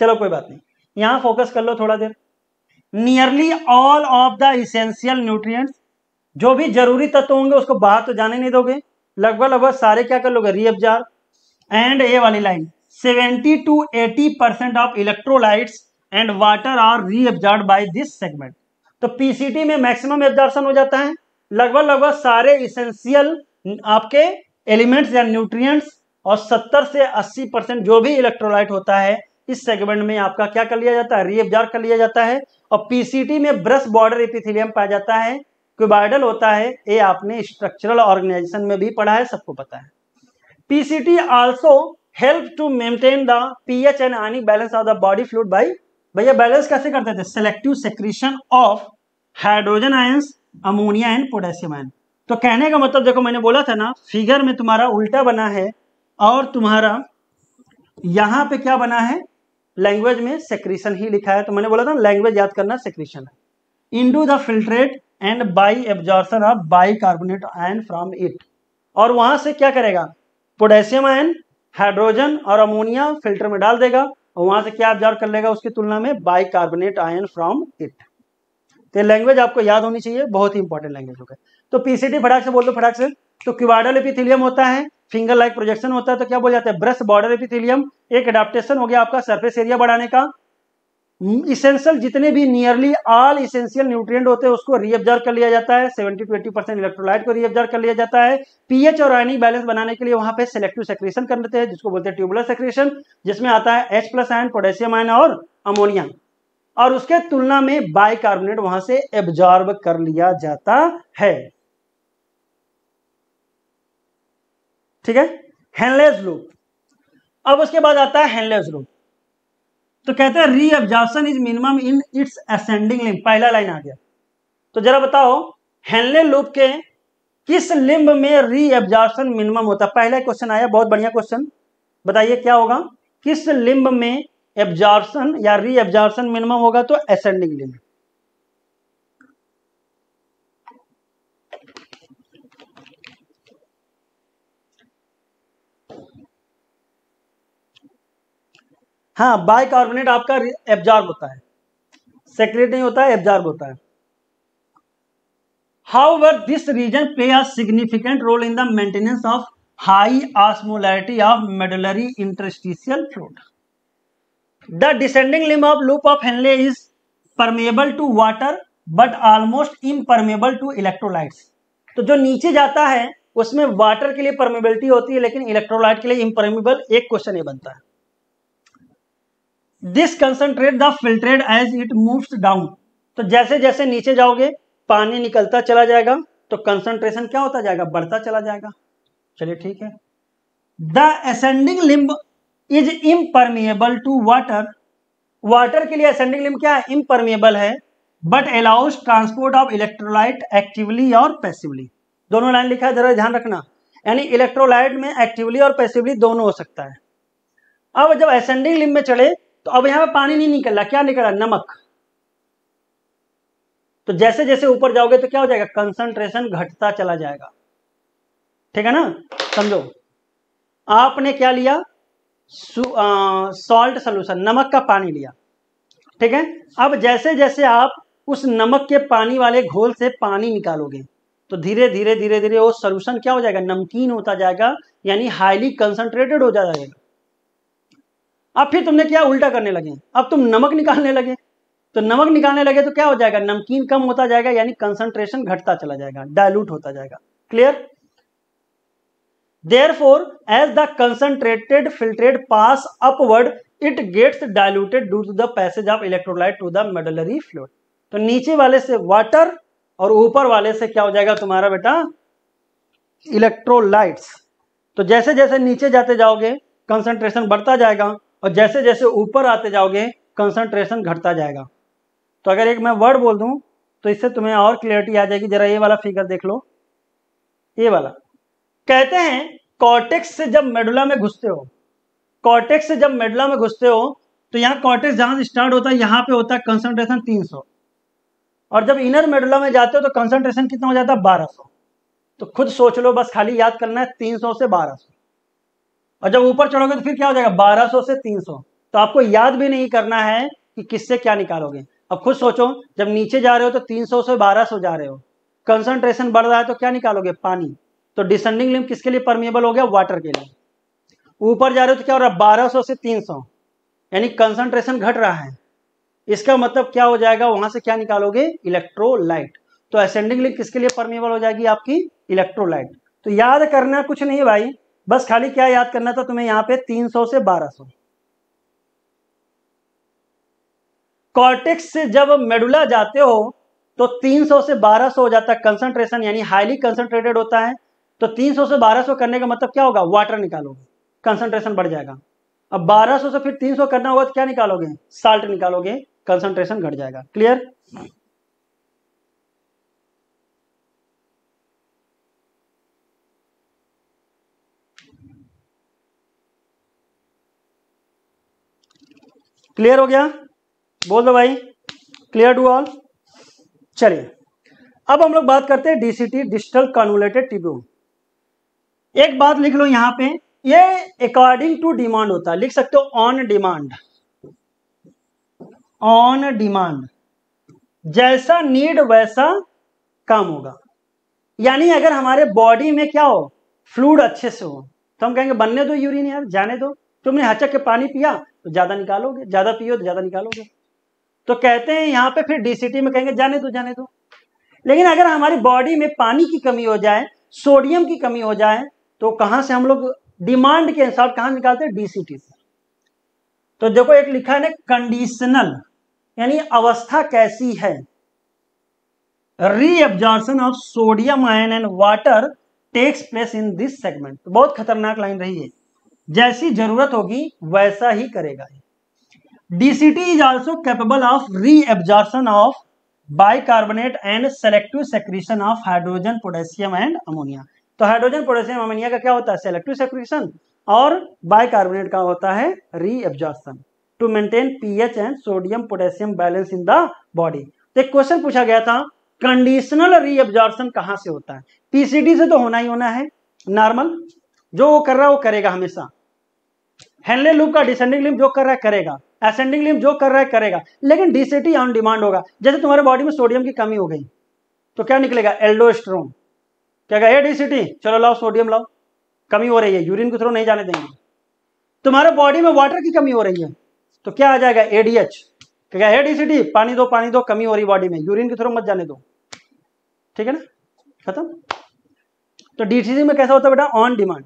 चलो कोई बात नहीं यहां फोकस कर लो थोड़ा there nearly all of the essential nutrients जो भी जरूरी तत्व होंगे उसको बाहर तो जाने नहीं दोगे लगभग लगभग सारे क्या कर लोगे रीअब्जार एंड ए वाली line 70 to 80 percent of electrolytes and water are reabsorbed by this segment तो पीसीटी में मैक्सिमम एब्जॉर्प्शन हो जाता है लगभग लगभग सारे इसेंशियल आपके एलिमेंट्स या न्यूट्रिएंट्स और 70 से 80 परसेंट जो भी इलेक्ट्रोलाइट होता है इस सेगमेंट में आपका क्या कर लिया जाता है रीअब्जॉर्ब कर लिया जाता है और पीसीटी में ब्रश बॉर्डर एपिथिलियम पाया जाता है क्यूबाइडल होता है ये आपने स्ट्रक्चरल ऑर्गेनाइजेशन में भी पढ़ा है सबको पता है PCT also help to maintain the pH and ionic balance of the body fluid by भैया बैलेंस कैसे करते थे selective secretion of hydrogen ions ammonia and potassium ion तो कहने का मतलब देखो मैंने बोला था ना फिगर में तुम्हारा उल्टा बना है और तुम्हारा यहाँ पे क्या बना है लैंग्वेज में सेक्रीशन ही लिखा है तो मैंने बोला था लैंग्वेज याद करना सेक्रीशन है into the filtrate and by absorption of bicarbonate ion from it और वहां से क्या करेगा पोटेशियम आयन हाइड्रोजन और अमोनिया फिल्टर में डाल देगा और वहां से क्या ऑब्जॉर्व कर लेगा उसकी तुलना में bicarbonate ion from it तो लैंग्वेज आपको याद होनी चाहिए बहुत ही इंपॉर्टेंट लैंग्वेज हो गया तो पीसीटी फटाक से बोल दो फटाक से तो क्यूबाडल एपिथिलियम होता है फिंगर लाइक प्रोजेक्शन होता है तो क्या बोल जाता है ब्रश बॉर्डर एपिथिलियम एक एडाप्टेशन हो गया आपका सरफेस एरिया बढ़ाने का इसेंशियल जितने भी नियरली ऑल इसेंशियल न्यूट्रिएंट होते हैं उसको रीअब्जर्व कर लिया जाता है 70 टू 80 परसेंट इलेक्ट्रोलाइट को रीअब्जर्व कर लिया जाता है पीएच और आयनिक बैलेंस बनाने के लिए वहां पे सेलेक्टिव सेक्रेशन कर लेते हैं जिसको बोलते हैं ट्यूबुलर सेक्रेशन जिसमें आता है H plus ion potassium ion और अमोनिया और उसके तुलना में बाइकार्बोनेट वहां से एब्जॉर्ब कर लिया जाता है ठीक है हेनलेस लूप अब उसके बाद आता है हेनलेस लूप तो कहते हैं re absorption is minimum in its ascending limb पहला लाइन आ गया तो जरा बताओ हेनले लूप के किस लिम्ब में री एब्जॉर्प्शन मिनिमम होता है पहला क्वेश्चन आया बहुत बढ़िया क्वेश्चन बताइए क्या होगा किस लिम्ब में एब्जॉर्प्शन या री एब्जॉर्प्शन मिनिमम होगा तो असेंडिंग लिम्ब हाँ बाइकार्बोनेट आपका एब्जॉर्ब होता है सेक्रेट नहीं होता है एब्जॉर्ब होता है however this region play a significant role in the maintenance of high osmolarity of medullary interstitial fluid the descending limb of loop of Henle is permeable to water but almost permeable to electrolytes तो जो नीचे जाता है उसमें water के लिए permeability होती है लेकिन इलेक्ट्रोलाइट के लिए इम्परमेबल एक क्वेश्चन ये बनता है this concentrate the filtered as it moves down तो जैसे जैसे नीचे जाओगे पानी निकलता चला जाएगा तो कंसंट्रेशन क्या होता जाएगा बढ़ता चला जाएगा चलिए ठीक है the ascending limb is impermeable to water water के लिए असेंडिंग लिम्ब क्या है इम्परमिएबल है but allows transport of electrolyte actively और पैसिवली दोनों लाइन लिखा है जरा ध्यान रखना यानी इलेक्ट्रोलाइट में एक्टिवली और पैसिवली दोनों हो सकता है अब जब असेंडिंग लिम्ब में चढ़े तो अब यहां पे पानी नहीं निकल रहा क्या निकल रहा नमक तो जैसे जैसे ऊपर जाओगे तो क्या हो जाएगा कंसंट्रेशन घटता चला जाएगा ठीक है ना समझो आपने क्या लिया सॉल्ट सोल्यूशन नमक का पानी लिया ठीक है अब जैसे जैसे आप उस नमक के पानी वाले घोल से पानी निकालोगे तो धीरे धीरे धीरे धीरे वो सोल्यूशन क्या हो जाएगा नमकीन होता जाएगा यानी हाईली कंसंट्रेटेड हो जाएगा अब फिर तुमने क्या उल्टा करने लगे अब तुम नमक निकालने लगे तो नमक निकालने लगे तो क्या हो जाएगा नमकीन कम होता जाएगा यानी कंसंट्रेशन घटता चला जाएगा डायलूट होता जाएगा clear for as the concentrated filtrate pass upward it gets diluted due to the passage of electrolyte to the medullary fluid तो नीचे वाले से वाटर और ऊपर वाले से क्या हो जाएगा तुम्हारा बेटा इलेक्ट्रोलाइट्स तो जैसे जैसे नीचे जाते जाओगे कंसंट्रेशन बढ़ता जाएगा और जैसे जैसे ऊपर आते जाओगे कंसंट्रेशन घटता जाएगा तो अगर एक मैं वर्ड बोल दूं तो इससे तुम्हें और क्लियरिटी आ जाएगी जरा ये वाला फिगर देख लो ये वाला कहते हैं कॉर्टेक्स से जब मेडुला में घुसते हो कॉर्टेक्स से जब मेडुला में घुसते हो तो यहाँ कॉर्टेक्स जहां स्टार्ट होता है यहां पे होता है कंसंट्रेशन 300 और जब इनर मेडुला में जाते हो तो कंसंट्रेशन कितना हो जाता है 1200 तो खुद सोच लो बस खाली याद करना है 300 से 1200 और जब ऊपर चढ़ोगे तो फिर क्या हो जाएगा 1200 से 300 तो आपको याद भी नहीं करना है कि किससे क्या निकालोगे अब खुद सोचो जब नीचे जा रहे हो तो 300 से 1200 जा रहे हो कंसंट्रेशन बढ़ रहा है तो क्या निकालोगे पानी तो डिसेंडिंग लिम किसके लिए परमिएबल हो गया वाटर के लिए ऊपर जा रहे हो तो क्या हो रहा है बारह से तीन यानी कंसंट्रेशन घट रहा है इसका मतलब क्या हो जाएगा वहां से क्या निकालोगे इलेक्ट्रोलाइट तो असेंडिंग लिंक किसके लिए परमिएबल हो जाएगी आपकी इलेक्ट्रोलाइट तो याद करना कुछ नहीं भाई बस खाली क्या याद करना था तुम्हें यहां पे 300 से 1200 कॉर्टेक्स से जब मेडुला जाते हो तो 300 से 1200 हो जाता है कंसंट्रेशन यानी हाईली कंसंट्रेटेड होता है तो 300 से 1200 करने का मतलब क्या होगा वाटर निकालोगे कंसंट्रेशन बढ़ जाएगा अब 1200 से फिर 300 करना होगा तो क्या निकालोगे साल्ट निकालोगे कंसंट्रेशन घट जाएगा क्लियर क्लियर हो गया बोल दो भाई क्लियर टू ऑल चलिए अब हम लोग बात करते हैं डीसीटी डिजिटल कॉन्वलेटेड ट्रिब्यून एक बात लिख लो यहां पे ये अकॉर्डिंग टू डिमांड होता है लिख सकते हो ऑन डिमांड ऑन डिमांड जैसा नीड वैसा काम होगा यानी अगर हमारे बॉडी में क्या हो फ्लूड अच्छे से हो तो हम कहेंगे बनने दो यूरिन यार जाने दो तुमने हचक के पानी पिया तो ज्यादा निकालोगे ज्यादा पियो तो ज्यादा निकालोगे तो कहते हैं यहाँ पे फिर डीसीटी में कहेंगे जाने दो जाने दो लेकिन अगर हमारी बॉडी में पानी की कमी हो जाए सोडियम की कमी हो जाए तो कहां से हम लोग डिमांड के अनुसार कहां निकालते हैं डीसीटी से तो देखो एक लिखा है कंडीशनल यानी अवस्था कैसी है reabsorption of sodium ion and water takes place in this segment बहुत खतरनाक लाइन रही है जैसी जरूरत होगी वैसा ही करेगा DCT is also capable of reabsorption of bicarbonate and selective secretion of hydrogen potassium and ammonia तो हाइड्रोजन पोटेशियम अमोनिया का क्या होता है सेलेक्टिव सेक्रीशन और बाइकार्बोनेट का होता है री to maintain pH and sodium potassium balance in the body तो एक क्वेश्चन पूछा गया था कंडीशनल री एब्जॉर्सन कहाँ से होता है पीसीडी से तो होना ही होना है नॉर्मल जो वो कर रहा है वो करेगा हमेशा हेनले लूप का डिसेंडिंग लिम जो कर रहा है करेगा असेंडिंग लिम जो कर रहा है करेगा लेकिन डीसीटी ऑन डिमांड होगा जैसे तुम्हारे बॉडी में सोडियम की कमी हो गई तो क्या निकलेगा एल्डोस्ट्रोम क्या कहे डीसीटी चलो लाओ सोडियम लाओ कमी हो रही है यूरिन के थ्रू नहीं जाने देंगे तुम्हारे बॉडी में वाटर की कमी हो रही है तो क्या आ जाएगा एडीएच क्या है डीसीटी पानी दो पानी दो कमी हो रही बॉडी में यूरिन के थ्रू मत जाने दो ठीक है ना खत्म तो डीसीटी में कैसा होता है बेटा ऑन डिमांड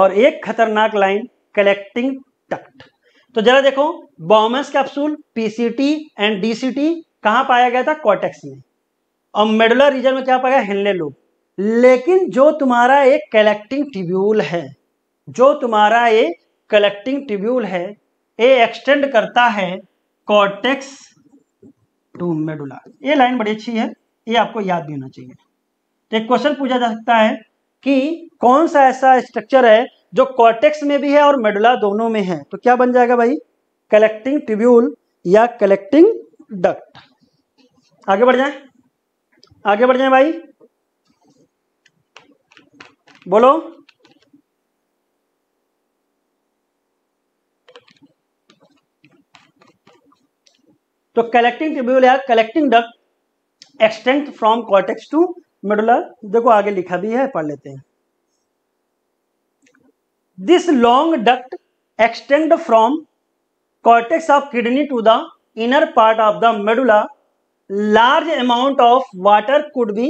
और एक खतरनाक लाइन कलेक्टिंग टक्ट तो जरा देखो Bowman's capsule PCT and DCT कहां पाया गया था कॉटेक्स में और मेडुलर रीजन में क्या पाया हेनले लूप लेकिन जो तुम्हारा एक कलेक्टिंग ट्रिब्यूल है जो तुम्हारा ये कलेक्टिंग ट्रिब्यूल है ये एक्सटेंड करता है कॉटेक्स टू मेडुला ये लाइन बड़ी अच्छी है ये आपको याद भी होना चाहिए तो एक क्वेश्चन पूछा जा सकता है कि कौन सा ऐसा स्ट्रक्चर है जो कॉर्टेक्स में भी है और मेडुला दोनों में है तो क्या बन जाएगा भाई कलेक्टिंग ट्रिब्यूल या कलेक्टिंग डक्ट आगे बढ़ जाए आगे बढ़ जाए भाई बोलो तो कलेक्टिंग ट्रिब्यूल या collecting duct extends from cortex to medulla देखो आगे लिखा भी है पढ़ लेते हैं this long duct extend from cortex of kidney to the inner part of the medulla large amount of water could be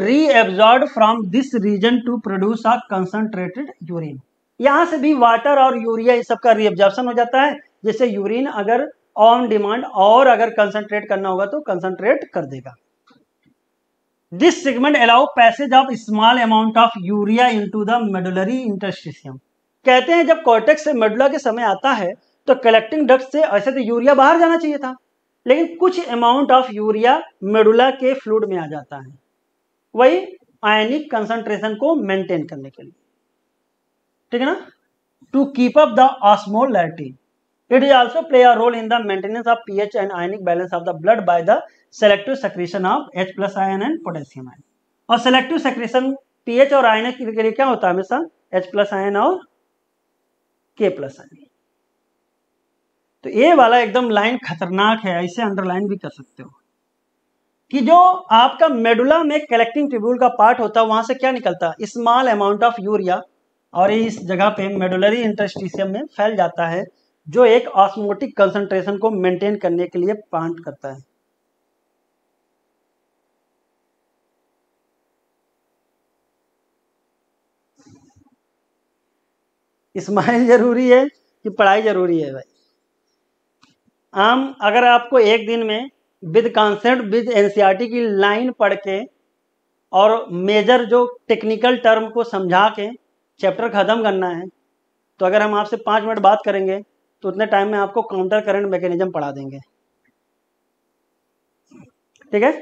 reabsorbed from this region to produce a concentrated urine यहां से भी वाटर और urea इस सबका reabsorption हो जाता है जैसे यूरिन अगर ऑन डिमांड और अगर कंसंट्रेट करना होगा तो कंसंट्रेट कर देगा This segment allow passage of small amount of urea into the medullary interstitium कहते हैं जब कॉर्टेक्स से मेडुला के समय आता है तो कलेक्टिंग डक्ट से ऐसे तो यूरिया बाहर जाना चाहिए था लेकिन कुछ अमाउंट ऑफ यूरिया मेडुला के फ्लूड में आ जाता है वही आयनिक कंसंट्रेशन को मेंटेन करने के लिए ठीक है ना to keep up the osmolarity it is also play a role in the maintenance of pH and ionic balance of the blood by the selective secretion of H plus ion and potassium ion और selective secretion pH और ion के लिए क्या होता है हमेशा H plus ion और के प्लस आयन तो ये वाला एकदम लाइन खतरनाक है इसे अंडरलाइन भी कर सकते हो कि जो आपका मेडुला में कलेक्टिंग ट्रिब्यूल का पार्ट होता है वहां से क्या निकलता है स्मॉल अमाउंट ऑफ यूरिया और इस जगह पे मेडुलरी इंटरस्टिशियम में फैल जाता है जो एक ऑस्मोटिक कंसंट्रेशन को मेंटेन करने के लिए प्लांट करता है स्माइल जरूरी है कि पढ़ाई जरूरी है भाई आम अगर आपको एक दिन में with concept with NCERT e की लाइन पढ़ के और मेजर जो टेक्निकल टर्म को समझा के चैप्टर ख़त्म करना है तो अगर हम आपसे पाँच मिनट बात करेंगे तो उतने टाइम में आपको काउंटर करंट मैकेनिज्म पढ़ा देंगे ठीक है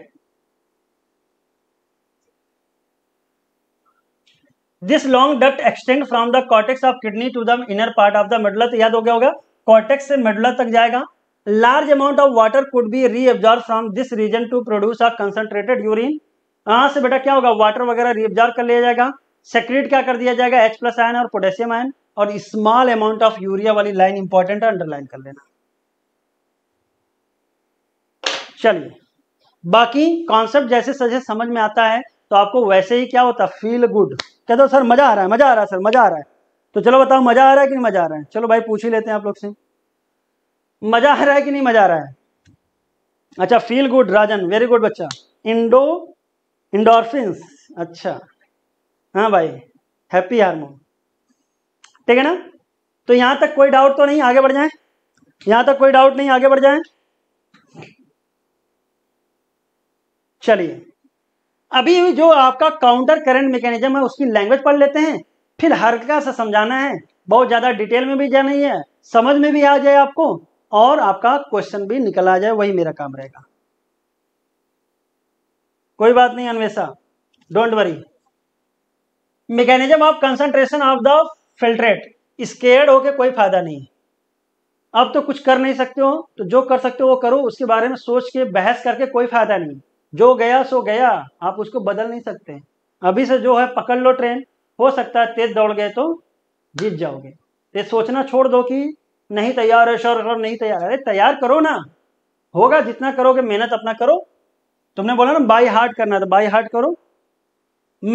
this long duct extend from the cortex of kidney to the inner part of the medulla तो याद हो गया होगा कॉटेक्स से मेडुला तक जाएगा large amount of water could be reabsorb from this region to produce a concentrated urine यहां से बेटा क्या होगा वाटर वगैरह रीअब्जॉर्व कर लिया जाएगा सेक्रेट क्या कर दिया जाएगा एच प्लस आयन और पोटेशियम आयन और स्मॉल अमाउंट ऑफ यूरिया वाली लाइन इंपॉर्टेंट है अंडरलाइन कर लेना चलिए बाकी कॉन्सेप्ट जैसे सजेस्ट समझ में आता है तो आपको वैसे ही क्या होता फील गुड कह दो सर मजा आ रहा है मजा आ रहा है सर मजा आ रहा है तो चलो बताओ मजा आ रहा है कि नहीं मजा आ रहा है चलो भाई पूछ ही लेते हैं आप लोग से मजा आ रहा है कि नहीं मजा आ रहा है अच्छा feel good Rajan very good बच्चा इंडो इंडोरफिन्स अच्छा हाँ भाई हैप्पी हारमोन ठीक है ना तो यहां तक कोई डाउट तो नहीं आगे बढ़ जाए यहां तक कोई डाउट नहीं आगे बढ़ जाए चलिए अभी जो आपका काउंटर करंट मैकेनिज्म है उसकी लैंग्वेज पढ़ लेते हैं फिर हल्का सा समझाना है बहुत ज़्यादा डिटेल में भी जाना ही है समझ में भी आ जाए आपको और आपका क्वेश्चन भी निकल आ जाए वही मेरा काम रहेगा कोई बात नहीं Anvesha don't worry mechanism of concentration of the filtrate scared होके कोई फायदा नहीं अब तो कुछ कर नहीं सकते हो तो जो कर सकते हो वो करो उसके बारे में सोच के बहस करके कोई फायदा नहीं जो गया सो गया आप उसको बदल नहीं सकते अभी से जो है पकड़ लो ट्रेन हो सकता है तेज दौड़ गए तो जीत जाओगे ये सोचना छोड़ दो कि नहीं तैयार है शोर शोर नहीं तैयार अरे तैयार करो ना होगा जितना करोगे मेहनत अपना करो तुमने बोला ना बाई हार्ट करना था बाई हार्ट करो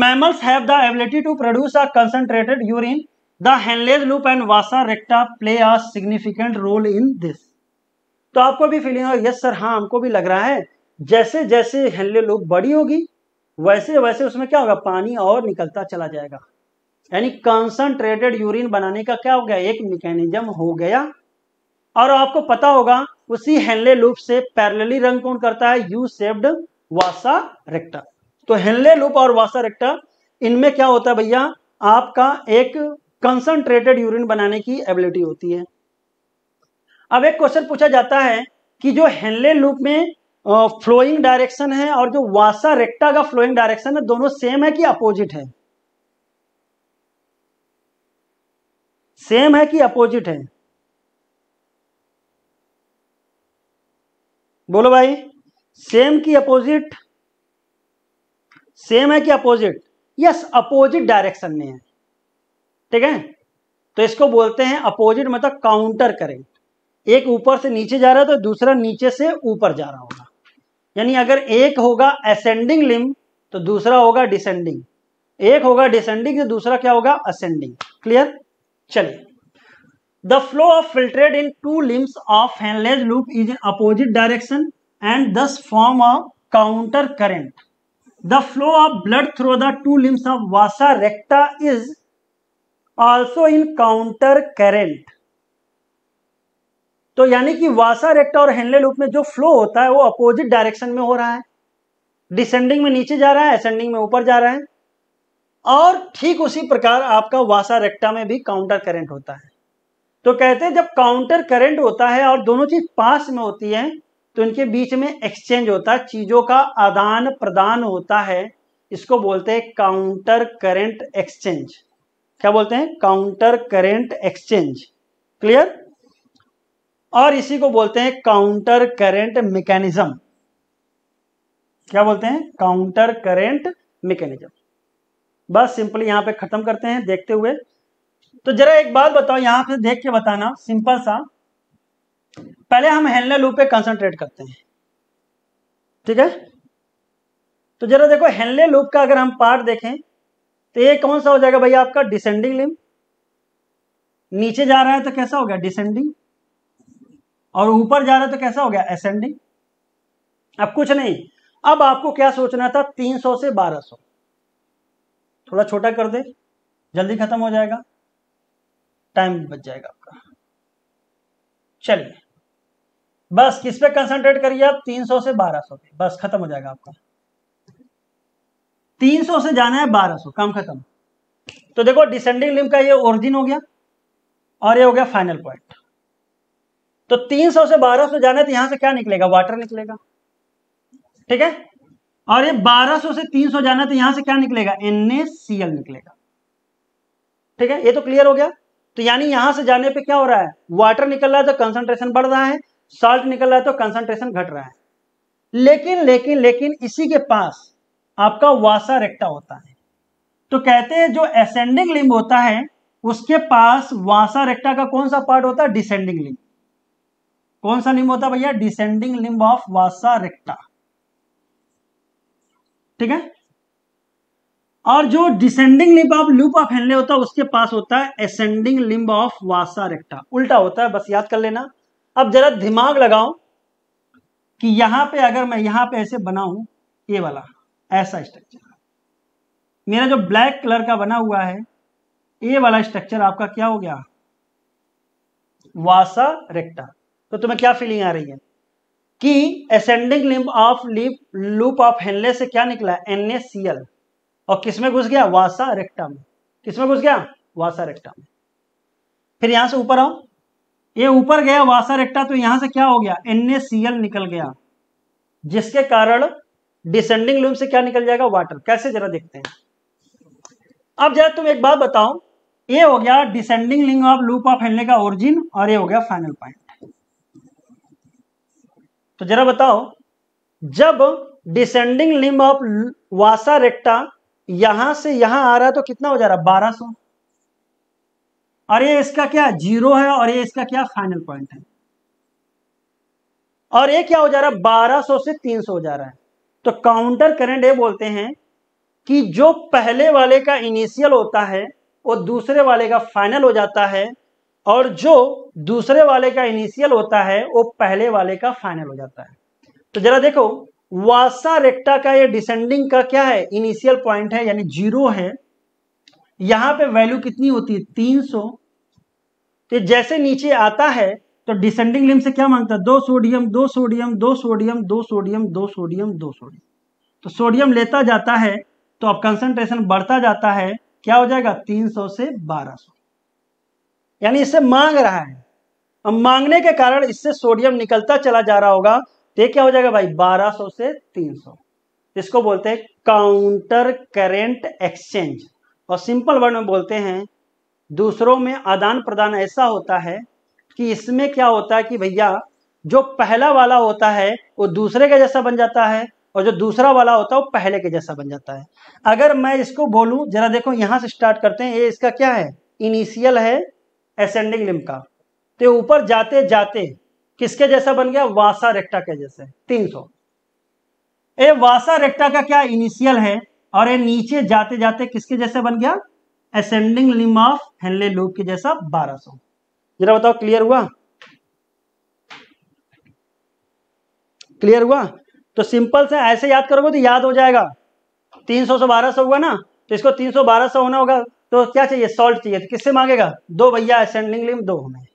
mammals have the ability to produce a concentrated urine the Henle's loop and vasa recta play a significant role in this तो आपको भी फीलिंग यस सर हाँ हमको भी लग रहा है जैसे जैसे हेनले लूप बड़ी होगी वैसे वैसे उसमें क्या होगा पानी और निकलता चला जाएगा यानी कंसंट्रेटेड यूरिन बनाने का क्या हो गया एक मैकेनिज्म हो गया और आपको पता होगा उसी हेनले लूप से पैरेलली रंग कौन करता है यू सेव्ड वासा रेक्टर तो हेनले लूप और वासा रेक्टर इनमें क्या होता है भैया आपका एक कंसंट्रेटेड यूरिन बनाने की एबिलिटी होती है अब एक क्वेश्चन पूछा जाता है कि जो हेनले लूप में फ्लोइंग डायरेक्शन है और जो वासा रेक्टा का फ्लोइंग डायरेक्शन है दोनों सेम है कि अपोजिट है सेम है कि अपोजिट है बोलो भाई सेम की अपोजिट सेम है कि अपोजिट यस अपोजिट डायरेक्शन में है ठीक है तो इसको बोलते हैं अपोजिट मतलब काउंटर करेंट एक ऊपर से नीचे जा रहा है तो दूसरा नीचे से ऊपर जा रहा होगा यानी अगर एक होगा असेंडिंग लिम्ब तो दूसरा होगा डिसेंडिंग एक होगा डिसेंडिंग तो दूसरा क्या होगा असेंडिंग क्लियर चलिए the flow of filtered in two limbs of Henle's loop is in opposite direction and thus form a counter current the flow of blood through the two limbs of vasa recta is also in counter current तो यानी कि वासा recta और Henle loop में जो flow होता है वो opposite direction में हो रहा है डिसेंडिंग में नीचे जा रहा है असेंडिंग में ऊपर जा रहा है और ठीक उसी प्रकार आपका वासा रेक्टा में भी काउंटर करंट होता है तो कहते हैं जब काउंटर करंट होता है और दोनों चीज पास में होती है तो इनके बीच में एक्सचेंज होता है चीजों का आदान प्रदान होता है इसको बोलते हैं काउंटर करंट एक्सचेंज क्या बोलते हैं काउंटर करंट एक्सचेंज क्लियर और इसी को बोलते हैं काउंटर करेंट मैकेनिज्म क्या बोलते हैं काउंटर करेंट मैकेनिज्म बस सिंपली यहां पे खत्म करते हैं देखते हुए तो जरा एक बात बताओ यहां पे देख के बताना सिंपल सा पहले हम हेनले लूप पे कंसंट्रेट करते हैं ठीक है तो जरा देखो हेनले लूप का अगर हम पार्ट देखें तो ये कौन सा हो जाएगा भैया आपका डिसेंडिंग लिम नीचे जा रहा है तो कैसा हो गया डिसेंडिंग और ऊपर जा रहे तो कैसा हो गया असेंडिंग अब कुछ नहीं अब आपको क्या सोचना था 300 से 1200 थोड़ा छोटा कर दे जल्दी खत्म हो जाएगा टाइम बच जाएगा आपका चलिए बस किस पे कंसंट्रेट करिए आप 300 से 1200 पे बस खत्म हो जाएगा आपका 300 से जाना है 1200 काम खत्म तो देखो डिसेंडिंग लिम का ये ओरिजिन हो गया और ये हो गया फाइनल पॉइंट तो 300 से 1200 जाना तो यहां से क्या निकलेगा वाटर निकलेगा ठीक है और ये 1200 से 300 जाना तो यहां से क्या निकलेगा NaCl निकलेगा ठीक है ये तो क्लियर हो गया तो यानी यहां से जाने पे क्या हो रहा है वाटर निकल रहा है तो कंसंट्रेशन बढ़ रहा है सॉल्ट निकल रहा है तो कंसंट्रेशन घट रहा है लेकिन लेकिन लेकिन इसी के पास आपका वासा रेक्टा होता है तो कहते हैं जो असेंडिंग लिंब होता है उसके पास वासा रेक्टा का कौन सा पार्ट होता है डिसेंडिंग लिंब कौन सा लिंब होता है भैया descending limb of vasa recta ठीक है और जो descending limb of loop of Henle होता है उसके पास होता है ascending limb of vasa recta उल्टा होता है बस याद कर लेना अब जरा दिमाग लगाओ कि यहां पे अगर मैं यहां पे ऐसे बनाऊं ये वाला ऐसा स्ट्रक्चर मेरा जो ब्लैक कलर का बना हुआ है ये वाला स्ट्रक्चर आपका क्या हो गया वासा रेक्टा तो तुम्हें क्या फीलिंग आ रही है कि ascending limb of lip loop of Henle से क्या निकला एन ए सी एल और किसमें घुस गया वासा रेक्टा में किसमें घुस गया वासा रेक्टा में फिर यहां से ऊपर आओ ये ऊपर गया वासा रेक्टा तो यहां से क्या हो गया एन ए सी एल निकल गया जिसके कारण डिसेंडिंग लूम से क्या निकल जाएगा वाटर कैसे जरा देखते हैं अब जरा तुम एक बात बताओ ये हो गया descending limb of loop of Henle का ओरिजिन और ये हो गया फाइनल पॉइंट तो जरा बताओ जब descending limb of vasa recta यहां से यहां आ रहा है तो कितना हो जा रहा है बारह सौ और ये इसका क्या जीरो है और ये इसका क्या फाइनल पॉइंट है और ये क्या हो जा रहा है बारह सौ से तीन सौ हो जा रहा है तो काउंटर करंट ये बोलते हैं कि जो पहले वाले का इनिशियल होता है वो दूसरे वाले का फाइनल हो जाता है और जो दूसरे वाले का इनिशियल होता है वो पहले वाले का फाइनल हो जाता है तो जरा देखो वासा रेक्टा का ये डिसेंडिंग का क्या है इनिशियल पॉइंट है यानी जीरो है यहां पे वैल्यू कितनी होती है तीन सौ तो जैसे नीचे आता है तो डिसेंडिंग लिम से क्या मांगता है दो सोडियम दो सोडियम दो सोडियम दो सोडियम दो सोडियम दो सोडियम तो सोडियम लेता जाता है तो अब कंसंट्रेशन बढ़ता जाता है क्या हो जाएगा 300 से 1200 यानी इससे मांग रहा है अब मांगने के कारण इससे सोडियम निकलता चला जा रहा होगा तो क्या हो जाएगा भाई 1200 से 300 इसको बोलते हैं काउंटर करेंट एक्सचेंज और सिंपल वर्ड में बोलते हैं दूसरों में आदान प्रदान ऐसा होता है कि इसमें क्या होता है कि भैया जो पहला वाला होता है वो दूसरे का जैसा बन जाता है और जो दूसरा वाला होता है वो पहले के जैसा बन जाता है अगर मैं इसको बोलूं जरा देखो यहां से स्टार्ट करते हैं ये इसका क्या है इनिशियल है एसेंडिंग लिम का तो ऊपर जाते जाते किसके जैसा बन गया वासा रेक्टा के जैसे 300 ए वासा रेक्टा का क्या इनिशियल है और ये नीचे जाते जाते किसके जैसे बन गया ascending limb of Henle loop के जैसा 1200 जरा बताओ क्लियर हुआ क्लियर हुआ तो सिंपल से ऐसे याद करोगे तो याद हो जाएगा 300 से 1200 हुआ ना तो इसको 300 1200 होना होगा तो क्या चाहिए सॉल्ट चाहिए तो किससे मांगेगा दो भैया असेंडिंग लिम दो हमें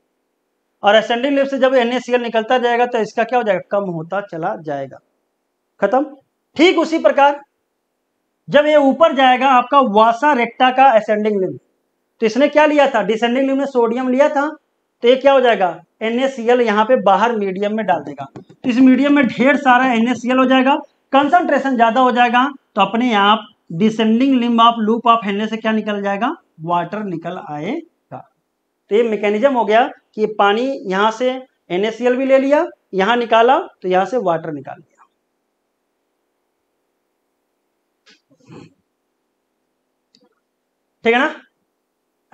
और असेंडिंग लिम से जब एन निकलता जाएगा तो इसका क्या हो जाएगा कम होता चला जाएगा खत्म ठीक उसी प्रकार जब ये ऊपर जाएगा आपका वासा रेक्टा का असेंडिंग लिम तो इसने क्या लिया था डिसेंडिंग लिम ने सोडियम लिया था तो ये क्या हो जाएगा NaCl यहाँ पे बाहर मीडियम में डाल देगा तो इस मीडियम में ढेर सारा NaCl हो जाएगा कंसंट्रेशन ज्यादा हो जाएगा तो अपने आप descending limb of loop of Henle से क्या निकल जाएगा वाटर निकल आएगा तो ये मैकेनिज्म हो गया कि पानी यहां से एनएसएल भी ले लिया यहां निकाला तो यहां से वाटर निकाल लिया ठीक है ना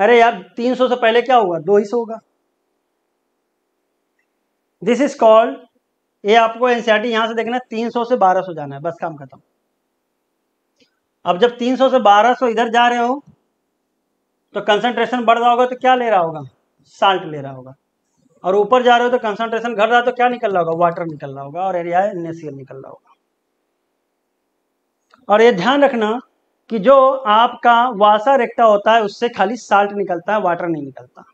अरे यार 300 से पहले क्या होगा दो ही सौ होगा दिस इज कॉल्ड ये आपको एनसीआरटी e यहां से देखना 300 से 1200 जाना है बस काम खत्म अब जब 300 से 1200 इधर जा रहे हो तो कंसंट्रेशन बढ़ रहा होगा तो क्या ले रहा होगा साल्ट ले रहा होगा और ऊपर जा रहे हो तो कंसंट्रेशन घट रहा है तो क्या निकल रहा होगा वाटर निकल रहा होगा और एरिया एन निकल रहा होगा और ये ध्यान रखना कि जो आपका वासा रेक्टा होता है उससे खाली साल्ट निकलता है वाटर नहीं निकलता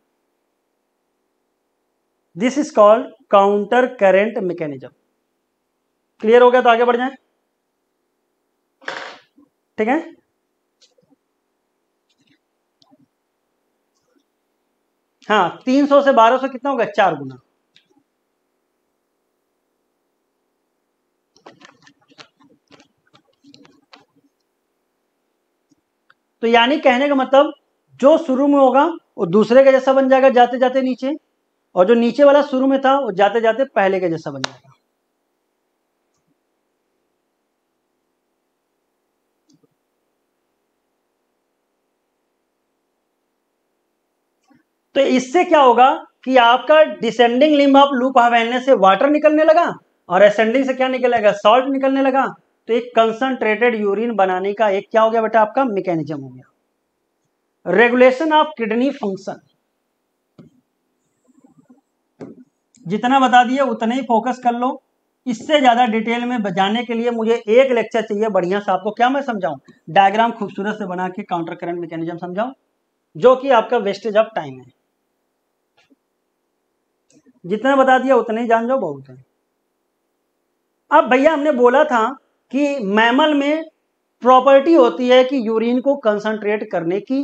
this is called counter current mechanism clear हो गया तो आगे बढ़ जाए ठीक है हाँ तीन सौ से बारह सौ कितना होगा चार गुना तो यानी कहने का मतलब जो शुरू में होगा वो दूसरे का जैसा बन जाएगा जाते जाते नीचे और जो नीचे वाला शुरू में था वो जाते जाते पहले का जैसा बन जाएगा तो इससे क्या होगा कि आपका डिसेंडिंग लिम्ब ऑफ लूप को हवेलने से वाटर निकलने लगा और असेंडिंग से क्या निकलेगा सॉल्ट निकलने लगा तो एक कंसंट्रेटेड यूरिन बनाने का एक क्या हो गया बेटा आपका मैकेनिज्म हो गया रेगुलेशन ऑफ किडनी फंक्शन जितना बता दिए उतना ही फोकस कर लो इससे ज्यादा डिटेल में बजाने के लिए मुझे एक लेक्चर चाहिए बढ़िया से आपको क्या मैं समझाऊं डायग्राम खूबसूरत से बना के काउंटर करंट मैकेनिज्म समझाऊं जो कि आपका वेस्टेज ऑफ टाइम है जितना बता दिया उतने ही जान जाओ बहुत है अब भैया हमने बोला था कि मैमल में प्रॉपर्टी होती है कि यूरिन को कंसंट्रेट करने की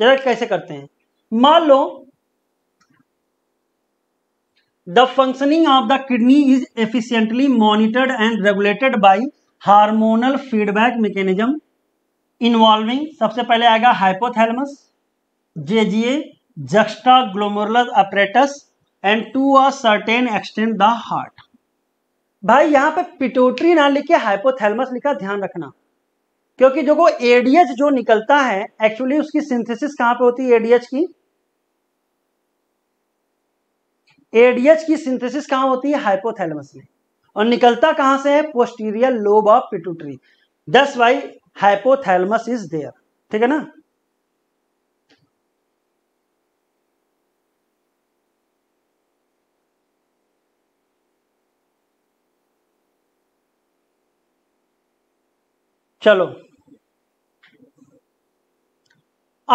जरा कैसे करते हैं मान लो the functioning of the kidney is efficiently monitored and regulated by hormonal feedback mechanism involving सबसे पहले आएगा hypothalamus JGA juxta glomerular apparatus and to a certain extent the heart भाई यहाँ पे पिटोटरी ना लिखे हाइपोथैलमस लिखा ध्यान रखना क्योंकि जो को एडीएच जो निकलता है एक्चुअली उसकी सिंथेसिस कहां पे होती है एडीएच की एडीएच की सिंथेसिस कहां होती है हाइपोथैलमस में और निकलता कहां से है posterior lobe of pituitary thus why hypothalamus is there ठीक है ना चलो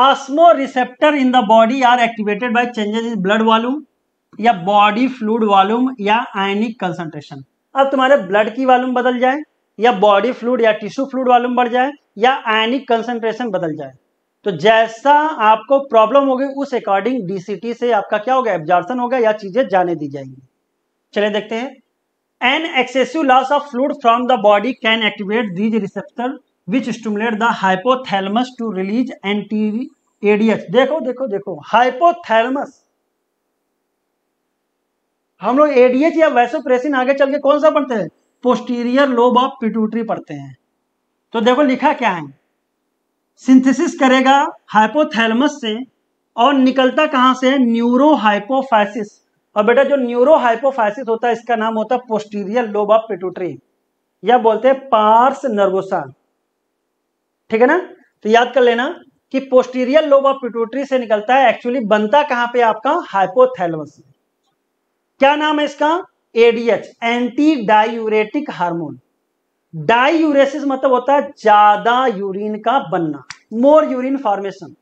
osmoreceptor in the body are activated by changes in blood volume या बॉडी फ्लूड वॉल्यूम या आयनिक कंसंट्रेशन अब तुम्हारे ब्लड की वॉल्यूम बदल जाए या बॉडी फ्लूड या टिश्यू फ्लूड वॉल्यूम बढ़ जाए या आयनिक कंसंट्रेशन बदल जाए तो जैसा आपको प्रॉब्लम होगी उस अकॉर्डिंग डीसीटी से आपका क्या होगा एब्जॉर्सन होगा या चीजें जाने दी जाएंगी चले देखते हैं an excessive loss of fluid from the body can activate these receptor which stimulate the hypothalamus to release anti ADH देखो देखो देखो हाइपोथैलमस हम लोग एडीएच या वैसोप्रेसिन आगे चल के कौन सा पढ़ते हैं पोस्टीरियर लोब ऑफ पिट्यूटरी पढ़ते हैं तो देखो लिखा क्या है सिंथेसिस करेगा हाइपोथैलमस से और निकलता कहां से न्यूरो हाइपोफाइसिस और बेटा जो न्यूरो हाइपोफाइसिस होता है इसका नाम होता है पोस्टीरियर लोब ऑफ पिटूटरी या बोलते हैं पार्स नर्वोसा ठीक है ना तो याद कर लेना कि पोस्टीरियर लोब ऑफ पिटूटरी से निकलता है एक्चुअली बनता कहां पे आपका हाइपोथैलमस क्या नाम है इसका ADH anti diuretic hormone diuresis मतलब होता है ज्यादा यूरिन का बनना more urine formation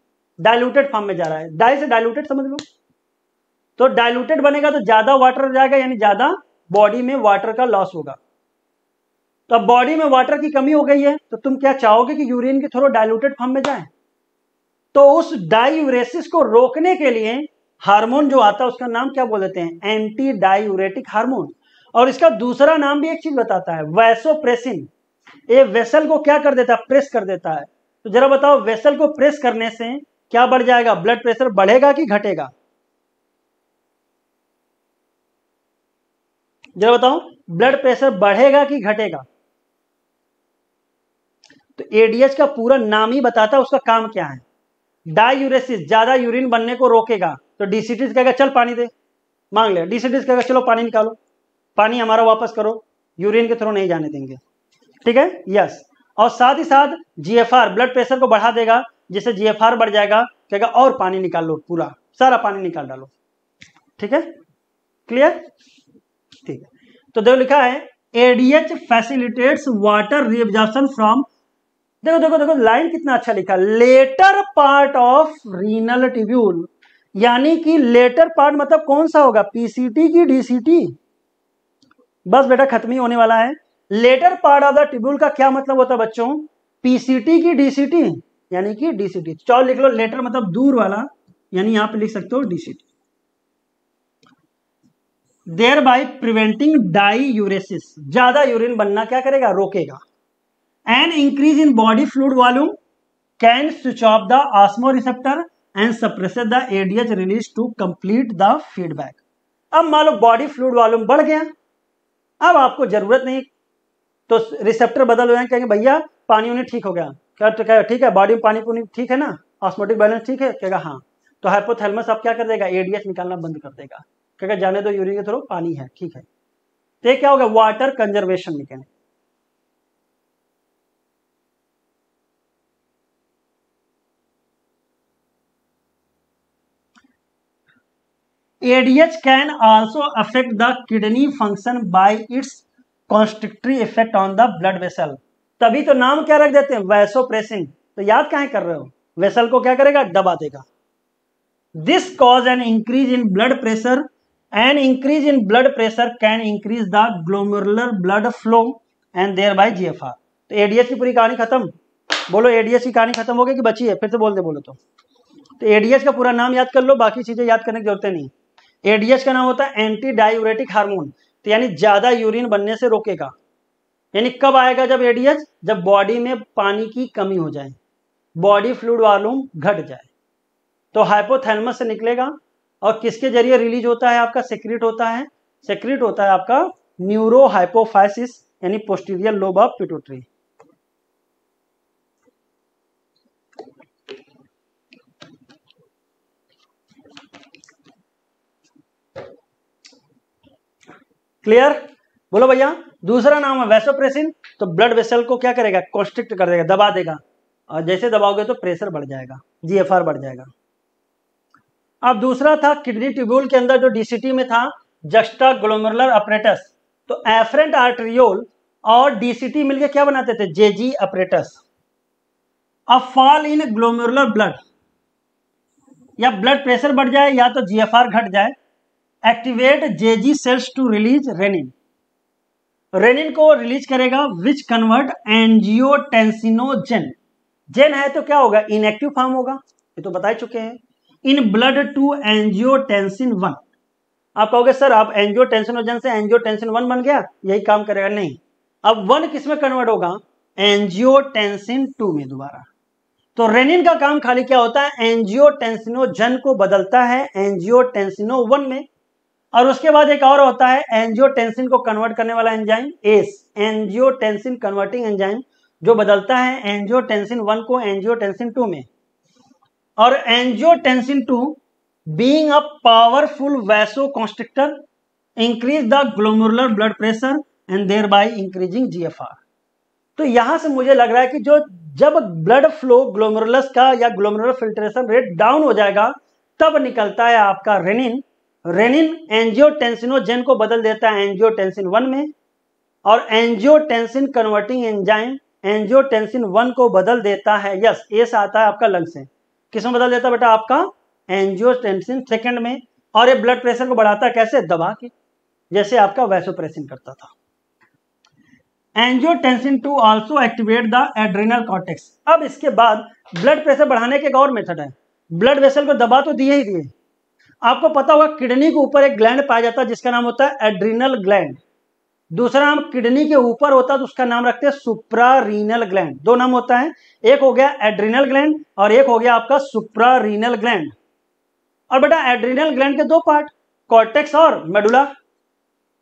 diluted form में जा रहा है डाई से डायलूटेड समझ लो तो डायलूटेड बनेगा तो ज्यादा वाटर जाएगा यानी ज्यादा बॉडी में वाटर का लॉस होगा तो अब बॉडी में वाटर की कमी हो गई है तो तुम क्या चाहोगे कि यूरिन के थ्रो डायलूटेड फॉर्म में जाए तो उस डाइवरेसिस को रोकने के लिए हार्मोन जो आता है उसका नाम क्या बोल देते हैं एंटी डायूरेटिक हार्मोन और इसका दूसरा नाम भी एक चीज बताता है वैसोप्रेसिन ये वेसल को क्या कर देता है प्रेस कर देता है तो जरा बताओ वेसल को प्रेस करने से क्या बढ़ जाएगा ब्लड प्रेशर बढ़ेगा कि घटेगा जरा बताओ ब्लड प्रेशर बढ़ेगा कि घटेगा तो एडीएच का पूरा नाम ही बताता है उसका काम क्या है डायूरेसिस ज्यादा यूरिन बनने को रोकेगा तो डीसीटी कहेगा चल पानी दे मांग ले डीसीटी कहेगा चलो पानी निकालो पानी हमारा वापस करो यूरिन के थ्रू नहीं जाने देंगे ठीक है यस और साथ ही साथ जीएफआर ब्लड प्रेशर को बढ़ा देगा जिससे जीएफआर बढ़ जाएगा कहेगा और पानी निकाल लो पूरा सारा पानी निकाल डालो ठीक है क्लियर ठीक है तो देखो लिखा है ADH facilitates water reabsorption from देखो देखो देखो लाइन कितना अच्छा लिखा latter part of renal tubule यानी कि लेटर पार्ट मतलब कौन सा होगा पीसीटी की डीसीटी बस बेटा खत्म ही होने वाला है latter part of the tubule का क्या मतलब होता है बच्चों पीसीटी की डीसीटी यानी कि डीसीटी चौल लिख लो लेटर मतलब दूर वाला यानी यहां पे लिख सकते हो DCT thereby preventing diuresis ज्यादा यूरिन बनना क्या करेगा रोकेगा and increase in body fluid volume can switch off the osmoreceptor and suppress the ADH release to complete the feedback अब मान लो बॉडी फ्लूड वॉल्यूम बढ़ गया अब आपको जरूरत नहीं तो रिसेप्टर बदल हुए कहेंगे भैया पानी उन्हें ठीक हो गया क्या तो क्या ठीक है बॉडी में पानी पुनी ठीक है ना ऑस्मोटिक बैलेंस ठीक है कहेगा हाँ तो हाइपोथेलमस आप क्या कर देगा एडीएच निकालना बंद कर देगा क्योंकि जाने दो यूरिन के थ्रू पानी है ठीक है तो क्या होगा water conservation mechanic ADH can also affect the kidney function by its constrictory effect on the blood vessel तभी तो नाम क्या रख देते हैं प्रेसिंग तो याद क्या कर रहे हो वेसल को क्या करेगा दबा देगा this cause an increase in blood pressure increase in blood pressure can increase the glomerular blood flow and thereby G तो एडीएस की पूरी कहानी खत्म बोलो एडीएस की कहानी खत्म हो गई कि बची है फिर से बोल दे बोलो तो तो एडीएस का पूरा नाम याद कर लो बाकी चीजें याद करने की जरूरत नहीं एडीएस का नाम होता है एंटी डायूरेटिक हार्मोन तो यानी ज्यादा यूरिन बनने से रोकेगा यानी कब आएगा जब एडीएस जब बॉडी में पानी की कमी हो जाए बॉडी फ्लूड वॉल्यूम घट जाए तो हाइपोथैलमस से निकलेगा और किसके जरिए रिलीज होता है आपका सेक्रेट होता है सेक्रेट होता है आपका न्यूरोहाइपोफाइसिस यानी posterior lobe of pituitary clear बोलो भैया दूसरा नाम है वेसोप्रेसिन तो ब्लड वेसल को क्या करेगा कॉन्स्ट्रिक्ट कर देगा दबा देगा और जैसे दबाओगे तो प्रेशर बढ़ जाएगा जीएफआर बढ़ जाएगा अब दूसरा था किडनी ट्यूब्यूल के अंदर जो डीसीटी में था जस्टा ग्लोमरुलर अपरेटस तो एफरेंट आर्ट्रियोल और डीसीटी मिलकर क्या बनाते थे जेजी अपरेटस अब फॉल इन ग्लोमरुलर ब्लड या ब्लड प्रेशर बढ़ जाए या तो जीएफआर घट जाए activate JG cells to release renin renin को रिलीज करेगा विच कन्वर्ट एनजीओ टेंसिनोजेन जेन है तो क्या होगा इनएक्टिव फॉर्म होगा ये तो बता ही चुके हैं in blood to angiotensin one आप कहोगे सर आप एंजियोटेंसिन वजन से एंजियोटेंसिन वन बन गया यही काम करेगा नहीं अब वन किस में कन्वर्ट होगा एंजियोटेंसिन टू में दोबारा तो रेनिन का काम खाली क्या होता है एंजियोटेंसिनोजन को बदलता है एंजियोटेंसिनो वन में और उसके बाद एक और होता है एंजियोटेंसिन को कन्वर्ट करने वाला enzyme ACE angiotensin converting enzyme जो बदलता है एंजियोटेंसिन वन को एंजियोटेंसिन टू में और angiotensin two being a powerful vasoconstrictor increase the glomerular blood pressure and thereby increasing GFR तो यहां से मुझे लग रहा है कि जो जब ब्लड फ्लो ग्लोमेरुलस का या ग्लोमेरुलर फिल्ट्रेशन रेट डाउन हो जाएगा तब निकलता है आपका रेनिन रेनिन एंजियोटेंसिनोजेन को बदल देता है एंजियोटेंसिन वन में और angiotensin converting enzyme angiotensin one को बदल देता है यस एस आता है आपका लंग से किसमें बदल देता बेटा आपका एंजियोटेंसिन सेकंड में और ये ब्लड प्रेशर को बढ़ाता कैसे दबा के जैसे आपका वैसोप्रेसिन करता था angiotensin two also activate the adrenal cortex अब इसके बाद ब्लड प्रेशर बढ़ाने के एक और मेथड है ब्लड वेसल को दबा तो दिए ही दिए आपको पता होगा किडनी के ऊपर एक ग्लैंड पाया जाता है जिसका नाम होता है एड्रीनल ग्लैंड दूसरा नाम किडनी के ऊपर होता है तो उसका नाम रखते हैं सुप्रारीनल ग्लैंड दो नाम होता है एक हो गया एड्रीनल ग्लैंड और एक हो गया आपका सुप्रारीनल ग्लैंड और बेटा एड्रीनल ग्लैंड के दो पार्ट कॉर्टेक्स और मेडुला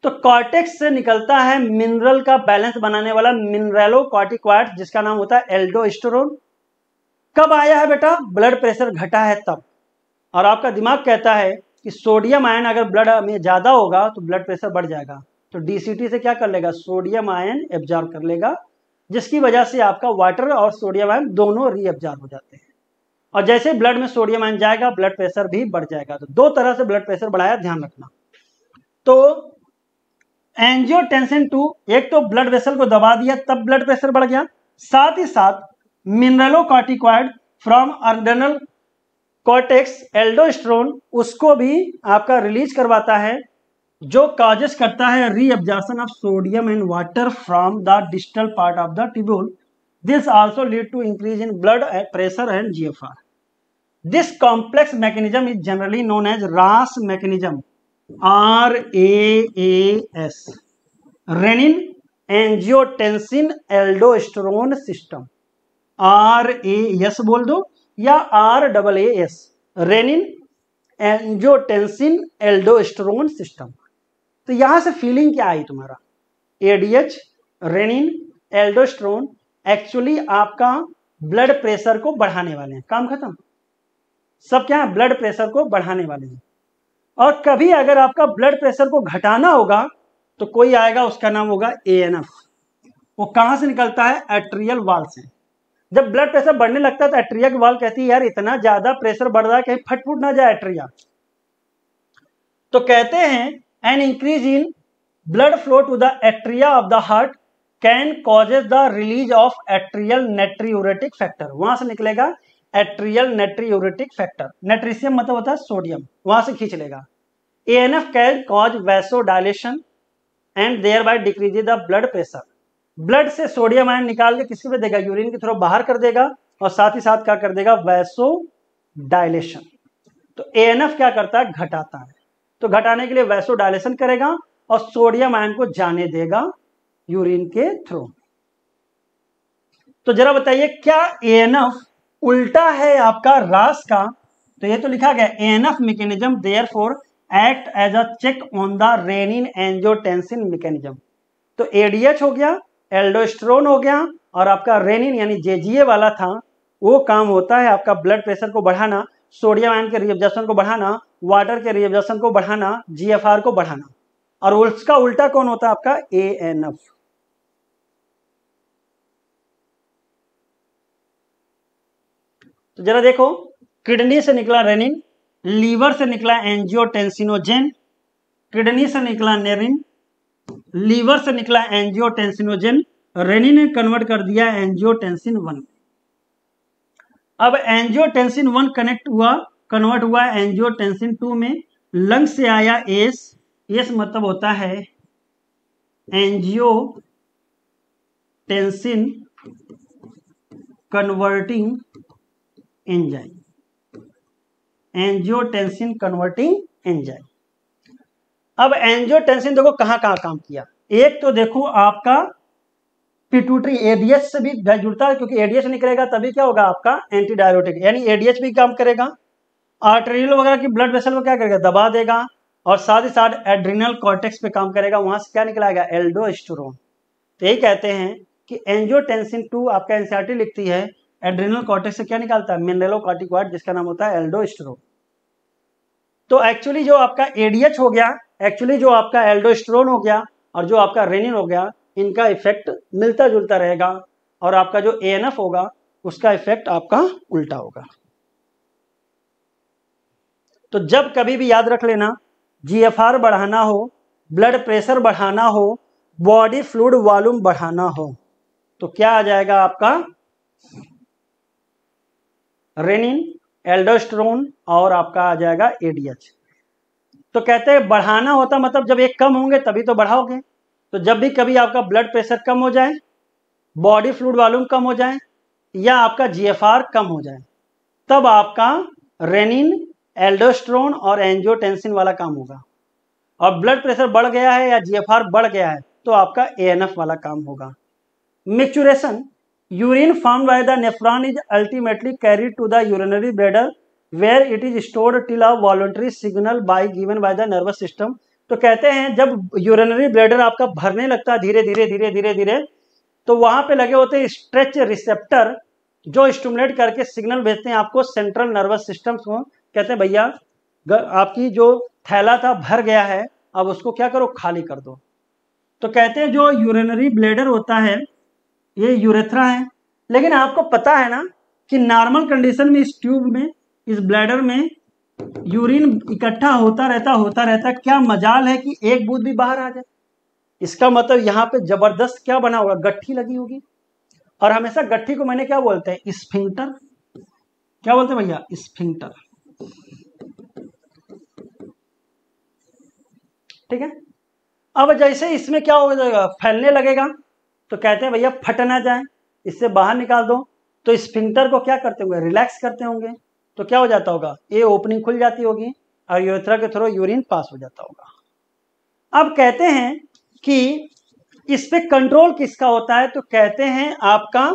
तो कॉर्टेक्स से निकलता है मिनरल का बैलेंस बनाने वाला मिनरलो कॉर्टिक्वाइट जिसका नाम होता है एल्डोस्टोरोन कब आया है बेटा ब्लड प्रेशर घटा है तब और आपका दिमाग कहता है कि सोडियम आयन अगर ब्लड में ज़्यादा होगा तो ब्लड प्रेशर बढ़ जाएगा तो डीसीटी से क्या कर लेगा सोडियम आयन एब्जॉर्व कर लेगा जिसकी वजह से आपका वाटर और सोडियम आयन दोनों रीअब्जॉर्ब हो जाते हैं और जैसे ब्लड में सोडियम आयन जाएगा ब्लड प्रेशर भी बढ़ जाएगा तो दो तरह से ब्लड प्रेशर बढ़ाया ध्यान रखना तो एंजियोटेंशन टू एक तो ब्लड वेसल को दबा दिया तब ब्लड प्रेशर बढ़ गया साथ ही साथ mineralocorticoid from adrenal cortex aldosterone उसको भी आपका रिलीज करवाता है जो काजेस करता है reabsorption of sodium and water from the distal part of the tubule this also lead to increase in blood pressure and G F R this complex mechanism is generally known as RAS mechanism R A S renin angiotensin aldosterone system R A S बोल दो या R double A S renin angiotensin aldosterone system तो यहां से feeling क्या आई तुम्हारा ADH renin aldosterone actually आपका ब्लड प्रेशर को बढ़ाने वाले हैं काम खत्म सब क्या है ब्लड प्रेशर को बढ़ाने वाले हैं और कभी अगर आपका ब्लड प्रेशर को घटाना होगा तो कोई आएगा उसका नाम होगा ए वो कहां से निकलता है एट्रियल वाल से जब ब्लड प्रेशर बढ़ने लगता है तो एट्रियल वाल कहती है यार इतना ज्यादा प्रेशर बढ़ रहा है कहीं फट फूट ना जाए एट्रिया तो कहते हैं an increase in blood flow to the atria of the heart can causes the release of atrial natriuretic factor वहां से निकलेगा एट्रियल नेट्रीयूरेटिक फैक्टर नेट्रिशियम मतलब होता है सोडियम वहां से खींच लेगा A N F can cause vasodilation and thereby decrease the blood pressure blood से सोडियम आयन निकाल के किसी पे देगा यूरिन के थ्रू बाहर कर देगा और साथ ही साथ क्या कर देगा वैसो डायलेशन तो ए एन एफ क्या करता है घटाता है तो घटाने के लिए वैसो डायलेशन करेगा और सोडियम आयन को जाने देगा यूरिन के थ्रू तो जरा बताइए क्या एएनएफ उल्टा है आपका रास का तो ये तो लिखा गया ANF mechanism therefore act as a check on the renin angiotensin mechanism तो एडीएच हो गया एल्डोस्ट्रोन हो गया और आपका रेनिन यानी जेजीए वाला था वो काम होता है आपका ब्लड प्रेशर को बढ़ाना सोडियम आयन के रिएब्जॉर्प्शन को बढ़ाना वाटर के रिजर्वेशन को बढ़ाना जीएफआर को बढ़ाना और उसका उल्टा कौन होता है आपका ए एन एफ तो जरा देखो किडनी से निकला रेनिन लीवर से निकला एंजियोटेंसिनोजेन किडनी से निकला नेरिन लीवर से निकला एंजियोटेंसिनोजेन रेनिन ने कन्वर्ट कर दिया एंजियोटेंसिन वन अब एंजियोटेंसिन वन कनेक्ट हुआ कन्वर्ट हुआ एंजियोटेंसिन टू में लंग से आया एस एस मतलब होता है angiotensin converting enzyme angiotensin converting enzyme अब एंजियोटेंसिन देखो कहां कहां काम किया एक तो देखो आपका पिटूटरी एडीएस से भी जुड़ता है क्योंकि एडीएस निकलेगा तभी क्या होगा आपका एंटी यानी एडीएस भी काम करेगा आर्टेरियल वगैरह की ब्लड वेसल को क्या करेगा दबा देगा और साथ ही साथ एड्रिनल कॉर्टेक्स पे काम करेगा वहां से क्या निकलाएगा एल्डोस्टोरोन तो यही कहते हैं कि एंजियोटेंसिन टू आपका एनसीआरटी लिखती है एड्रिनल कॉर्टेक्स से क्या निकालता है मिनरलो कॉर्टिकॉइड जिसका नाम होता है एल्डोस्टोरोन तो एक्चुअली जो आपका एडीएच हो गया एक्चुअली जो आपका एल्डोस्टोरोन हो गया और जो आपका रेनिन हो गया इनका इफेक्ट मिलता जुलता रहेगा और आपका जो एएनएफ होगा उसका इफेक्ट आपका उल्टा होगा तो जब कभी भी याद रख लेना जीएफआर बढ़ाना हो ब्लड प्रेशर बढ़ाना हो बॉडी फ्लूड वॉल्यूम बढ़ाना हो तो क्या आ जाएगा आपका रेनिन एल्डोस्ट्रोन और आपका आ जाएगा एडीएच तो कहते हैं बढ़ाना होता मतलब जब एक कम होंगे तभी तो बढ़ाओगे तो जब भी कभी आपका ब्लड प्रेशर कम हो जाए बॉडी फ्लूड वॉल्यूम कम हो जाए या आपका जीएफआर कम हो जाए तब आपका रेनिन एल्डोस्ट्रोन और एंजियोटेंसिन वाला काम होगा और ब्लड प्रेशर बढ़ गया है या जीएफआर बढ़ गया है तो आपका एएनएफ वाला काम होगा micturition urine form by the nephron is ultimately carry to the urinary bladder where it is stored till a voluntary signal by given by the nervous system तो कहते हैं जब यूरिनरी ब्लेडर आपका भरने लगता है धीरे धीरे धीरे धीरे धीरे तो वहां पे लगे होते हैं स्ट्रेच रिसेप्टर जो स्टूमुलेट करके सिग्नल भेजते हैं आपको सेंट्रल नर्वस सिस्टम को कहते हैं भैया आपकी जो थैला था भर गया है अब उसको क्या करो खाली कर दो तो कहते हैं जो यूरिनरी ब्लेडर होता है ये यूरेथ्रा है लेकिन आपको पता है ना कि नॉर्मल कंडीशन में इस ट्यूब में इस ब्लैडर में यूरिन इकट्ठा होता रहता होता रहता क्या मजाल है कि एक बूथ भी बाहर आ जाए इसका मतलब यहाँ पे जबरदस्त क्या बना होगा गट्ठी लगी होगी और हमेशा गट्ठी को मैंने क्या बोलते हैं स्फिंक्टर क्या बोलते हैं भैया स्फिंक्टर ठीक है अब जैसे इसमें क्या हो जाएगा फैलने लगेगा तो कहते हैं भैया फट ना जाए इससे बाहर निकाल दो तो स्पिंक्टर को क्या करते होंगे रिलैक्स करते होंगे तो क्या हो जाता होगा ये ओपनिंग खुल जाती होगी और यूरेथ्रा के थ्रू यूरिन पास हो जाता होगा अब कहते हैं कि इस पे कंट्रोल किसका होता है तो कहते हैं आपका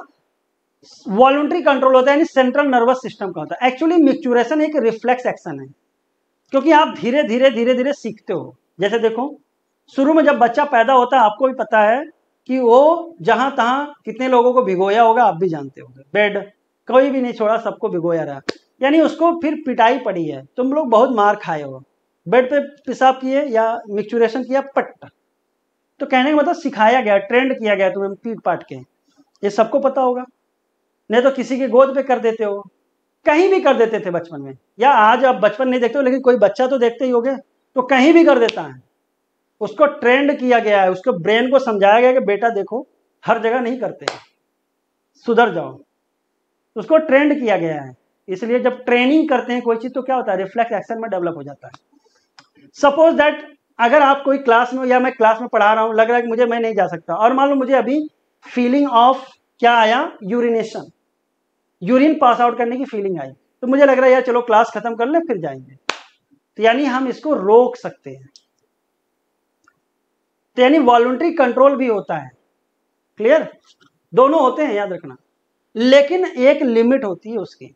वॉलंटरी कंट्रोल होता है यानी सेंट्रल नर्वस सिस्टम का होता है एक्चुअली मिक्चुरेशन एक रिफ्लेक्स एक्शन है क्योंकि आप धीरे धीरे धीरे धीरे सीखते हो जैसे देखो शुरू में जब बच्चा पैदा होता है आपको भी पता है कि वो जहां तहां कितने लोगों को भिगोया होगा आप भी जानते हो बेड कोई भी नहीं छोड़ा सबको भिगोया रहा यानी उसको फिर पिटाई पड़ी है तुम लोग बहुत मार खाए हो बेड पे पिसाब किए या मिक्चुरेशन किया पट तो कहने का मतलब सिखाया गया ट्रेंड किया गया तुम्हें पीट पाट के ये सबको पता होगा नहीं तो किसी के गोद पे कर देते हो कहीं भी कर देते थे बचपन में या आज आप बचपन नहीं देखते हो लेकिन कोई बच्चा तो देखते ही होगे तो कहीं भी कर देता है उसको ट्रेंड किया गया है उसको ब्रेन को समझाया गया कि बेटा देखो हर जगह नहीं करते सुधर जाओ उसको ट्रेंड किया गया है इसलिए जब ट्रेनिंग करते हैं कोई चीज़ तो क्या होता है रिफ्लेक्स एक्शन में डेवलप हो जाता है सपोज दैट अगर आप कोई क्लास में या मैं क्लास में पढ़ा रहा हूँ लग रहा है कि मुझे मैं नहीं जा सकता और मान लो मुझे अभी फीलिंग ऑफ क्या आया यूरिनेशन यूरिन पास आउट करने की फीलिंग आई तो मुझे लग रहा है यार चलो क्लास खत्म कर ले फिर जाएंगे तो यानी हम इसको रोक सकते हैं तो यानी वॉलंट्री कंट्रोल भी होता है क्लियर दोनों होते हैं याद रखना लेकिन एक लिमिट होती है उसकी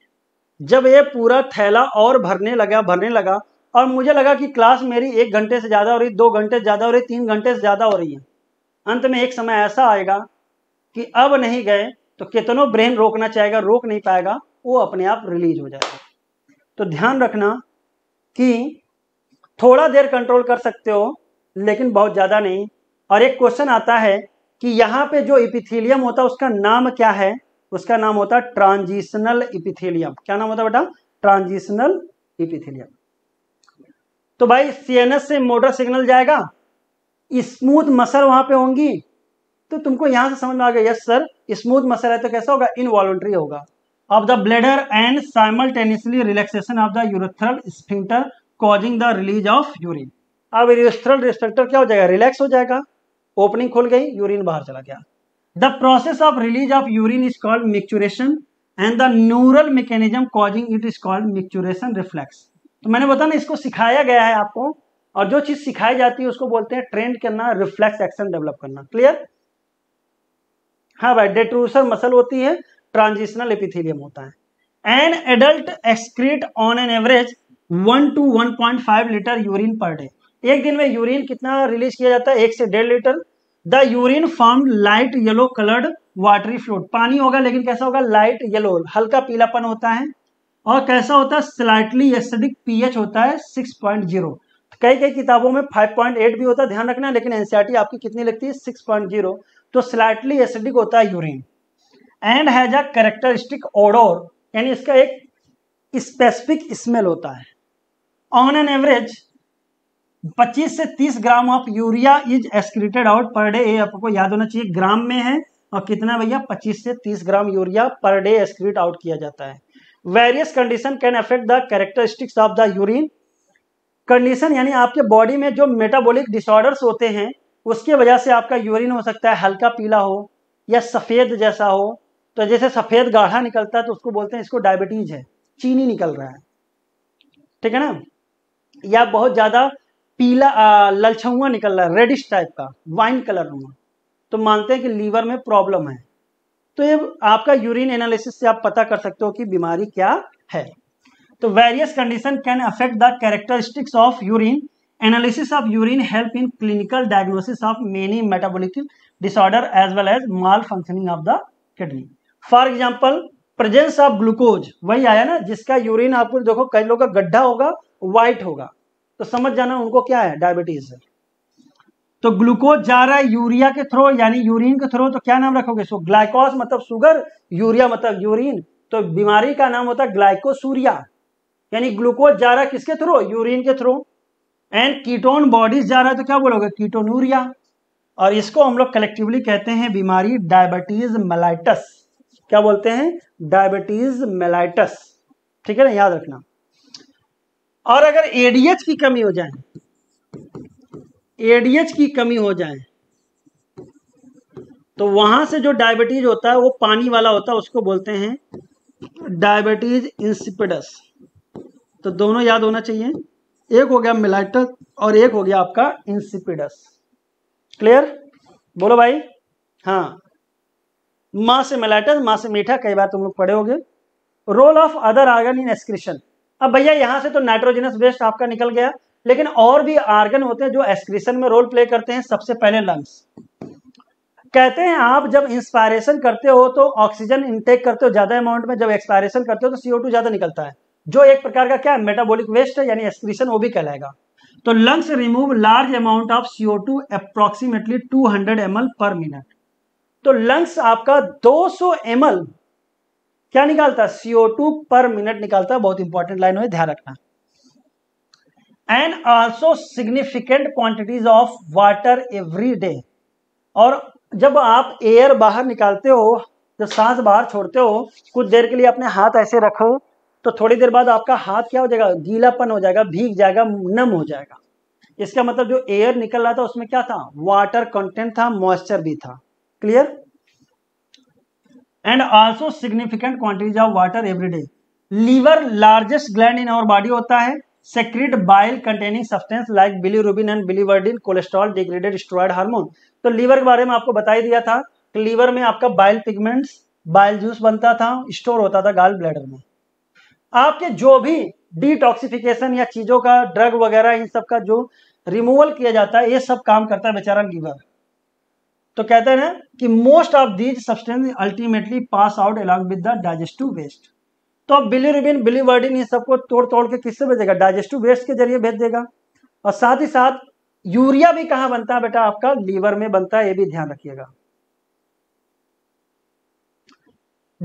जब ये पूरा थैला और भरने लगा भरने लगा और मुझे लगा कि क्लास मेरी एक घंटे से ज़्यादा हो रही दो घंटे से ज़्यादा हो रही तीन घंटे से ज़्यादा हो रही है अंत में एक समय ऐसा आएगा कि अब नहीं गए तो कितनों ब्रेन रोकना चाहेगा रोक नहीं पाएगा वो अपने आप रिलीज हो जाएगा तो ध्यान रखना कि थोड़ा देर कंट्रोल कर सकते हो लेकिन बहुत ज़्यादा नहीं और एक क्वेश्चन आता है कि यहाँ पे जो इपिथीलियम होता है उसका नाम क्या है उसका नाम होता है ट्रांजिशनल इपिथीलियम क्या नाम होता है बेटा ट्रांजिशनल इपिथीलियम तो भाई सीएनएस से मोटर सिग्नल जाएगा स्मूथ मसल वहां पे होंगी तो तुमको यहां से समझ में आ गया यस सर स्मूथ मसल है तो कैसा होगा इनवॉल्ट्री होगा of the bladder and simultaneously relaxation of the urethral sphincter causing the release of urine अब यूरेथ्रल रिस्ट्रक्टर क्या हो जाएगा रिलैक्स हो जाएगा ओपनिंग खुल गई यूरिन बाहर चला गया the process of release of urine is called micturition and the neural mechanism causing it is called micturition reflex तो मैंने बताया ना इसको सिखाया गया है आपको और जो चीज सिखाई जाती है उसको बोलते हैं ट्रेंड करना रिफ्लेक्स एक्शन डेवलप करना क्लियर हाँ भाई डेट्रूसर मसल होती है ट्रांजिशनल एपिथेलियम होता है an adult excrete on an average one to one point five litre urine per day एक दिन में यूरिन कितना रिलीज किया जाता है एक से डेढ़ litre the urine form light yellow coloured watery fluid पानी होगा लेकिन कैसा होगा लाइट येलो हल्का पीलापन होता है और कैसा होता है स्लाइटली एसिडिक पीएच होता है 6.0 कई कई किताबों में 5.8 भी होता है ध्यान रखना लेकिन एनसीआरटी e आपकी कितनी लगती है 6.0 तो स्लाइटली एसिडिक होता है urine and has a characteristic odour यानी इसका एक स्पेसिफिक स्मेल होता है ऑन एन एवरेज 25 से 30 gram of urea is excreted out per day ये आपको याद होना चाहिए ग्राम में है और कितना भैया 25 से 30 gram urea per day excrete out किया जाता है various condition can affect the characteristics of the urine condition यानी आपके बॉडी में जो मेटाबॉलिक डिसऑर्डर्स होते हैं उसके वजह से आपका यूरिन हो सकता है हल्का पीला हो या सफ़ेद जैसा हो तो जैसे सफ़ेद गाढ़ा निकलता है तो उसको बोलते हैं इसको डायबिटीज़ है चीनी निकल रहा है ठीक है ना या बहुत ज़्यादा पीला ललछुआ निकल रहा है रेडिश टाइप का वाइन कलर हुआ तो मानते हैं कि लीवर में प्रॉब्लम है तो ये आपका यूरिन एनालिसिस से आप पता कर सकते हो कि बीमारी क्या है तो various condition can affect the characteristics of urine of urine help in clinical diagnosis of many metabolic disorder as well as malfunctioning of the kidney for example presence of glucose वही आया ना जिसका urine आपको देखो कई लोग का गड्ढा होगा व्हाइट होगा तो समझ जाना उनको क्या है डायबिटीज तो ग्लूकोज जा रहा है यूरिया के थ्रो यानी यूरिन के थ्रो तो क्या नाम रखोगे सो ग्लाइकोस मतलब शुगर यूरिया मतलब यूरिन तो बीमारी का नाम होता है ग्लाइकोसूरिया यानी ग्लूकोज जा रहा है किसके थ्रो यूरिन के थ्रो एंड कीटोन बॉडीज जा रहा है तो क्या बोलोगे कीटोनूरिया और इसको हम लोग कलेक्टिवली कहते हैं बीमारी डायबिटीज मेलाइटस क्या बोलते हैं डायबिटीज मेलाइटस ठीक है ना याद रखना और अगर एडीएच की कमी हो जाए एडीएच की कमी हो जाए तो वहां से जो डायबिटीज होता है वो पानी वाला होता है उसको बोलते हैं डायबिटीज इंसिपिडस तो दोनों याद होना चाहिए एक हो गया मिलाइटस और एक हो गया आपका इंसिपिडस क्लियर बोलो भाई हाँ मां से मिलाइटस मां से मीठा कई बार तुम लोग पढ़े होगे role of other organ in excretion अब भैया यहां से तो नाइट्रोजनस वेस्ट आपका निकल गया लेकिन और भी आर्गन होते हैं जो एक्सक्रीशन में रोल प्ले करते हैं सबसे पहले लंग्स कहते हैं आप जब इंस्पायरेशन करते हो तो ऑक्सीजन इनटेक करते हो ज्यादा अमाउंट में जब एक्सपायरेशन करते हो तो सीओ ज्यादा निकलता है जो एक प्रकार का क्या है मेटाबोलिक वेस्ट है यानी एक्सक्रीशन वो भी कहलाएगा तो lungs remove large amount of CO two approximately two hundred M L per minute तो लंग्स आपका दो सौ क्या निकालता है सीओ टू पर मिनट निकालता है बहुत इंपॉर्टेंट लाइन में ध्यान रखना and also significant quantities of water every day और जब आप एयर बाहर निकालते हो जब सांस बाहर छोड़ते हो कुछ देर के लिए अपने हाथ ऐसे रखो तो थोड़ी देर बाद आपका हाथ क्या हो जाएगा गीलापन हो जाएगा भीग जाएगा नम हो जाएगा इसका मतलब जो एयर निकल रहा था उसमें क्या था वाटर कंटेंट था मॉइस्चर भी था clear and also significant quantities of water everyday liver largest gland in our body होता है secrete bile containing substance like bilirubin and biliverdin cholesterol degraded steroid hormone तो लीवर के बारे में आपको बता ही दिया था कि लीवर में आपका बाइल पिगमेंट्स बाइल जूस बनता था स्टोर होता था गाल ब्लैडर में आपके जो भी डिटॉक्सिफिकेशन या चीजों का ड्रग वगैरह इन सब का जो रिमूवल किया जाता है ये सब काम करता है बेचारा लीवर तो कहते हैं ना कि most of these substance ultimately pass out along with the digestive waste तो अब बिलीरुबिन बिलीवर्डिन ये सबको तोड़ तोड़ के किससे भेजेगा डाइजेस्टिव वेस्ट के जरिए भेज देगा और साथ ही साथ यूरिया भी कहाँ बनता है बेटा आपका लीवर में बनता है ये भी ध्यान रखिएगा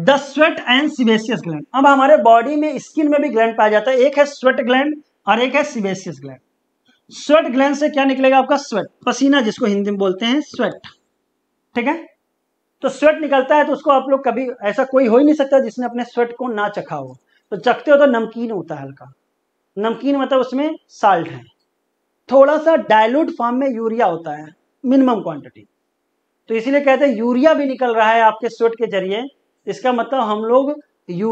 the sweat and sebaceous gland अब हमारे बॉडी में स्किन में भी ग्लैंड पाया जाता है एक है स्वेट ग्लैंड और एक है सिबेसियस ग्लैंड स्वेट ग्लैंड से क्या निकलेगा आपका स्वेट पसीना जिसको हिंदी में बोलते हैं स्वेट ठीक है तो स्वेट निकलता है तो उसको आप लोग कभी ऐसा कोई हो ही नहीं सकता जिसने अपने स्वेट को ना चखा हो तो चखते हो तो नमकीन होता है हल्का नमकीन मतलब उसमें साल्ट है थोड़ा सा डायलूट फॉर्म में यूरिया होता है मिनिमम क्वांटिटी तो इसीलिए कहते हैं यूरिया भी निकल रहा है आपके स्वेट के जरिए इसका मतलब हम लोग यू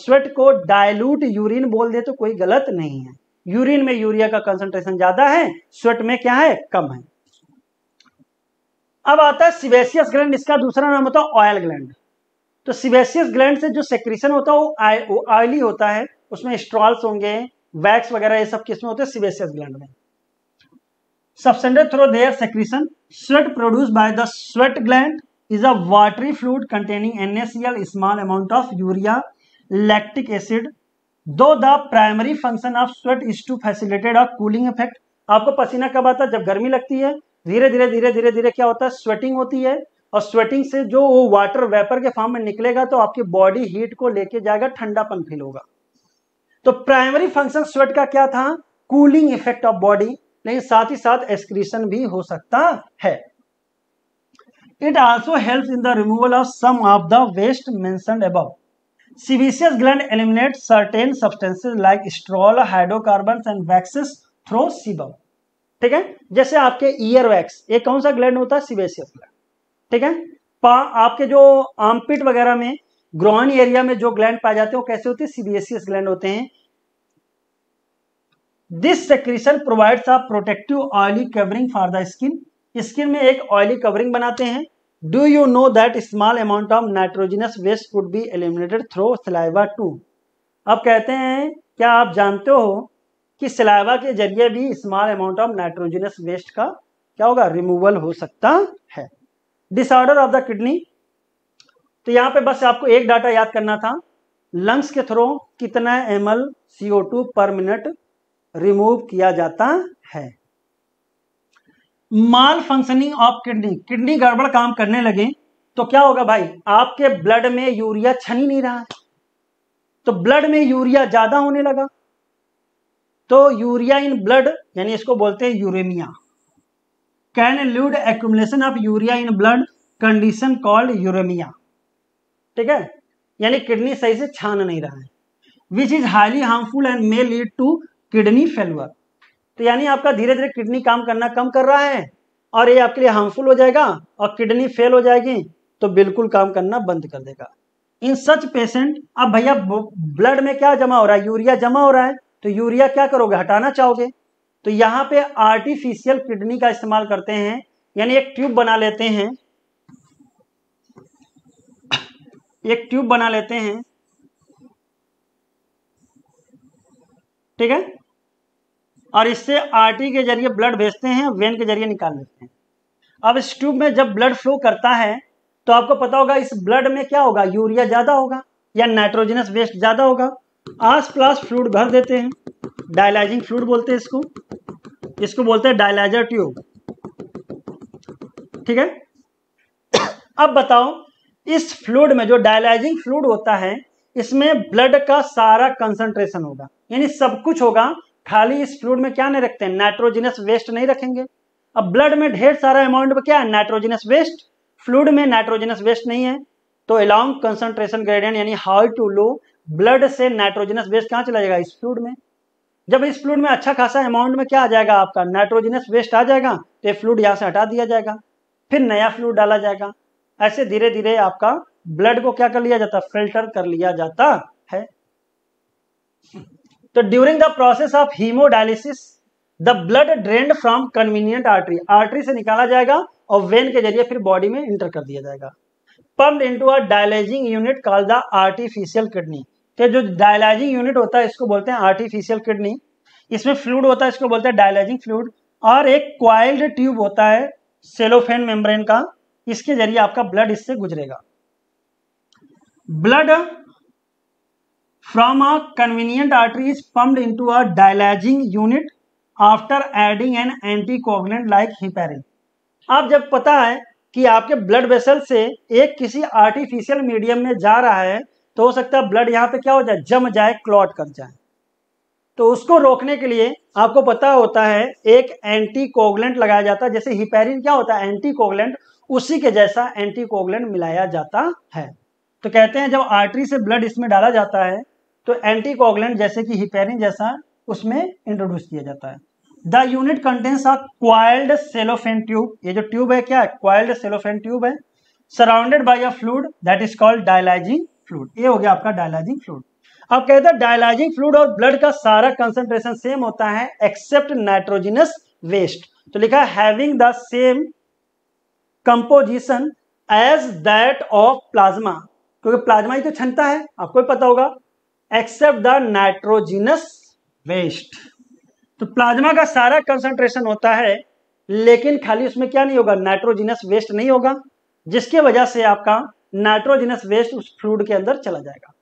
स्वेट को डायलूट यूरिन बोल दे तो कोई गलत नहीं है यूरिन में यूरिया का कंसंट्रेशन ज्यादा है स्वेट में क्या है कम है अब आता है सिवेसियस ग्लैंड इसका दूसरा नाम होता है ऑयल ग्लैंड तो सिवेसियस ग्लैंड से जो सेक्रीशन होता है वो ऑयली होता है उसमें स्ट्रॉल्स होंगे वैक्स वगैरह ये सब किसमें होते हैं सिवेसियस ग्लैंड में substances through their secretion sweat produce by the sweat gland is a watery fluid containing NaCl, small amount of urea, lactic acid. Though the primary function of sweat is to facilitate a cooling effect. आपको पसीना कब आता है जब गर्मी लगती है धीरे धीरे धीरे धीरे धीरे क्या होता है स्वेटिंग होती है और स्वेटिंग से जो वो वाटर वेपर के फॉर्म में निकलेगा तो आपकी बॉडी हीट को लेके जाएगा ठंडापन फील होगा तो प्राइमरी फंक्शन स्वेट का क्या था कूलिंग इफेक्ट ऑफ बॉडी लेकिन साथ ही साथ एक्सक्रीशन भी हो सकता है it also help in the removal of some of the waste मेन्सेंड अब सीवीसियस gland eliminate certain substances like sterols hydrocarbon and waxes through sebum ठीक है जैसे आपके ईयर वैक्स ये कौन सा ग्लैंड होता है सीवेसियस ग्लैंड ठीक है पा आपके जो आमपिट वगैरह में ग्रॉइन एरिया में जो ग्लैंड पाए जाते हैं वो कैसे होते हैं सीबीएसियस ग्लैंड होते हैं this secretion provides a protective oily covering for the skin skin में एक ऑयली कवरिंग बनाते हैं do you know that small amount of nitrogenous waste would be eliminated through saliva too अब कहते हैं क्या आप जानते हो कि सिलाईवा के जरिए भी small amount of nitrogenous waste का क्या होगा रिमूवल हो सकता है डिसऑर्डर ऑफ द किडनी तो यहाँ पे बस आपको एक डाटा याद करना था लंग्स के थ्रू कितना M L per minute remove किया जाता है malfunctioning of kidney kidney गड़बड़ काम करने लगे तो क्या होगा भाई आपके ब्लड में यूरिया छन ही नहीं रहा है तो ब्लड में यूरिया ज्यादा होने लगा तो यूरिया इन ब्लड यानी इसको बोलते हैं uremia can lead accumulation of urea in blood condition called uremia ठीक है यानी किडनी सही से छान नहीं रहा है which is highly harmful and may lead to kidney failure तो यानी आपका धीरे धीरे किडनी काम करना कम कर रहा है और ये आपके लिए हार्मफुल हो जाएगा और किडनी फेल हो जाएगी तो बिल्कुल काम करना बंद कर देगा इन सच पेशेंट अब भैया ब्लड में क्या जमा हो रहा है यूरिया जमा हो रहा है तो यूरिया क्या करोगे हटाना चाहोगे तो यहाँ पे आर्टिफिशियल किडनी का इस्तेमाल करते हैं यानी एक ट्यूब बना लेते हैं एक ट्यूब बना लेते हैं ठीक है और इससे आरटी के जरिए ब्लड भेजते हैं वेन के जरिए निकाल लेते हैं अब इस ट्यूब में जब ब्लड फ्लो करता है तो आपको पता होगा इस ब्लड में क्या होगा यूरिया ज़्यादा होगा या नाइट्रोजनस वेस्ट ज़्यादा होगा आस प्लास फ्लूड भर देते हैं डायलाइजिंग फ्लूड बोलते हैं इसको इसको बोलते हैं डायलाइजर ट्यूब ठीक है अब बताओ इस फ्लूड में जो डायलाइजिंग फ्लूड होता है इसमें ब्लड का सारा कंसंट्रेशन होगा यानी सब कुछ होगा खाली इस फ्लूड में क्या नहीं रखते हैं नाइट्रोजिनस वेस्ट नहीं रखेंगे अब ब्लड में ढेर सारा अमाउंट में क्या है नाइट्रोजिनस वेस्ट फ्लूड में नाइट्रोजिनस वेस्ट नहीं है तो अलॉन्ग कंसंट्रेशन ग्रेडियंट यानी हाई टू लो ब्लड से नाइट्रोजिनस वेस्ट कहाँ चला जाएगा इस फ्लूड में जब इस फ्लूड में अच्छा खासा अमाउंट में क्या आ जाएगा आपका नाइट्रोजिनस वेस्ट आ जाएगा तो फ्लूड यहाँ से हटा दिया जाएगा फिर नया फ्लूड डाला जाएगा ऐसे धीरे धीरे आपका ब्लड को क्या कर लिया जाता फिल्टर कर लिया जाता है तो during the process of haemodialysis the blood drained from convenient artery artery से निकाला जाएगा और वेन के जरिए फिर बॉडी में इंटर कर दिया जाएगा pump into a dialysing unit call the artificial kidney तो जो डायलाइजिंग यूनिट होता है इसको बोलते हैं आर्टिफिशियल किडनी इसमें फ्लूड होता है इसको बोलते हैं डायलाइजिंग फ्लूड और एक क्वाइल्ड ट्यूब होता है सेलोफेन मेम्ब्रेन का इसके जरिए आपका ब्लड इससे गुजरेगा blood a convenient convenient is is pumped into a dialyzing unit after adding an anticoagulant like heparin आप जब पता है कि आपके ब्लड वेसल से एक किसी आर्टिफिशियल मीडियम में जा रहा है तो हो सकता है ब्लड यहाँ पे क्या हो जाए जम जाए क्लॉट कर जाए तो उसको रोकने के लिए आपको पता होता है एक एंटीकोगलेंट लगाया जाता है जैसे हिपेरिन क्या होता है एंटीकोगलेंट उसी के जैसा एंटीकोगलेंट मिलाया जाता है तो कहते हैं जब आर्टरी से ब्लड इसमें डाला जाता है तो एंटीकोगुलेंट जैसे कि हिपेरिन जैसा उसमें इंट्रोड्यूस किया जाता है the unit contains of coiled cellophane tube ये जो ट्यूब है क्या है क्वाइल्ड सेलोफेन ट्यूब है surrounded by a fluid that is called dialysing fluid ये हो गया आपका डायलाइजिंग फ्लूड अब कहते हैं डायलाइजिंग फ्लूड और ब्लड का सारा कंसेंट्रेशन सेम होता है एक्सेप्ट नाइट्रोजिनस वेस्ट तो लिखा having the same composition as that of plasma क्योंकि प्लाज्मा ही तो छनता है आपको भी पता होगा एक्सेप्ट द नाइट्रोजिनस वेस्ट तो प्लाज्मा का सारा कंसंट्रेशन होता है लेकिन खाली उसमें क्या नहीं होगा नाइट्रोजिनस वेस्ट नहीं होगा जिसके वजह से आपका नाइट्रोजिनस वेस्ट उस फ्लूड के अंदर चला जाएगा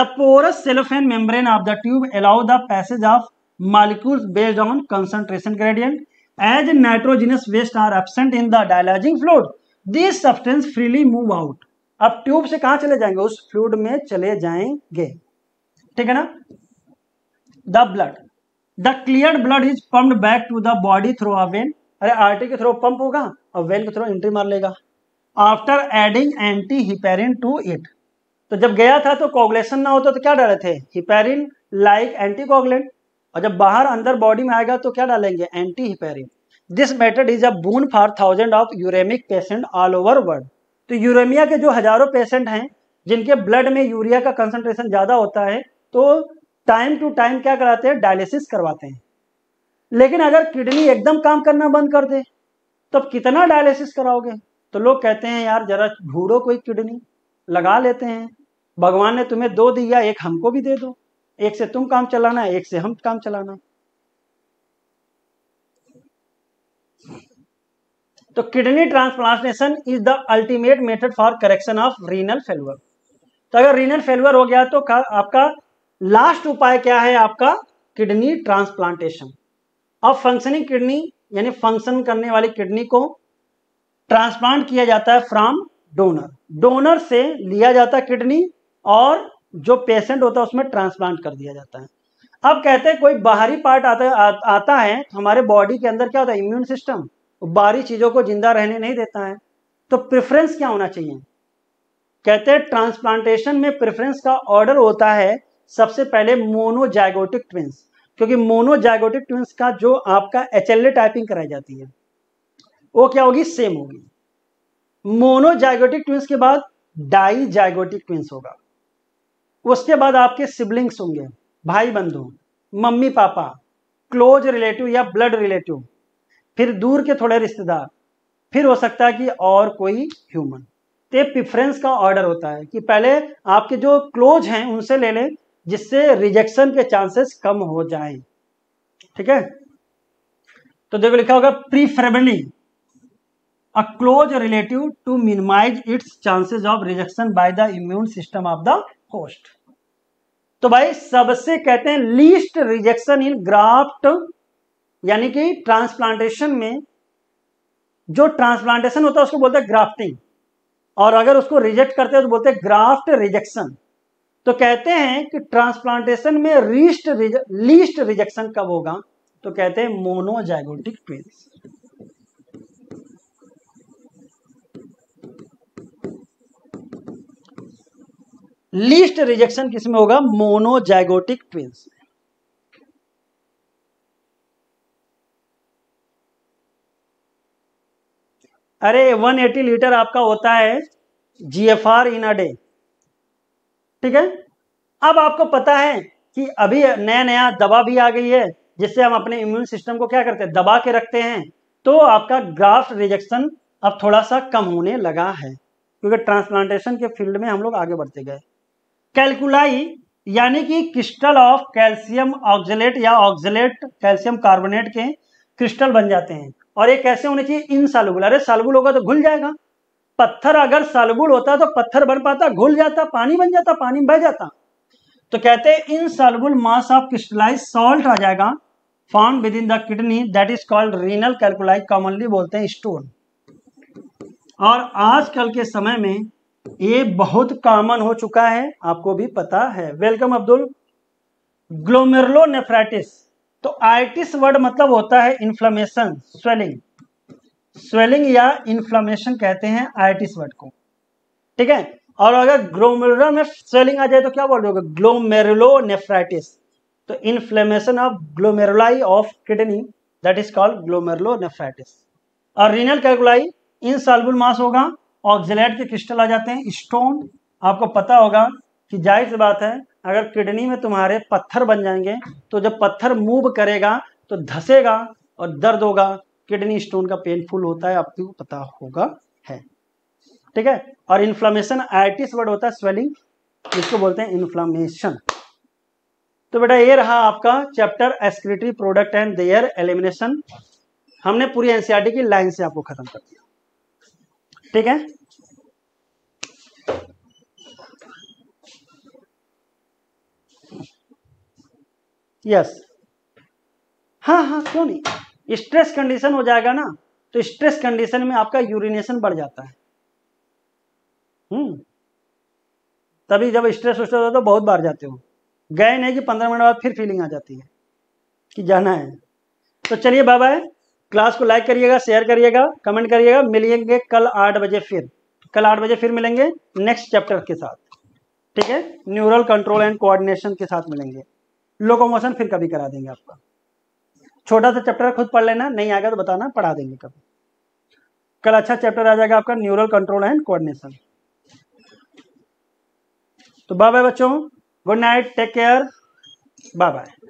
the porous cellophane membrane of the tube allow the passage of molecule based on concentration gradient as nitrogenous waste are absent in the dialysing fluid this substance freely move out अब tube से कहा चले जाएंगे उस fluid में चले जाएंगे ठीक है ना the blood the clear blood is pump back to the body through a vein अरे आर्टी के थ्रू पंप होगा और वेन के थ्रू एंट्री मार लेगा after adding anti heparin to it तो जब गया था तो कोगुलेशन ना होता तो क्या डाले थे हिपेरिन लाइक एंटी कोगुलेंट और जब बाहर अंदर बॉडी में आएगा तो क्या डालेंगे anti heparin this method is a boon for thousand of uremic patient all over world तो यूरेमिया के जो हजारों पेशेंट हैं जिनके ब्लड में यूरिया का कंसंट्रेशन ज्यादा होता है तो टाइम टू टाइम क्या कराते हैं डायलिसिस करवाते हैं लेकिन अगर किडनी एकदम काम करना बंद कर दे तब कितना डायलिसिस कराओगे तो लोग कहते हैं यार जरा ढूंढो कोई किडनी लगा लेते हैं भगवान ने तुम्हें दो दिया एक हमको भी दे दो एक से तुम काम चलाना एक से हम काम चलाना तो kidney transplantation is the ultimate method for correction of renal failure तो अगर रीनल फेलुअर हो गया तो आपका लास्ट उपाय क्या है आपका किडनी ट्रांसप्लांटेशन अब फंक्शनिंग किडनी यानी फंक्शन करने वाली किडनी को ट्रांसप्लांट किया जाता है फ्रॉम डोनर डोनर से लिया जाता है किडनी और जो पेशेंट होता है उसमें ट्रांसप्लांट कर दिया जाता है अब कहते हैं कोई बाहरी पार्ट आता आ, आता है तो हमारे बॉडी के अंदर क्या होता है इम्यून सिस्टम बाहरी चीजों को जिंदा रहने नहीं देता है तो प्रेफरेंस क्या होना चाहिए कहते हैं ट्रांसप्लांटेशन में प्रेफरेंस का ऑर्डर होता है सबसे पहले मोनोजाइगोटिक ट्विंस क्योंकि मोनोजाइगोटिक ट्विंस का जो आपका एच टाइपिंग कराई जाती है वो क्या होगी सेम होगी मोनोजाइगोटिक ट्विंस के बाद डाई जाइगोटिक ट्विंस होगा उसके बाद आपके सिबलिंग्स होंगे भाई बंधु मम्मी पापा क्लोज रिलेटिव या ब्लड रिलेटिव फिर दूर के थोड़े रिश्तेदार फिर हो सकता है कि और कोई ह्यूमन तो प्रिफरेंस का ऑर्डर होता है कि पहले आपके जो क्लोज हैं उनसे ले लें जिससे रिजेक्शन के चांसेस कम हो जाए ठीक है तो देखो लिखा होगा preferably a close relative to minimise its chances of rejection by the immune system of the host तो भाई सबसे कहते हैं लीस्ट रिजेक्शन इन ग्राफ्ट यानी कि ट्रांसप्लांटेशन में जो ट्रांसप्लांटेशन होता है उसको बोलते हैं ग्राफ्टिंग और अगर उसको रिजेक्ट करते हैं तो बोलते हैं ग्राफ्ट रिजेक्शन तो कहते हैं कि ट्रांसप्लांटेशन में रीस्ट रिज, लीस्ट रिजेक्शन कब होगा तो कहते हैं मोनोजाइगोटिक ट्विंस लीस्ट रिजेक्शन किसमें होगा मोनोजाइगोटिक ट्विंस अरे 180 लीटर आपका होता है जीएफआर इन अ डे ठीक है अब आपको पता है कि अभी नया नया दवा भी आ गई है जिससे हम अपने इम्यून सिस्टम को क्या करते हैं दबा के रखते हैं तो आपका ग्राफ्ट रिजेक्शन अब थोड़ा सा कम होने लगा है क्योंकि ट्रांसप्लांटेशन के फील्ड में हम लोग आगे बढ़ते गए कैलकुलाई यानी कि क्रिस्टल ऑफ कैल्शियम ऑक्जलेट या ऑक्जलेट कैल्शियम कार्बोनेट के क्रिस्टल बन जाते हैं और ये कैसे होने चाहिए इन सालुगुल अरे सालुगुल होगा तो घुल जाएगा पत्थर अगर सालबुड़ होता तो पत्थर बन पाता घुल जाता पानी बन जाता पानी बह जाता तो कहते हैं insoluble mass of crystallise salt आ जाएगा form within the kidney that is called renal calculi commonly बोलते हैं स्टोन और आजकल के समय में ये बहुत कॉमन हो चुका है आपको भी पता है वेलकम अब्दुल ग्लोमेरलोनेफ्राइटिस तो आइटिस वर्ड मतलब होता है इन्फ्लामेशन स्वेलिंग स्वेलिंग या इन्फ्लामेशन कहते हैं आर्टिस वर्ड को ठीक है और अगर ग्लोमेरुलर में स्वेलिंग आ जाए तो क्या बोल रहे हो ग्लोमेरुलो नेफ्राइटिस तो inflammation of glomeruli of kidney that is called glomerulonephritis और renal calculi insoluble mass होगा ऑक्जिलेट के क्रिस्टल आ जाते हैं स्टोन आपको पता होगा कि जाहिर सी बात है अगर किडनी में तुम्हारे पत्थर बन जाएंगे तो जब पत्थर मूव करेगा तो धसेगा और दर्द होगा किडनी स्टोन का पेनफुल होता है आपको पता होगा है ठीक है और इन्फ्लामेशन आर्टिस वर्ड होता है स्वेलिंग जिसको बोलते हैं इन्फ्लामेशन तो बेटा ये रहा आपका chapter excretory product and their elimination हमने पूरी एनसीआरटी e की लाइन से आपको खत्म कर दिया ठीक है यस हाँ हाँ क्यों नहीं स्ट्रेस कंडीशन हो जाएगा ना तो स्ट्रेस कंडीशन में आपका यूरिनेशन बढ़ जाता है हम्म तभी जब स्ट्रेस उस्ट्रेस होता है तो बहुत बार जाते हो गए नहीं कि पंद्रह मिनट बाद फिर फीलिंग आ जाती है कि जाना है तो चलिए बाबा क्लास को लाइक करिएगा शेयर करिएगा कमेंट करिएगा मिलेंगे कल आठ बजे फिर कल आठ बजे फिर मिलेंगे नेक्स्ट चैप्टर के साथ ठीक है न्यूरल कंट्रोल एंड कोऑर्डिनेशन के साथ मिलेंगे लोकोमोशन फिर कभी करा देंगे आपका छोटा सा चैप्टर खुद पढ़ लेना नहीं आएगा तो बताना पढ़ा देंगे कभी कल अच्छा चैप्टर आ जाएगा आपका न्यूरल कंट्रोल एंड कोऑर्डिनेशन तो बाय बाय बच्चों good night take care bye bye